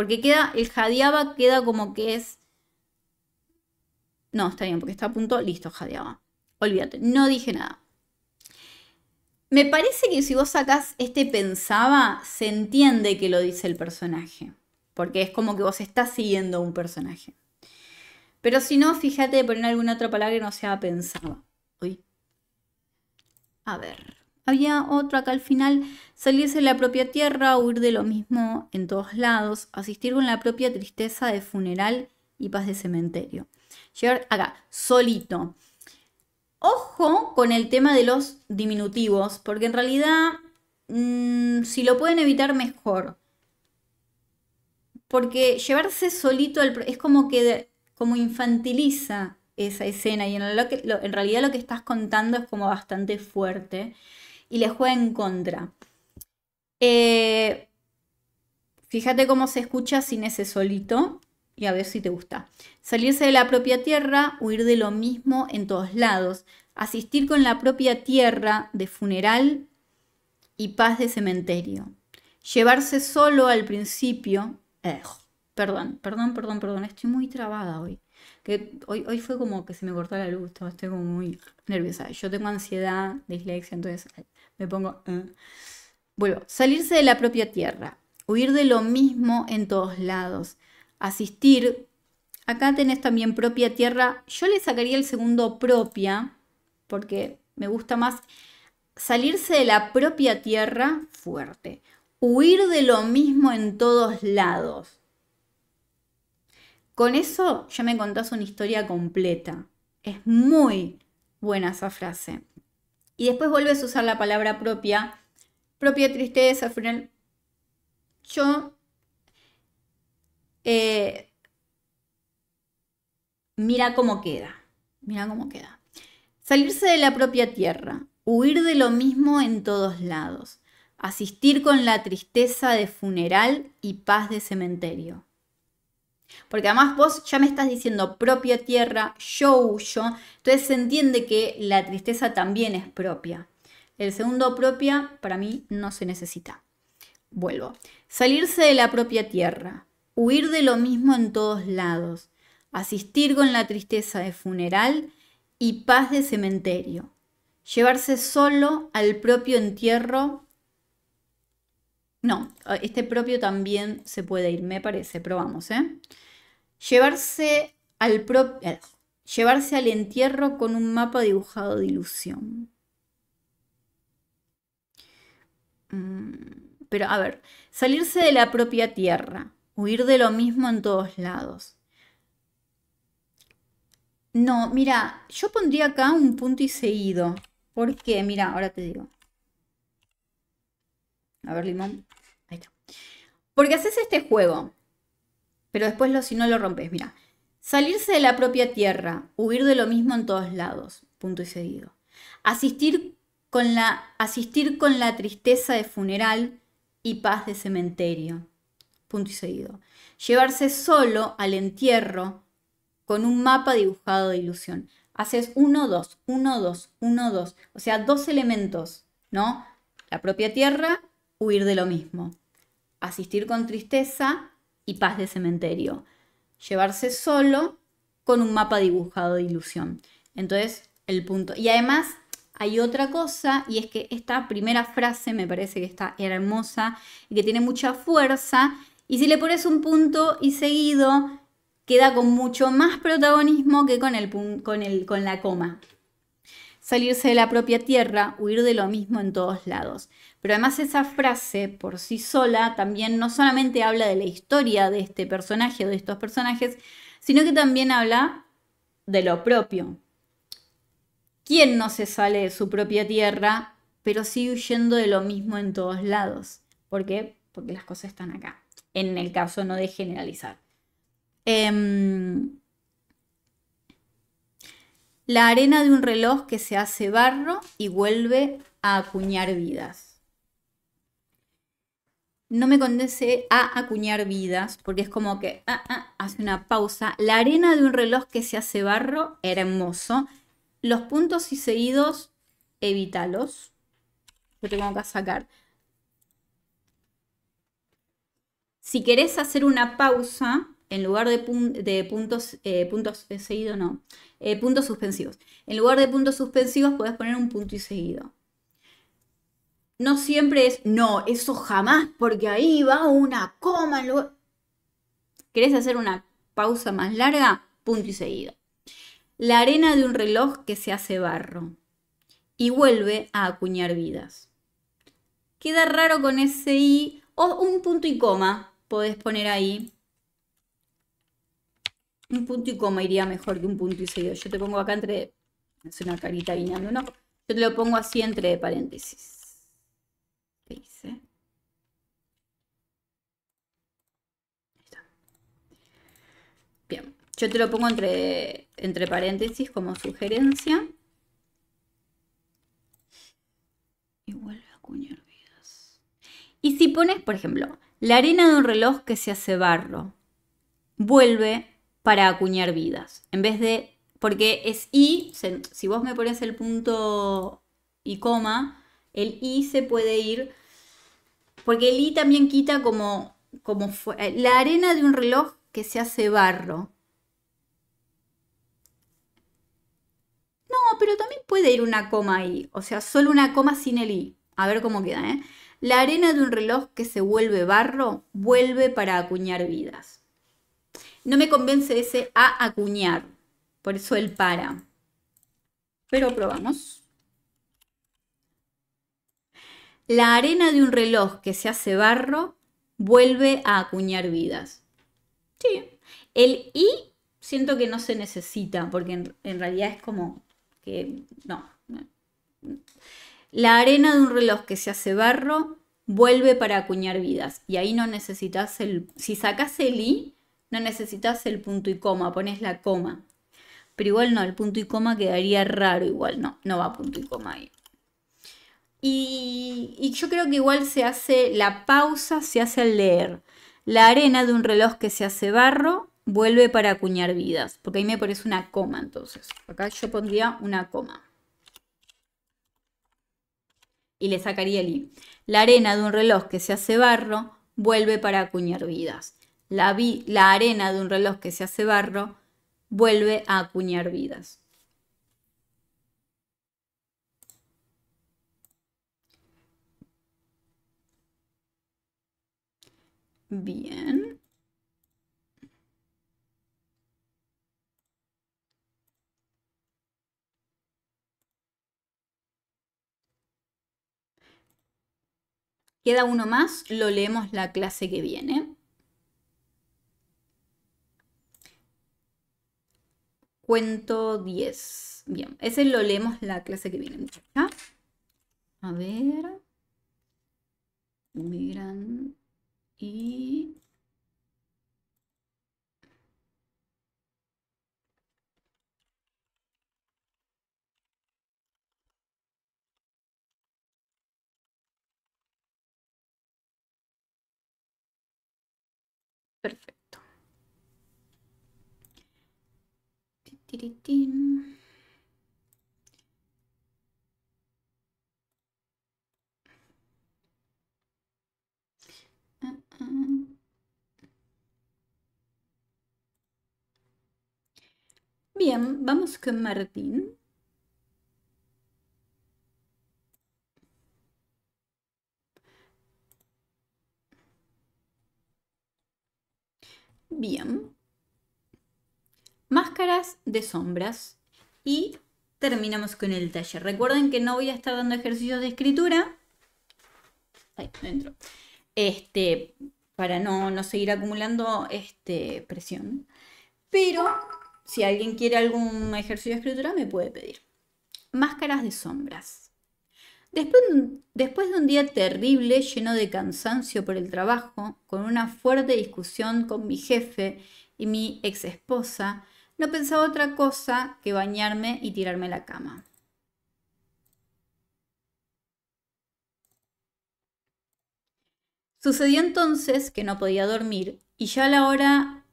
Porque queda, el jadeaba queda como que es... No, está bien, porque está a punto, listo, jadeaba. Olvídate, no dije nada. Me parece que si vos sacás este pensaba, se entiende que lo dice el personaje. Porque es como que vos estás siguiendo un personaje. Pero si no, fíjate de poner alguna otra palabra que no sea pensaba. Uy. A ver. Había otro acá al final, salirse de la propia tierra, huir de lo mismo en todos lados, asistir con la propia tristeza de funeral y paz de cementerio. llevar acá, solito. Ojo con el tema de los diminutivos, porque en realidad, mm, si lo pueden evitar, mejor. Porque llevarse solito es como que como infantiliza esa escena y en, en realidad lo que estás contando es como bastante fuerte y le juega en contra. Eh, fíjate cómo se escucha sin ese solito y a ver si te gusta. Salirse de la propia tierra, huir de lo mismo en todos lados, asistir con la propia tierra de funeral y paz de cementerio. Llevarse solo al principio. Eh, perdón, perdón, perdón, perdón, estoy muy trabada hoy. Que hoy, hoy fue como que se me cortó la luz, estoy como muy nerviosa. Yo tengo ansiedad, dislexia, entonces me pongo... bueno ah". salirse de la propia tierra, huir de lo mismo en todos lados, asistir. Acá tenés también propia tierra. Yo le sacaría el segundo propia, porque me gusta más salirse de la propia tierra fuerte, huir de lo mismo en todos lados. Con eso ya me contás una historia completa. Es muy buena esa frase y después vuelves a usar la palabra propia, propia tristeza, final. Yo eh, mira cómo queda, mira cómo queda. Salirse de la propia tierra, huir de lo mismo en todos lados, asistir con la tristeza de funeral y paz de cementerio. Porque además vos ya me estás diciendo propia tierra, yo huyo, entonces se entiende que la tristeza también es propia. El segundo propia para mí no se necesita. Vuelvo. Salirse de la propia tierra, huir de lo mismo en todos lados, asistir con la tristeza de funeral y paz de cementerio, llevarse solo al propio entierro no, eh, este propio también se puede ir, me parece. Probamos, ¿eh? Llevarse al propio. Eh, llevarse al entierro con un mapa dibujado de ilusión. Mm, pero a ver, salirse de la propia tierra, huir de lo mismo en todos lados. No, mira, yo pondría acá un punto y seguido. ¿Por qué? Mira, ahora te digo. A ver, limón. Porque haces este juego, pero después lo, si no lo rompes, mira. Salirse de la propia tierra, huir de lo mismo en todos lados, punto y seguido. Asistir con la, asistir con la tristeza de funeral y paz de cementerio, punto y seguido. Llevarse solo al entierro con un mapa dibujado de ilusión. Haces uno dos uno dos uno dos O sea, dos elementos, ¿no? La propia tierra huir de lo mismo. Asistir con tristeza y paz de cementerio. Llevarse solo con un mapa dibujado de ilusión. Entonces, el punto. Y además hay otra cosa, y es que esta primera frase me parece que está hermosa y que tiene mucha fuerza. Y si le pones un punto y seguido, queda con mucho más protagonismo que con, el, con, con la coma salirse de la propia tierra, huir de lo mismo en todos lados. Pero además esa frase por sí sola también no solamente habla de la historia de este personaje o de estos personajes, sino que también habla de lo propio. ¿Quién no se sale de su propia tierra, pero sigue huyendo de lo mismo en todos lados? ¿Por qué? Porque las cosas están acá. En el caso no de generalizar. Em, la arena de un reloj que se hace barro y vuelve a acuñar vidas. No me condese a acuñar vidas, porque es como que ah, ah, hace una pausa. La arena de un reloj que se hace barro, hermoso. Los puntos y seguidos, evítalos. Yo tengo que sacar. Si querés hacer una pausa, en lugar de, de puntos, eh, puntos eh, seguidos, no. Eh, puntos suspensivos. En lugar de puntos suspensivos puedes poner un punto y seguido. No siempre es, no, eso jamás, porque ahí va una coma. ¿Querés hacer una pausa más larga? Punto y seguido. La arena de un reloj que se hace barro y vuelve a acuñar vidas. Queda raro con ese i o un punto y coma podés poner ahí un punto y coma iría mejor que un punto y seguido. Yo te pongo acá entre... Es una carita guiñando, ¿no? Yo te lo pongo así entre paréntesis. ¿Qué hice? Bien. Yo te lo pongo entre, entre paréntesis como sugerencia. Y vuelve a acuñar vidas. Y si pones, por ejemplo, la arena de un reloj que se hace barro, vuelve para acuñar vidas. En vez de. Porque es I, si vos me pones el punto y coma, el I se puede ir. Porque el I también quita como. como eh, la arena de un reloj que se hace barro. No, pero también puede ir una coma ahí. O sea, solo una coma sin el I. A ver cómo queda, ¿eh? La arena de un reloj que se vuelve barro vuelve para acuñar vidas. No me convence ese a acuñar. Por eso el para. Pero probamos. La arena de un reloj que se hace barro vuelve a acuñar vidas. Sí. El i siento que no se necesita, porque en, realidad es como que no. La arena de un reloj que se hace barro vuelve para acuñar vidas. Y ahí no necesitas el. Si sacas el i, no necesitas el punto y coma, pones la coma. Pero igual no, el punto y coma quedaría raro, igual no, no va punto y coma ahí. Y, yo creo que igual se hace la pausa, se hace al leer. La arena de un reloj que se hace barro vuelve para acuñar vidas. Porque ahí me pones una coma entonces. Acá yo pondría una coma. Y le sacaría el i. La arena de un reloj que se hace barro vuelve para acuñar vidas la, vi, la arena de un reloj que se hace barro vuelve a acuñar vidas. Bien. Queda uno más, lo leemos la clase que viene. cuento 10. Bien, ese lo leemos la clase que viene, ¿Ya? A ver. Miran y Bien, vamos con Martín. Bien, máscaras de sombras. Y terminamos con el taller. Recuerden que no voy a estar dando ejercicios de escritura. Ahí, dentro. Este, para no, no seguir acumulando este, presión. Pero si alguien quiere algún ejercicio de escritura, me puede pedir. Máscaras de sombras. Después, después de un día terrible, lleno de cansancio por el trabajo, con una fuerte discusión con mi jefe y mi ex esposa, no pensaba otra cosa que bañarme y tirarme la cama. Sucedió entonces que no podía dormir y ya la hora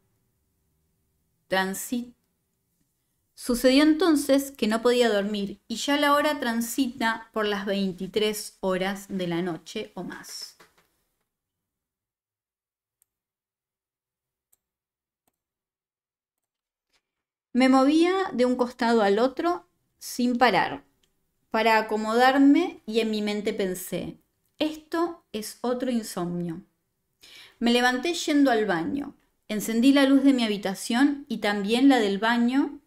Sucedió entonces que no podía dormir y ya la hora transita por las 23 horas de la noche o más. Me movía de un costado al otro sin parar, para acomodarme y en mi mente pensé, esto es otro insomnio. Me levanté yendo al baño, encendí la luz de mi habitación y también la del baño.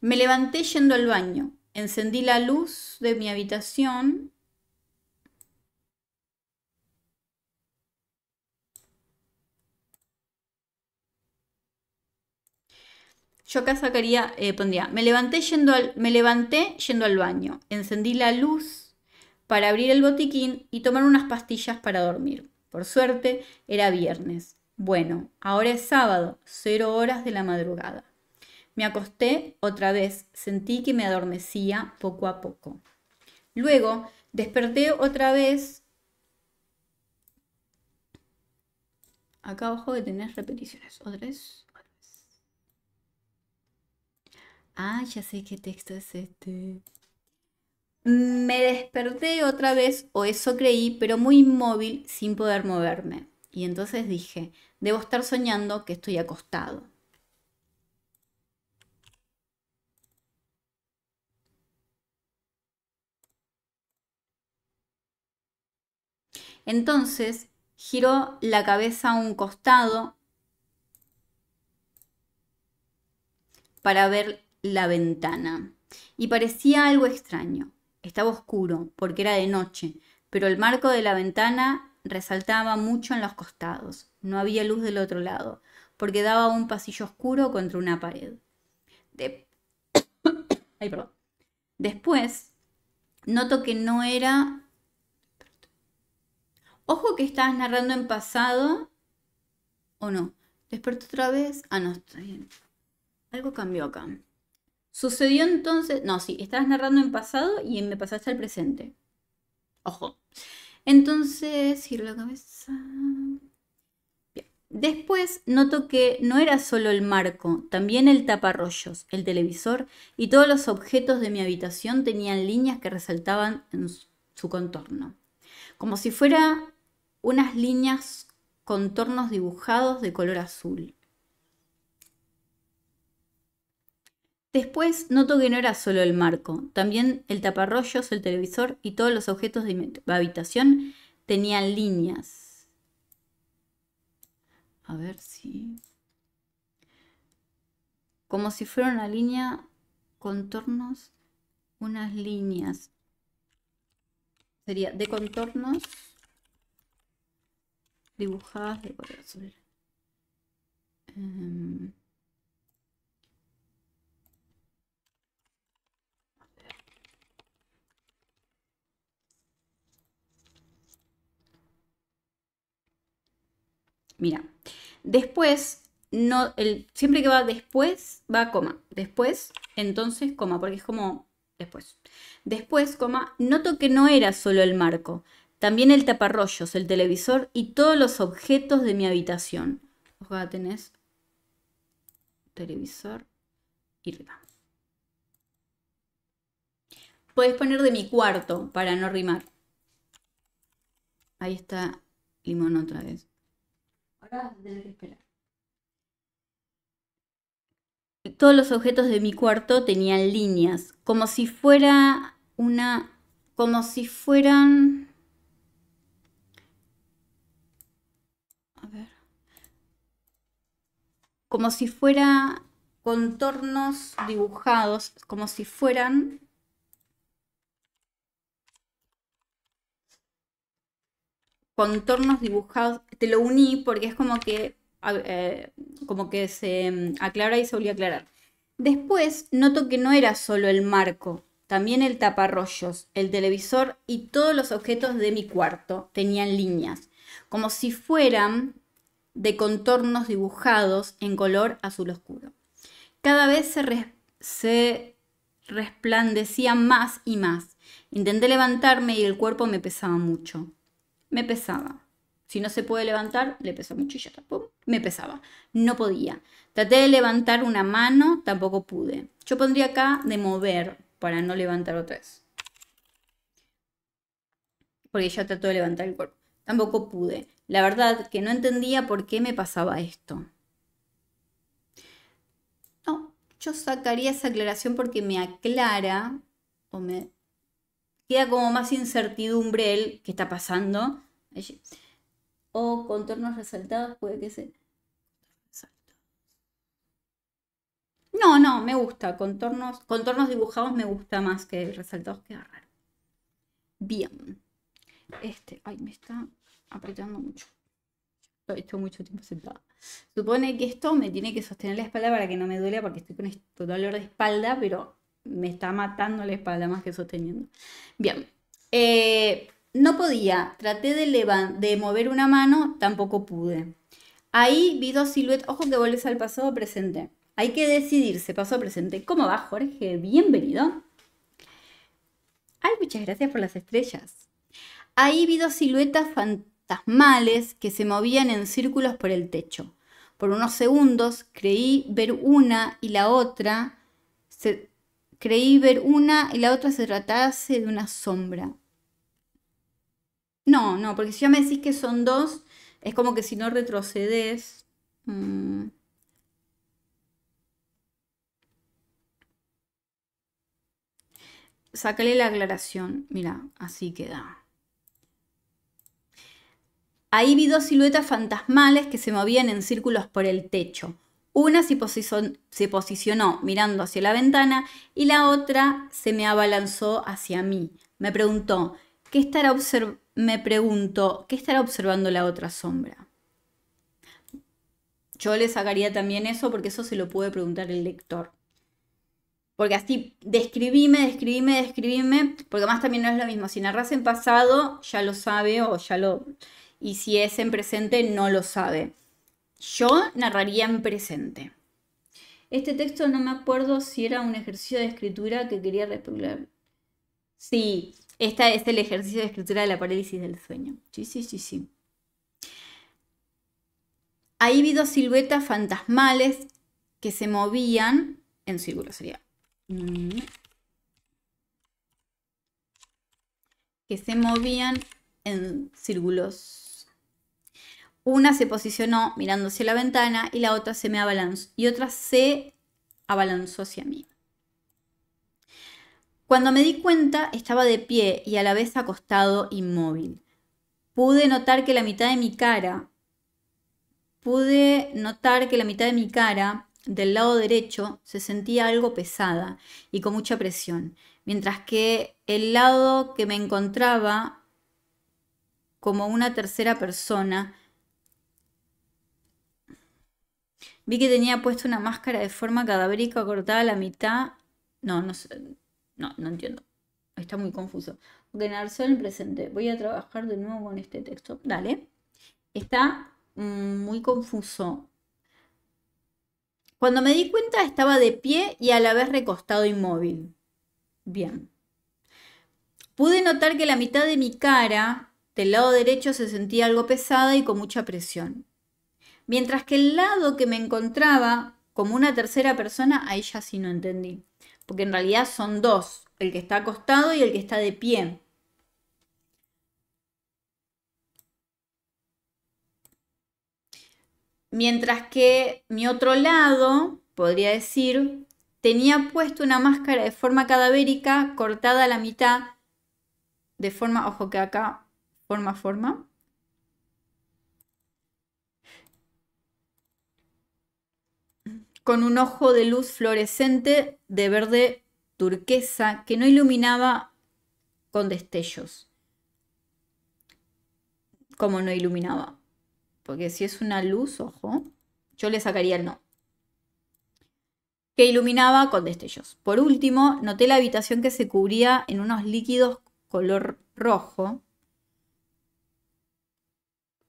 Me levanté yendo al baño, encendí la luz de mi habitación Yo acá sacaría, eh, pondría, me levanté, yendo al, me levanté yendo al baño, encendí la luz para abrir el botiquín y tomar unas pastillas para dormir. Por suerte, era viernes. Bueno, ahora es sábado, cero horas de la madrugada. Me acosté otra vez, sentí que me adormecía poco a poco. Luego, desperté otra vez. Acá abajo de tener repeticiones. Otra vez. Ah, ya sé qué texto es este. Me desperté otra vez, o eso creí, pero muy inmóvil, sin poder moverme. Y entonces dije, debo estar soñando que estoy acostado. Entonces giró la cabeza a un costado para ver la ventana. Y parecía algo extraño. Estaba oscuro, porque era de noche, pero el marco de la ventana resaltaba mucho en los costados. No había luz del otro lado, porque daba un pasillo oscuro contra una pared. Después, noto que no era... Ojo que estabas narrando en pasado, ¿o no? ¿Desperto otra vez? Ah, no, está bien. Algo cambió acá. Sucedió entonces, no, sí, estabas narrando en pasado y me pasaste al presente. Ojo. Entonces, giro la cabeza. Bien. Después noto que no era solo el marco, también el taparrollos, el televisor y todos los objetos de mi habitación tenían líneas que resaltaban en su contorno. Como si fuera unas líneas contornos dibujados de color azul. Después noto que no era solo el marco, también el taparrollos, el televisor y todos los objetos de mi habitación tenían líneas. A ver si... Como si fuera una línea, contornos, unas líneas. Sería de contornos dibujadas de color azul. Em, Mira, después, no, siempre que va después, va coma. Después, entonces, coma, porque es como después. Después, coma, noto que no era solo el marco, también el taparrollos, el televisor y todos los objetos de mi habitación. Ojalá tenés televisor y rima. Podés poner de mi cuarto para no rimar. Ahí está limón otra vez. Todos los objetos de mi cuarto tenían líneas, como si fuera una. como si fueran. Como si fuera contornos dibujados, como si fueran contornos dibujados, te lo uní porque es como que, eh, como que se mm, aclara y se volvió a aclarar. Después noto que no era solo el marco, también el taparrollos, el televisor y todos los objetos de mi cuarto tenían líneas, como si fueran de contornos dibujados en color azul oscuro. Cada vez se resplandecía más y más. Intenté levantarme y el cuerpo me pesaba mucho me pesaba. Si no se puede levantar, le pesó mucho y ya me pesaba. No podía. Traté de levantar una mano, tampoco pude. Yo pondría acá de mover para no levantar otra vez. Porque ya trató de levantar el cuerpo. Tampoco pude. La verdad que no entendía por qué me pasaba esto. No, yo sacaría esa aclaración porque me aclara o me como más incertidumbre el que está pasando. O contornos resaltados, puede que sea No, no, me gusta. Contornos, contornos dibujados me gusta más que resaltados, que raro. Bien. Este, ay, me está apretando mucho. Estoy mucho tiempo sentada. Supone que esto me tiene que sostener la espalda para que no me duele porque estoy con esto dolor de espalda, pero me está matando la espalda más que sosteniendo. Bien, eh, no podía, traté de, de mover una mano, tampoco pude. Ahí vi dos siluetas, ojo que vuelves al pasado presente. Hay que decidirse, pasado presente. ¿Cómo va Jorge? Bienvenido. Ay, muchas gracias por las estrellas. Ahí vi dos siluetas fantasmales que se movían en círculos por el techo. Por unos segundos creí ver una y la otra se Creí ver una y la otra se tratase de una sombra. No, no, porque si ya me decís que son dos, es como que si no retrocedes. Mm. sácale la aclaración. Mira, así queda. Ahí vi dos siluetas fantasmales que se movían en círculos por el techo. Una se, posicionó mirando hacia la ventana y la otra se me abalanzó hacia mí. Me preguntó, ¿qué estará me pregunto, ¿qué estará observando la otra sombra? Yo le sacaría también eso porque eso se lo puede preguntar el lector. Porque así, describime, describime, describime, porque además también no es lo mismo. Si narras en pasado, ya lo sabe o ya lo... Y si es en presente, no lo sabe. Yo narraría en presente. Este texto no me acuerdo si era un ejercicio de escritura que quería repetir. Sí, este es el ejercicio de escritura de la parálisis del sueño. Sí, sí, sí, sí. Ahí vi siluetas fantasmales que se movían en círculos. sería. Que se movían en círculos una se posicionó mirando hacia la ventana y la otra se me abalanzó. Y otra se abalanzó hacia mí. Cuando me di cuenta, estaba de pie y a la vez acostado inmóvil. Pude notar que la mitad de mi cara, pude notar que la mitad de mi cara, del lado derecho, se sentía algo pesada y con mucha presión, mientras que el lado que me encontraba como una tercera persona Vi que tenía puesta una máscara de forma cadavérica cortada a la mitad. No, no No, entiendo. Está muy confuso. presente. Voy a trabajar de nuevo con este texto. Dale. Está muy confuso. Cuando me di cuenta estaba de pie y a la vez recostado inmóvil. Bien. Pude notar que la mitad de mi cara, del lado derecho, se sentía algo pesada y con mucha presión. Mientras que el lado que me encontraba como una tercera persona, ahí ya sí no entendí. Porque en realidad son dos, el que está acostado y el que está de pie. Mientras que mi otro lado, podría decir, tenía puesto una máscara de forma cadavérica cortada a la mitad, de forma, ojo que acá, forma, forma, con un ojo de luz fluorescente de verde turquesa que no iluminaba con destellos. Como no iluminaba. Porque si es una luz, ojo, yo le sacaría el no. Que iluminaba con destellos. Por último, noté la habitación que se cubría en unos líquidos color rojo.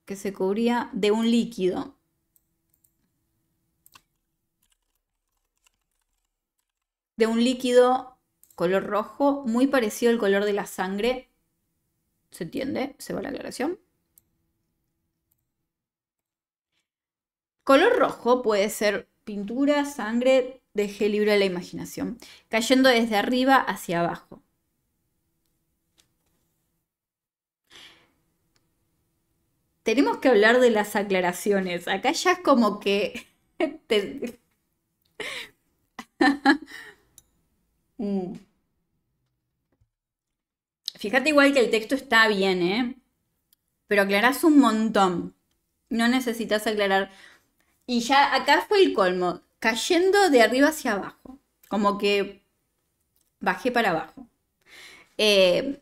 Que se cubría de un líquido de un líquido color rojo muy parecido al color de la sangre. ¿Se entiende? ¿Se va la aclaración? Color rojo puede ser pintura, sangre, Deje libre a la imaginación, cayendo desde arriba hacia abajo. Tenemos que hablar de las aclaraciones. Acá ya es como que... Mm. Fíjate igual que el texto está bien, ¿eh? Pero aclarás un montón. No necesitas aclarar. Y ya acá fue el colmo. Cayendo de arriba hacia abajo. Como que bajé para abajo. Eh,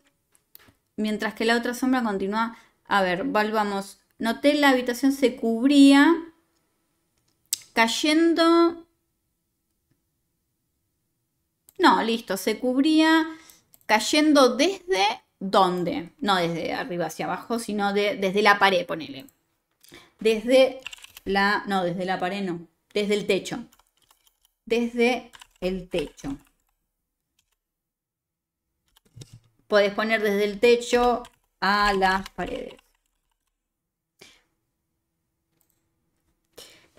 mientras que la otra sombra continúa. A ver, volvamos. Noté la habitación se cubría. Cayendo no, listo, se cubría cayendo desde dónde, no desde arriba hacia abajo, sino desde la pared, ponele. Desde la, no, desde la pared no, desde el techo. Desde el techo. Puedes poner desde el techo a las paredes.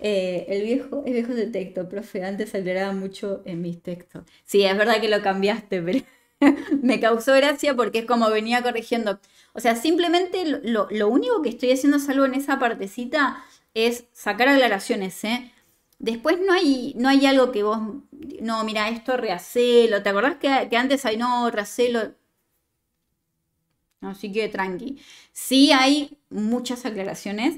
Eh, el viejo, es viejo de texto, profe, antes se mucho en mis textos. Sí, es verdad que lo cambiaste, pero me causó gracia porque es como venía corrigiendo. O sea, simplemente lo, único que estoy haciendo salvo en esa partecita es sacar aclaraciones, ¿eh? Después no hay, no hay algo que vos, no, mira, esto rehacelo, ¿te acordás que, antes hay no, rehacelo? Así que tranqui. Sí hay muchas aclaraciones,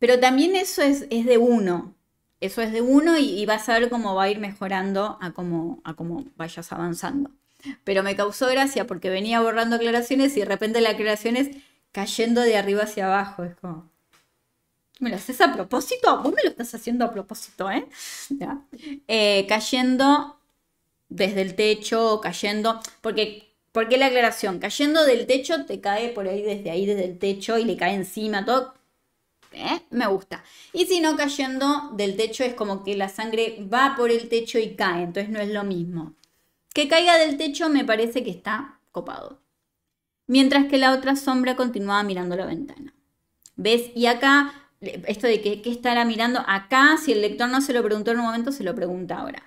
pero también eso es, es de uno, eso es de uno y, vas a ver cómo va a ir mejorando a cómo, a cómo vayas avanzando. Pero me causó gracia porque venía borrando aclaraciones y de repente la aclaración es cayendo de arriba hacia abajo. Es como, ¿me lo haces a propósito? Vos me lo estás haciendo a propósito, ¿eh? eh cayendo desde el techo, cayendo, porque... ¿Por qué la aclaración? Cayendo del techo te cae por ahí, desde ahí, desde el techo y le cae encima, todo ¿eh? Me gusta. Y si no, cayendo del techo es como que la sangre va por el techo y cae, entonces no es lo mismo. Que caiga del techo me parece que está copado. Mientras que la otra sombra continuaba mirando la ventana. ¿Ves? Y acá, esto de que, estará mirando, acá, si el lector no se lo preguntó en un momento, se lo pregunta ahora.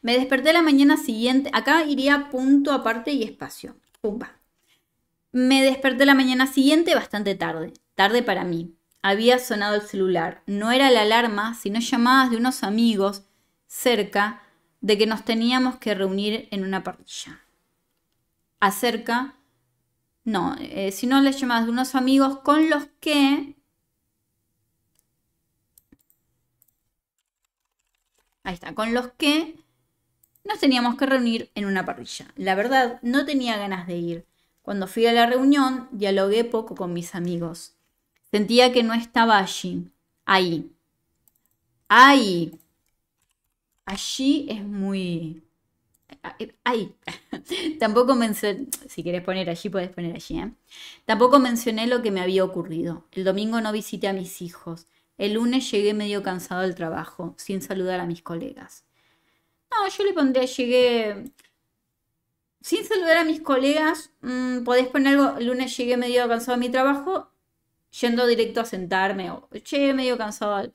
Me desperté la mañana siguiente. Acá iría punto aparte y espacio. Pumba. Me desperté la mañana siguiente bastante tarde. Tarde para mí. Había sonado el celular. No era la alarma, sino llamadas de unos amigos cerca de que nos teníamos que reunir en una parrilla. Acerca, no, eh, sino las llamadas de unos amigos con los que... Ahí está, con los que nos teníamos que reunir en una parrilla. La verdad, no tenía ganas de ir. Cuando fui a la reunión, dialogué poco con mis amigos. Sentía que no estaba allí. Ahí. Ahí. Allí es muy... Eh, ahí. Tampoco mencioné... Si querés poner allí, podés poner allí. ¿eh? Tampoco mencioné lo que me había ocurrido. El domingo no visité a mis hijos. El lunes llegué medio cansado del trabajo, sin saludar a mis colegas. No, yo le pondría, llegué... Sin saludar a mis colegas, mm, podés poner algo, el lunes llegué medio cansado de mi trabajo yendo directo a sentarme o, che, medio cansado.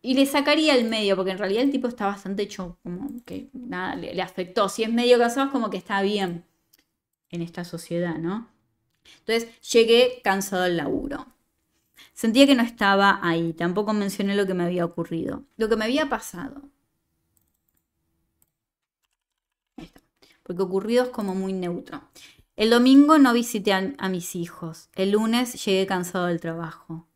Y le sacaría el medio, porque en realidad el tipo está bastante hecho, como que nada, le, afectó. Si es medio cansado es como que está bien en esta sociedad, ¿no? Entonces llegué cansado al laburo. Sentía que no estaba ahí, tampoco mencioné lo que me había ocurrido, lo que me había pasado. Porque ocurrido es como muy neutro. El domingo no visité a, mis hijos. El lunes llegué cansado del trabajo.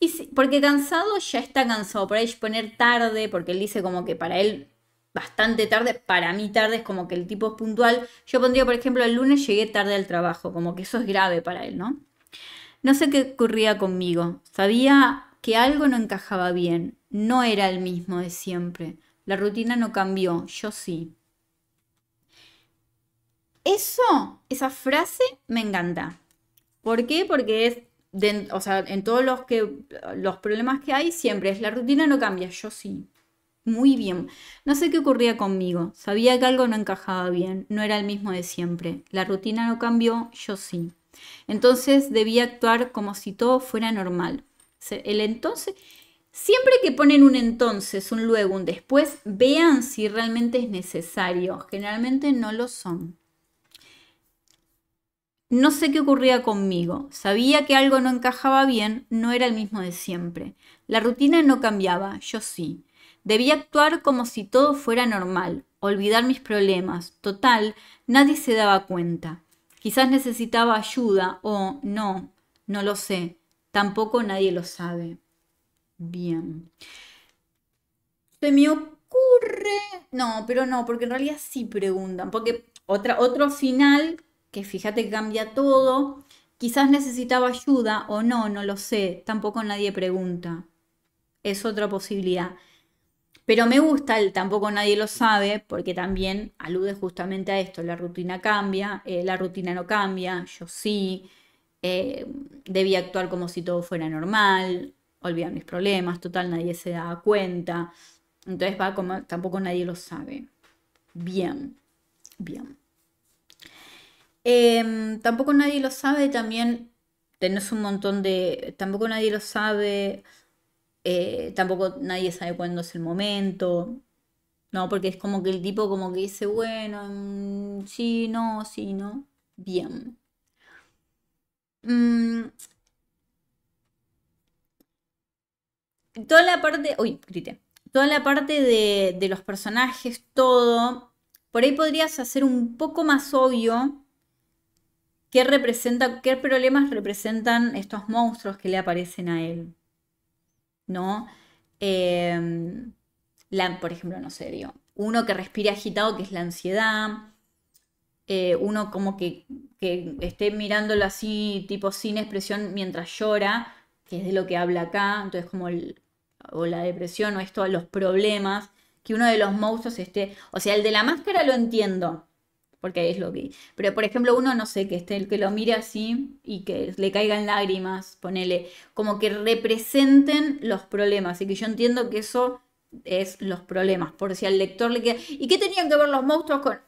Y porque cansado ya está cansado. Por ahí poner tarde, porque él dice como que para él bastante tarde, para mí tarde es como que el tipo es puntual. Yo pondría, por ejemplo, el lunes llegué tarde al trabajo, como que eso es grave para él, ¿no? No sé qué ocurría conmigo. Sabía que algo no encajaba bien. No era el mismo de siempre. La rutina no cambió, yo sí. Eso, esa frase me encanta. ¿Por qué? Porque es, o sea, en todos los, que, los problemas que hay, siempre es la rutina no cambia, yo sí. Muy bien. No sé qué ocurría conmigo. Sabía que algo no encajaba bien, no era el mismo de siempre. La rutina no cambió, yo sí. Entonces debía actuar como si todo fuera normal. El entonces, siempre que ponen un entonces, un luego, un después, vean si realmente es necesario. Generalmente no lo son. No sé qué ocurría conmigo, sabía que algo no encajaba bien, no era el mismo de siempre. La rutina no cambiaba, yo sí. Debía actuar como si todo fuera normal, olvidar mis problemas. Total, nadie se daba cuenta. Quizás necesitaba ayuda o no, no lo sé. Tampoco nadie lo sabe. Bien. Se me ocurre... No, pero no, porque en realidad sí preguntan. Porque otra, otro final que fíjate que cambia todo. Quizás necesitaba ayuda o no, no lo sé, tampoco nadie pregunta. Es otra posibilidad. Pero me gusta el tampoco nadie lo sabe, porque también alude justamente a esto, la rutina cambia, eh, la rutina no cambia, yo sí, eh, debía actuar como si todo fuera normal, olvidar mis problemas, total nadie se da cuenta. Entonces va como tampoco nadie lo sabe. Bien, bien. Em, tampoco nadie lo sabe, también tenés un montón de... Tampoco nadie lo sabe, eh, tampoco nadie sabe cuándo es el momento, ¿no? Porque es como que el tipo como que dice, bueno, mm, sí, no, sí, no, bien. Mm, toda la parte, uy, grité. Toda la parte de, de los personajes, todo, por ahí podrías hacer un poco más obvio qué, problemas representan estos monstruos que le aparecen a él. ¿No? Em, la, por ejemplo, no sé, digo, uno que respira agitado, que es la ansiedad. Eh, uno como que, que, esté mirándolo así, tipo sin expresión, mientras llora, que es de lo que habla acá, entonces como el, o la depresión o esto, los problemas, que uno de los monstruos esté, o sea, el de la máscara lo entiendo, porque es lo que... Pero, por ejemplo, uno, no sé, que, esté, el que lo mire así y que le caigan lágrimas, ponele, como que representen los problemas, y que yo entiendo que eso es los problemas, por si al lector le queda... ¿Y qué tenían que ver los monstruos con...?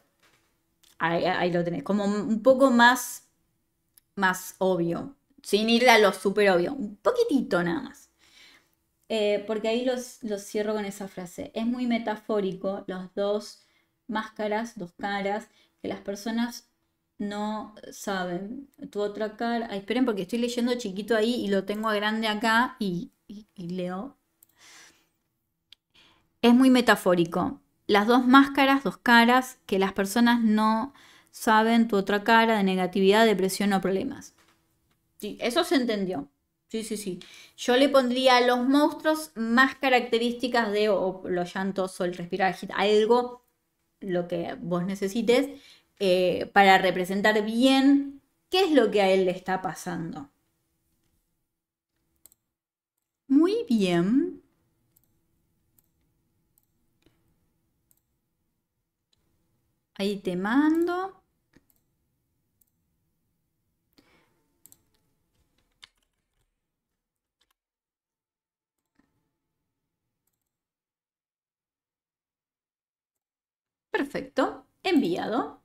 Ahí, lo tenés, como un poco más, más obvio, sin ir a lo súper obvio, un poquitito nada más. Eh, porque ahí los, los, cierro con esa frase. Es muy metafórico, los dos máscaras, dos caras, que las personas no saben. Tu otra cara. Ah, esperen, porque estoy leyendo chiquito ahí y lo tengo a grande acá y, leo. Es muy metafórico. Las dos máscaras, dos caras, que las personas no saben tu otra cara de negatividad, depresión o problemas. Sí, eso se entendió. Sí, sí, sí. Yo le pondría a los monstruos más características de los llantos o el respirar, algo lo que vos necesites eh, para representar bien qué es lo que a él le está pasando. Muy bien. Ahí te mando. Perfecto. Enviado.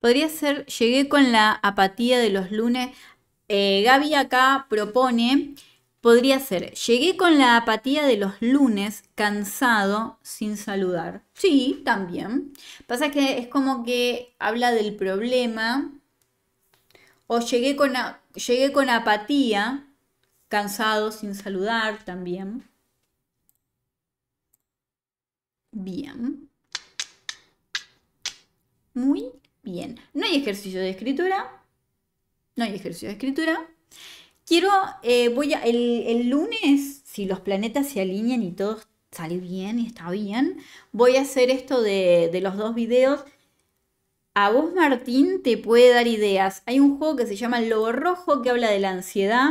Podría ser, llegué con la apatía de los lunes. Eh, Gaby acá propone, podría ser, llegué con la apatía de los lunes, cansado, sin saludar. Sí, también. Pasa que es como que habla del problema. O llegué con, llegué con apatía, cansado sin saludar también. Bien. Muy bien. No hay ejercicio de escritura. No hay ejercicio de escritura. Quiero, eh, voy a, el, lunes, si los planetas se alinean y todo sale bien y está bien, voy a hacer esto de, de los dos videos a vos, Martín, te puede dar ideas. Hay un juego que se llama El Lobo Rojo que habla de la ansiedad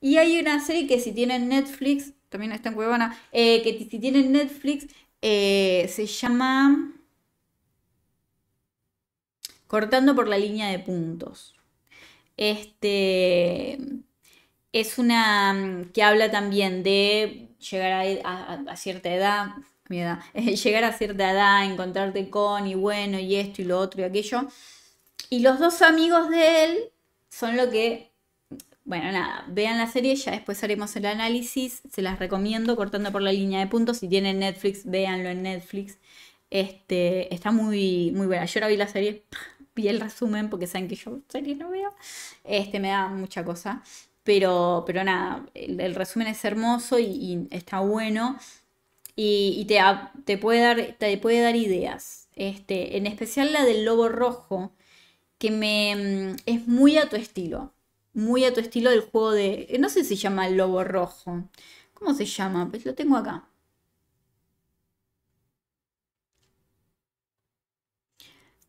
y hay una serie que si tienen Netflix, también está en Cuevana, eh, que si tienen Netflix eh, se llama Cortando por la línea de puntos. Este es una mm, que habla también de llegar a, cierta edad, eh, llegar a cierta edad, encontrarte con y bueno, y esto y lo otro y aquello. Y los dos amigos de él son lo que bueno, nada, vean la serie, ya después haremos el análisis, se las recomiendo cortando por la línea de puntos, si tienen Netflix, véanlo en Netflix. Este, está muy, muy buena. Yo ahora vi la serie, vi el resumen porque saben que yo series no veo. Este, me da mucha cosa. Pero, pero nada, el, resumen es hermoso y, está bueno. Y, te, puede dar, te puede dar ideas. Este, en especial la del lobo rojo, que me, mm, es muy a tu estilo muy a tu estilo del juego de. Eh, no sé si se llama el lobo rojo. ¿Cómo se llama? Pues lo tengo acá.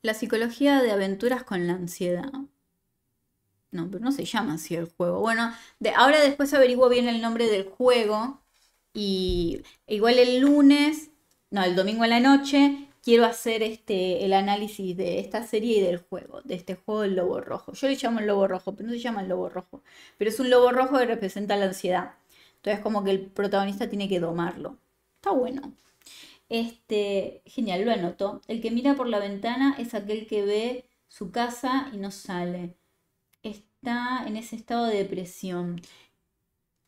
La psicología de aventuras con la ansiedad. No, pero no se llama así el juego. Bueno, de, ahora después averiguo bien el nombre del juego. Y igual el lunes, no, el domingo a la noche, quiero hacer este, el análisis de esta serie y del juego, de este juego del lobo rojo. Yo le llamo el lobo rojo, pero no se llama el lobo rojo, pero es un lobo rojo que representa la ansiedad. Entonces como que el protagonista tiene que domarlo. Está bueno. Este, genial, lo anoto. El que mira por la ventana es aquel que ve su casa y no sale. Está en ese estado de depresión.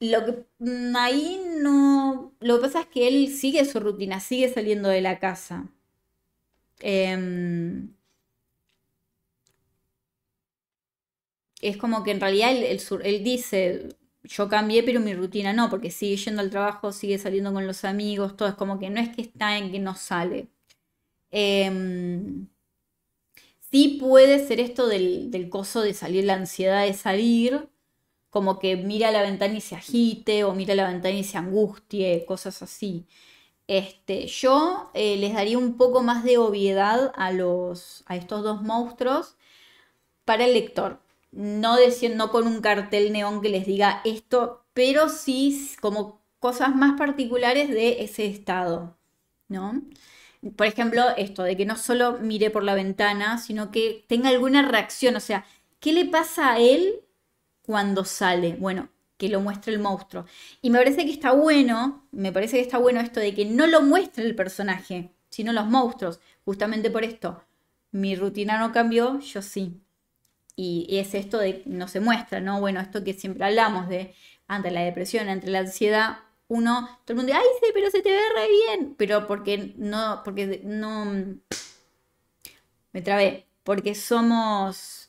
Lo que mm, ahí no. Lo que pasa es que él sigue su rutina, sigue saliendo de la casa. Em, es como que en realidad él, dice, yo cambié, pero mi rutina no, porque sigue yendo al trabajo, sigue saliendo con los amigos, todo es como que no es que está en que no sale. Eh, sí puede ser esto del, del, coso de salir, la ansiedad de salir, como que mira la ventana y se agite, o mira la ventana y se angustie, cosas así. Este, yo eh, les daría un poco más de obviedad a, los, a estos dos monstruos para el lector. No, no con un cartel neón que les diga esto, pero sí como cosas más particulares de ese estado, ¿no? Por ejemplo, esto de que no solo mire por la ventana, sino que tenga alguna reacción, o sea, ¿qué le pasa a él cuando sale? Bueno, que lo muestre el monstruo. Y me parece que está bueno, me parece que está bueno esto de que no lo muestre el personaje, sino los monstruos, justamente por esto. Mi rutina no cambió, yo sí. Y es esto de no se muestra, ¿no? Bueno, esto que siempre hablamos de ante la depresión, ante la ansiedad, uno, todo el mundo dice, ay, sí, pero se te ve re bien, pero porque no, porque no, me trabé, porque somos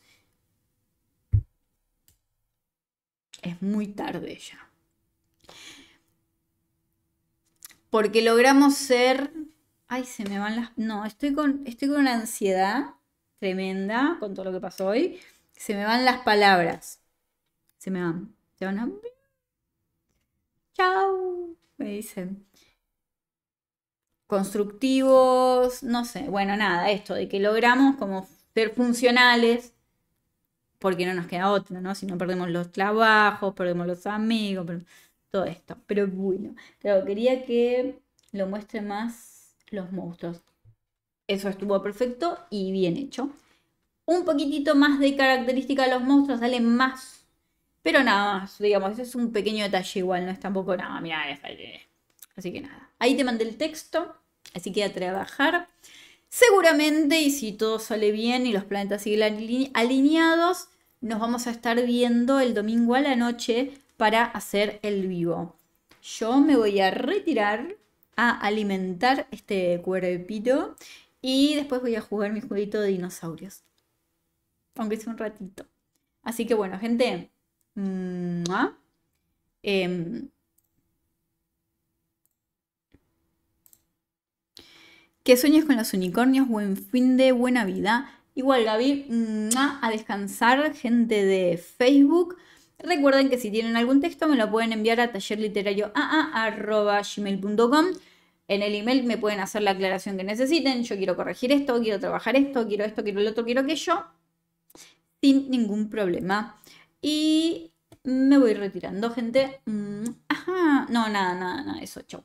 es muy tarde ya. Porque logramos ser... Ay, se me van las... No, estoy con, estoy con una ansiedad tremenda con todo lo que pasó hoy. Se me van las palabras. Se me van. Se van a... Chao, me dicen constructivos, no sé, bueno, nada, esto de que logramos como ser funcionales, porque no nos queda otro, ¿no? Si no perdemos los trabajos, perdemos los amigos, todo esto. Pero bueno, Pero quería que lo muestre más los monstruos. Eso estuvo perfecto y bien hecho. Un poquitito más de característica de los monstruos, sale más. Pero nada más, digamos, eso es un pequeño detalle igual, no es tampoco nada, mira, así que nada. Ahí te mandé el texto, así que a trabajar. Seguramente, y si todo sale bien y los planetas siguen alineados, nos vamos a estar viendo el domingo a la noche para hacer el vivo. Yo me voy a retirar a alimentar este cuerpito y después voy a jugar mi jueguito de dinosaurios. Aunque sea un ratito. Así que bueno, gente. Eh, Que sueños con los unicornios, buen fin de buena vida. Igual Gaby, a descansar, gente de Facebook. Recuerden que si tienen algún texto me lo pueden enviar a tallerliterarioaa.gmail.com. En el email me pueden hacer la aclaración que necesiten. Yo quiero corregir esto, quiero trabajar esto, quiero esto, quiero el otro, quiero yo, Sin ningún problema. Y me voy retirando, gente. Ajá. No, nada, nada, nada. Eso, chau.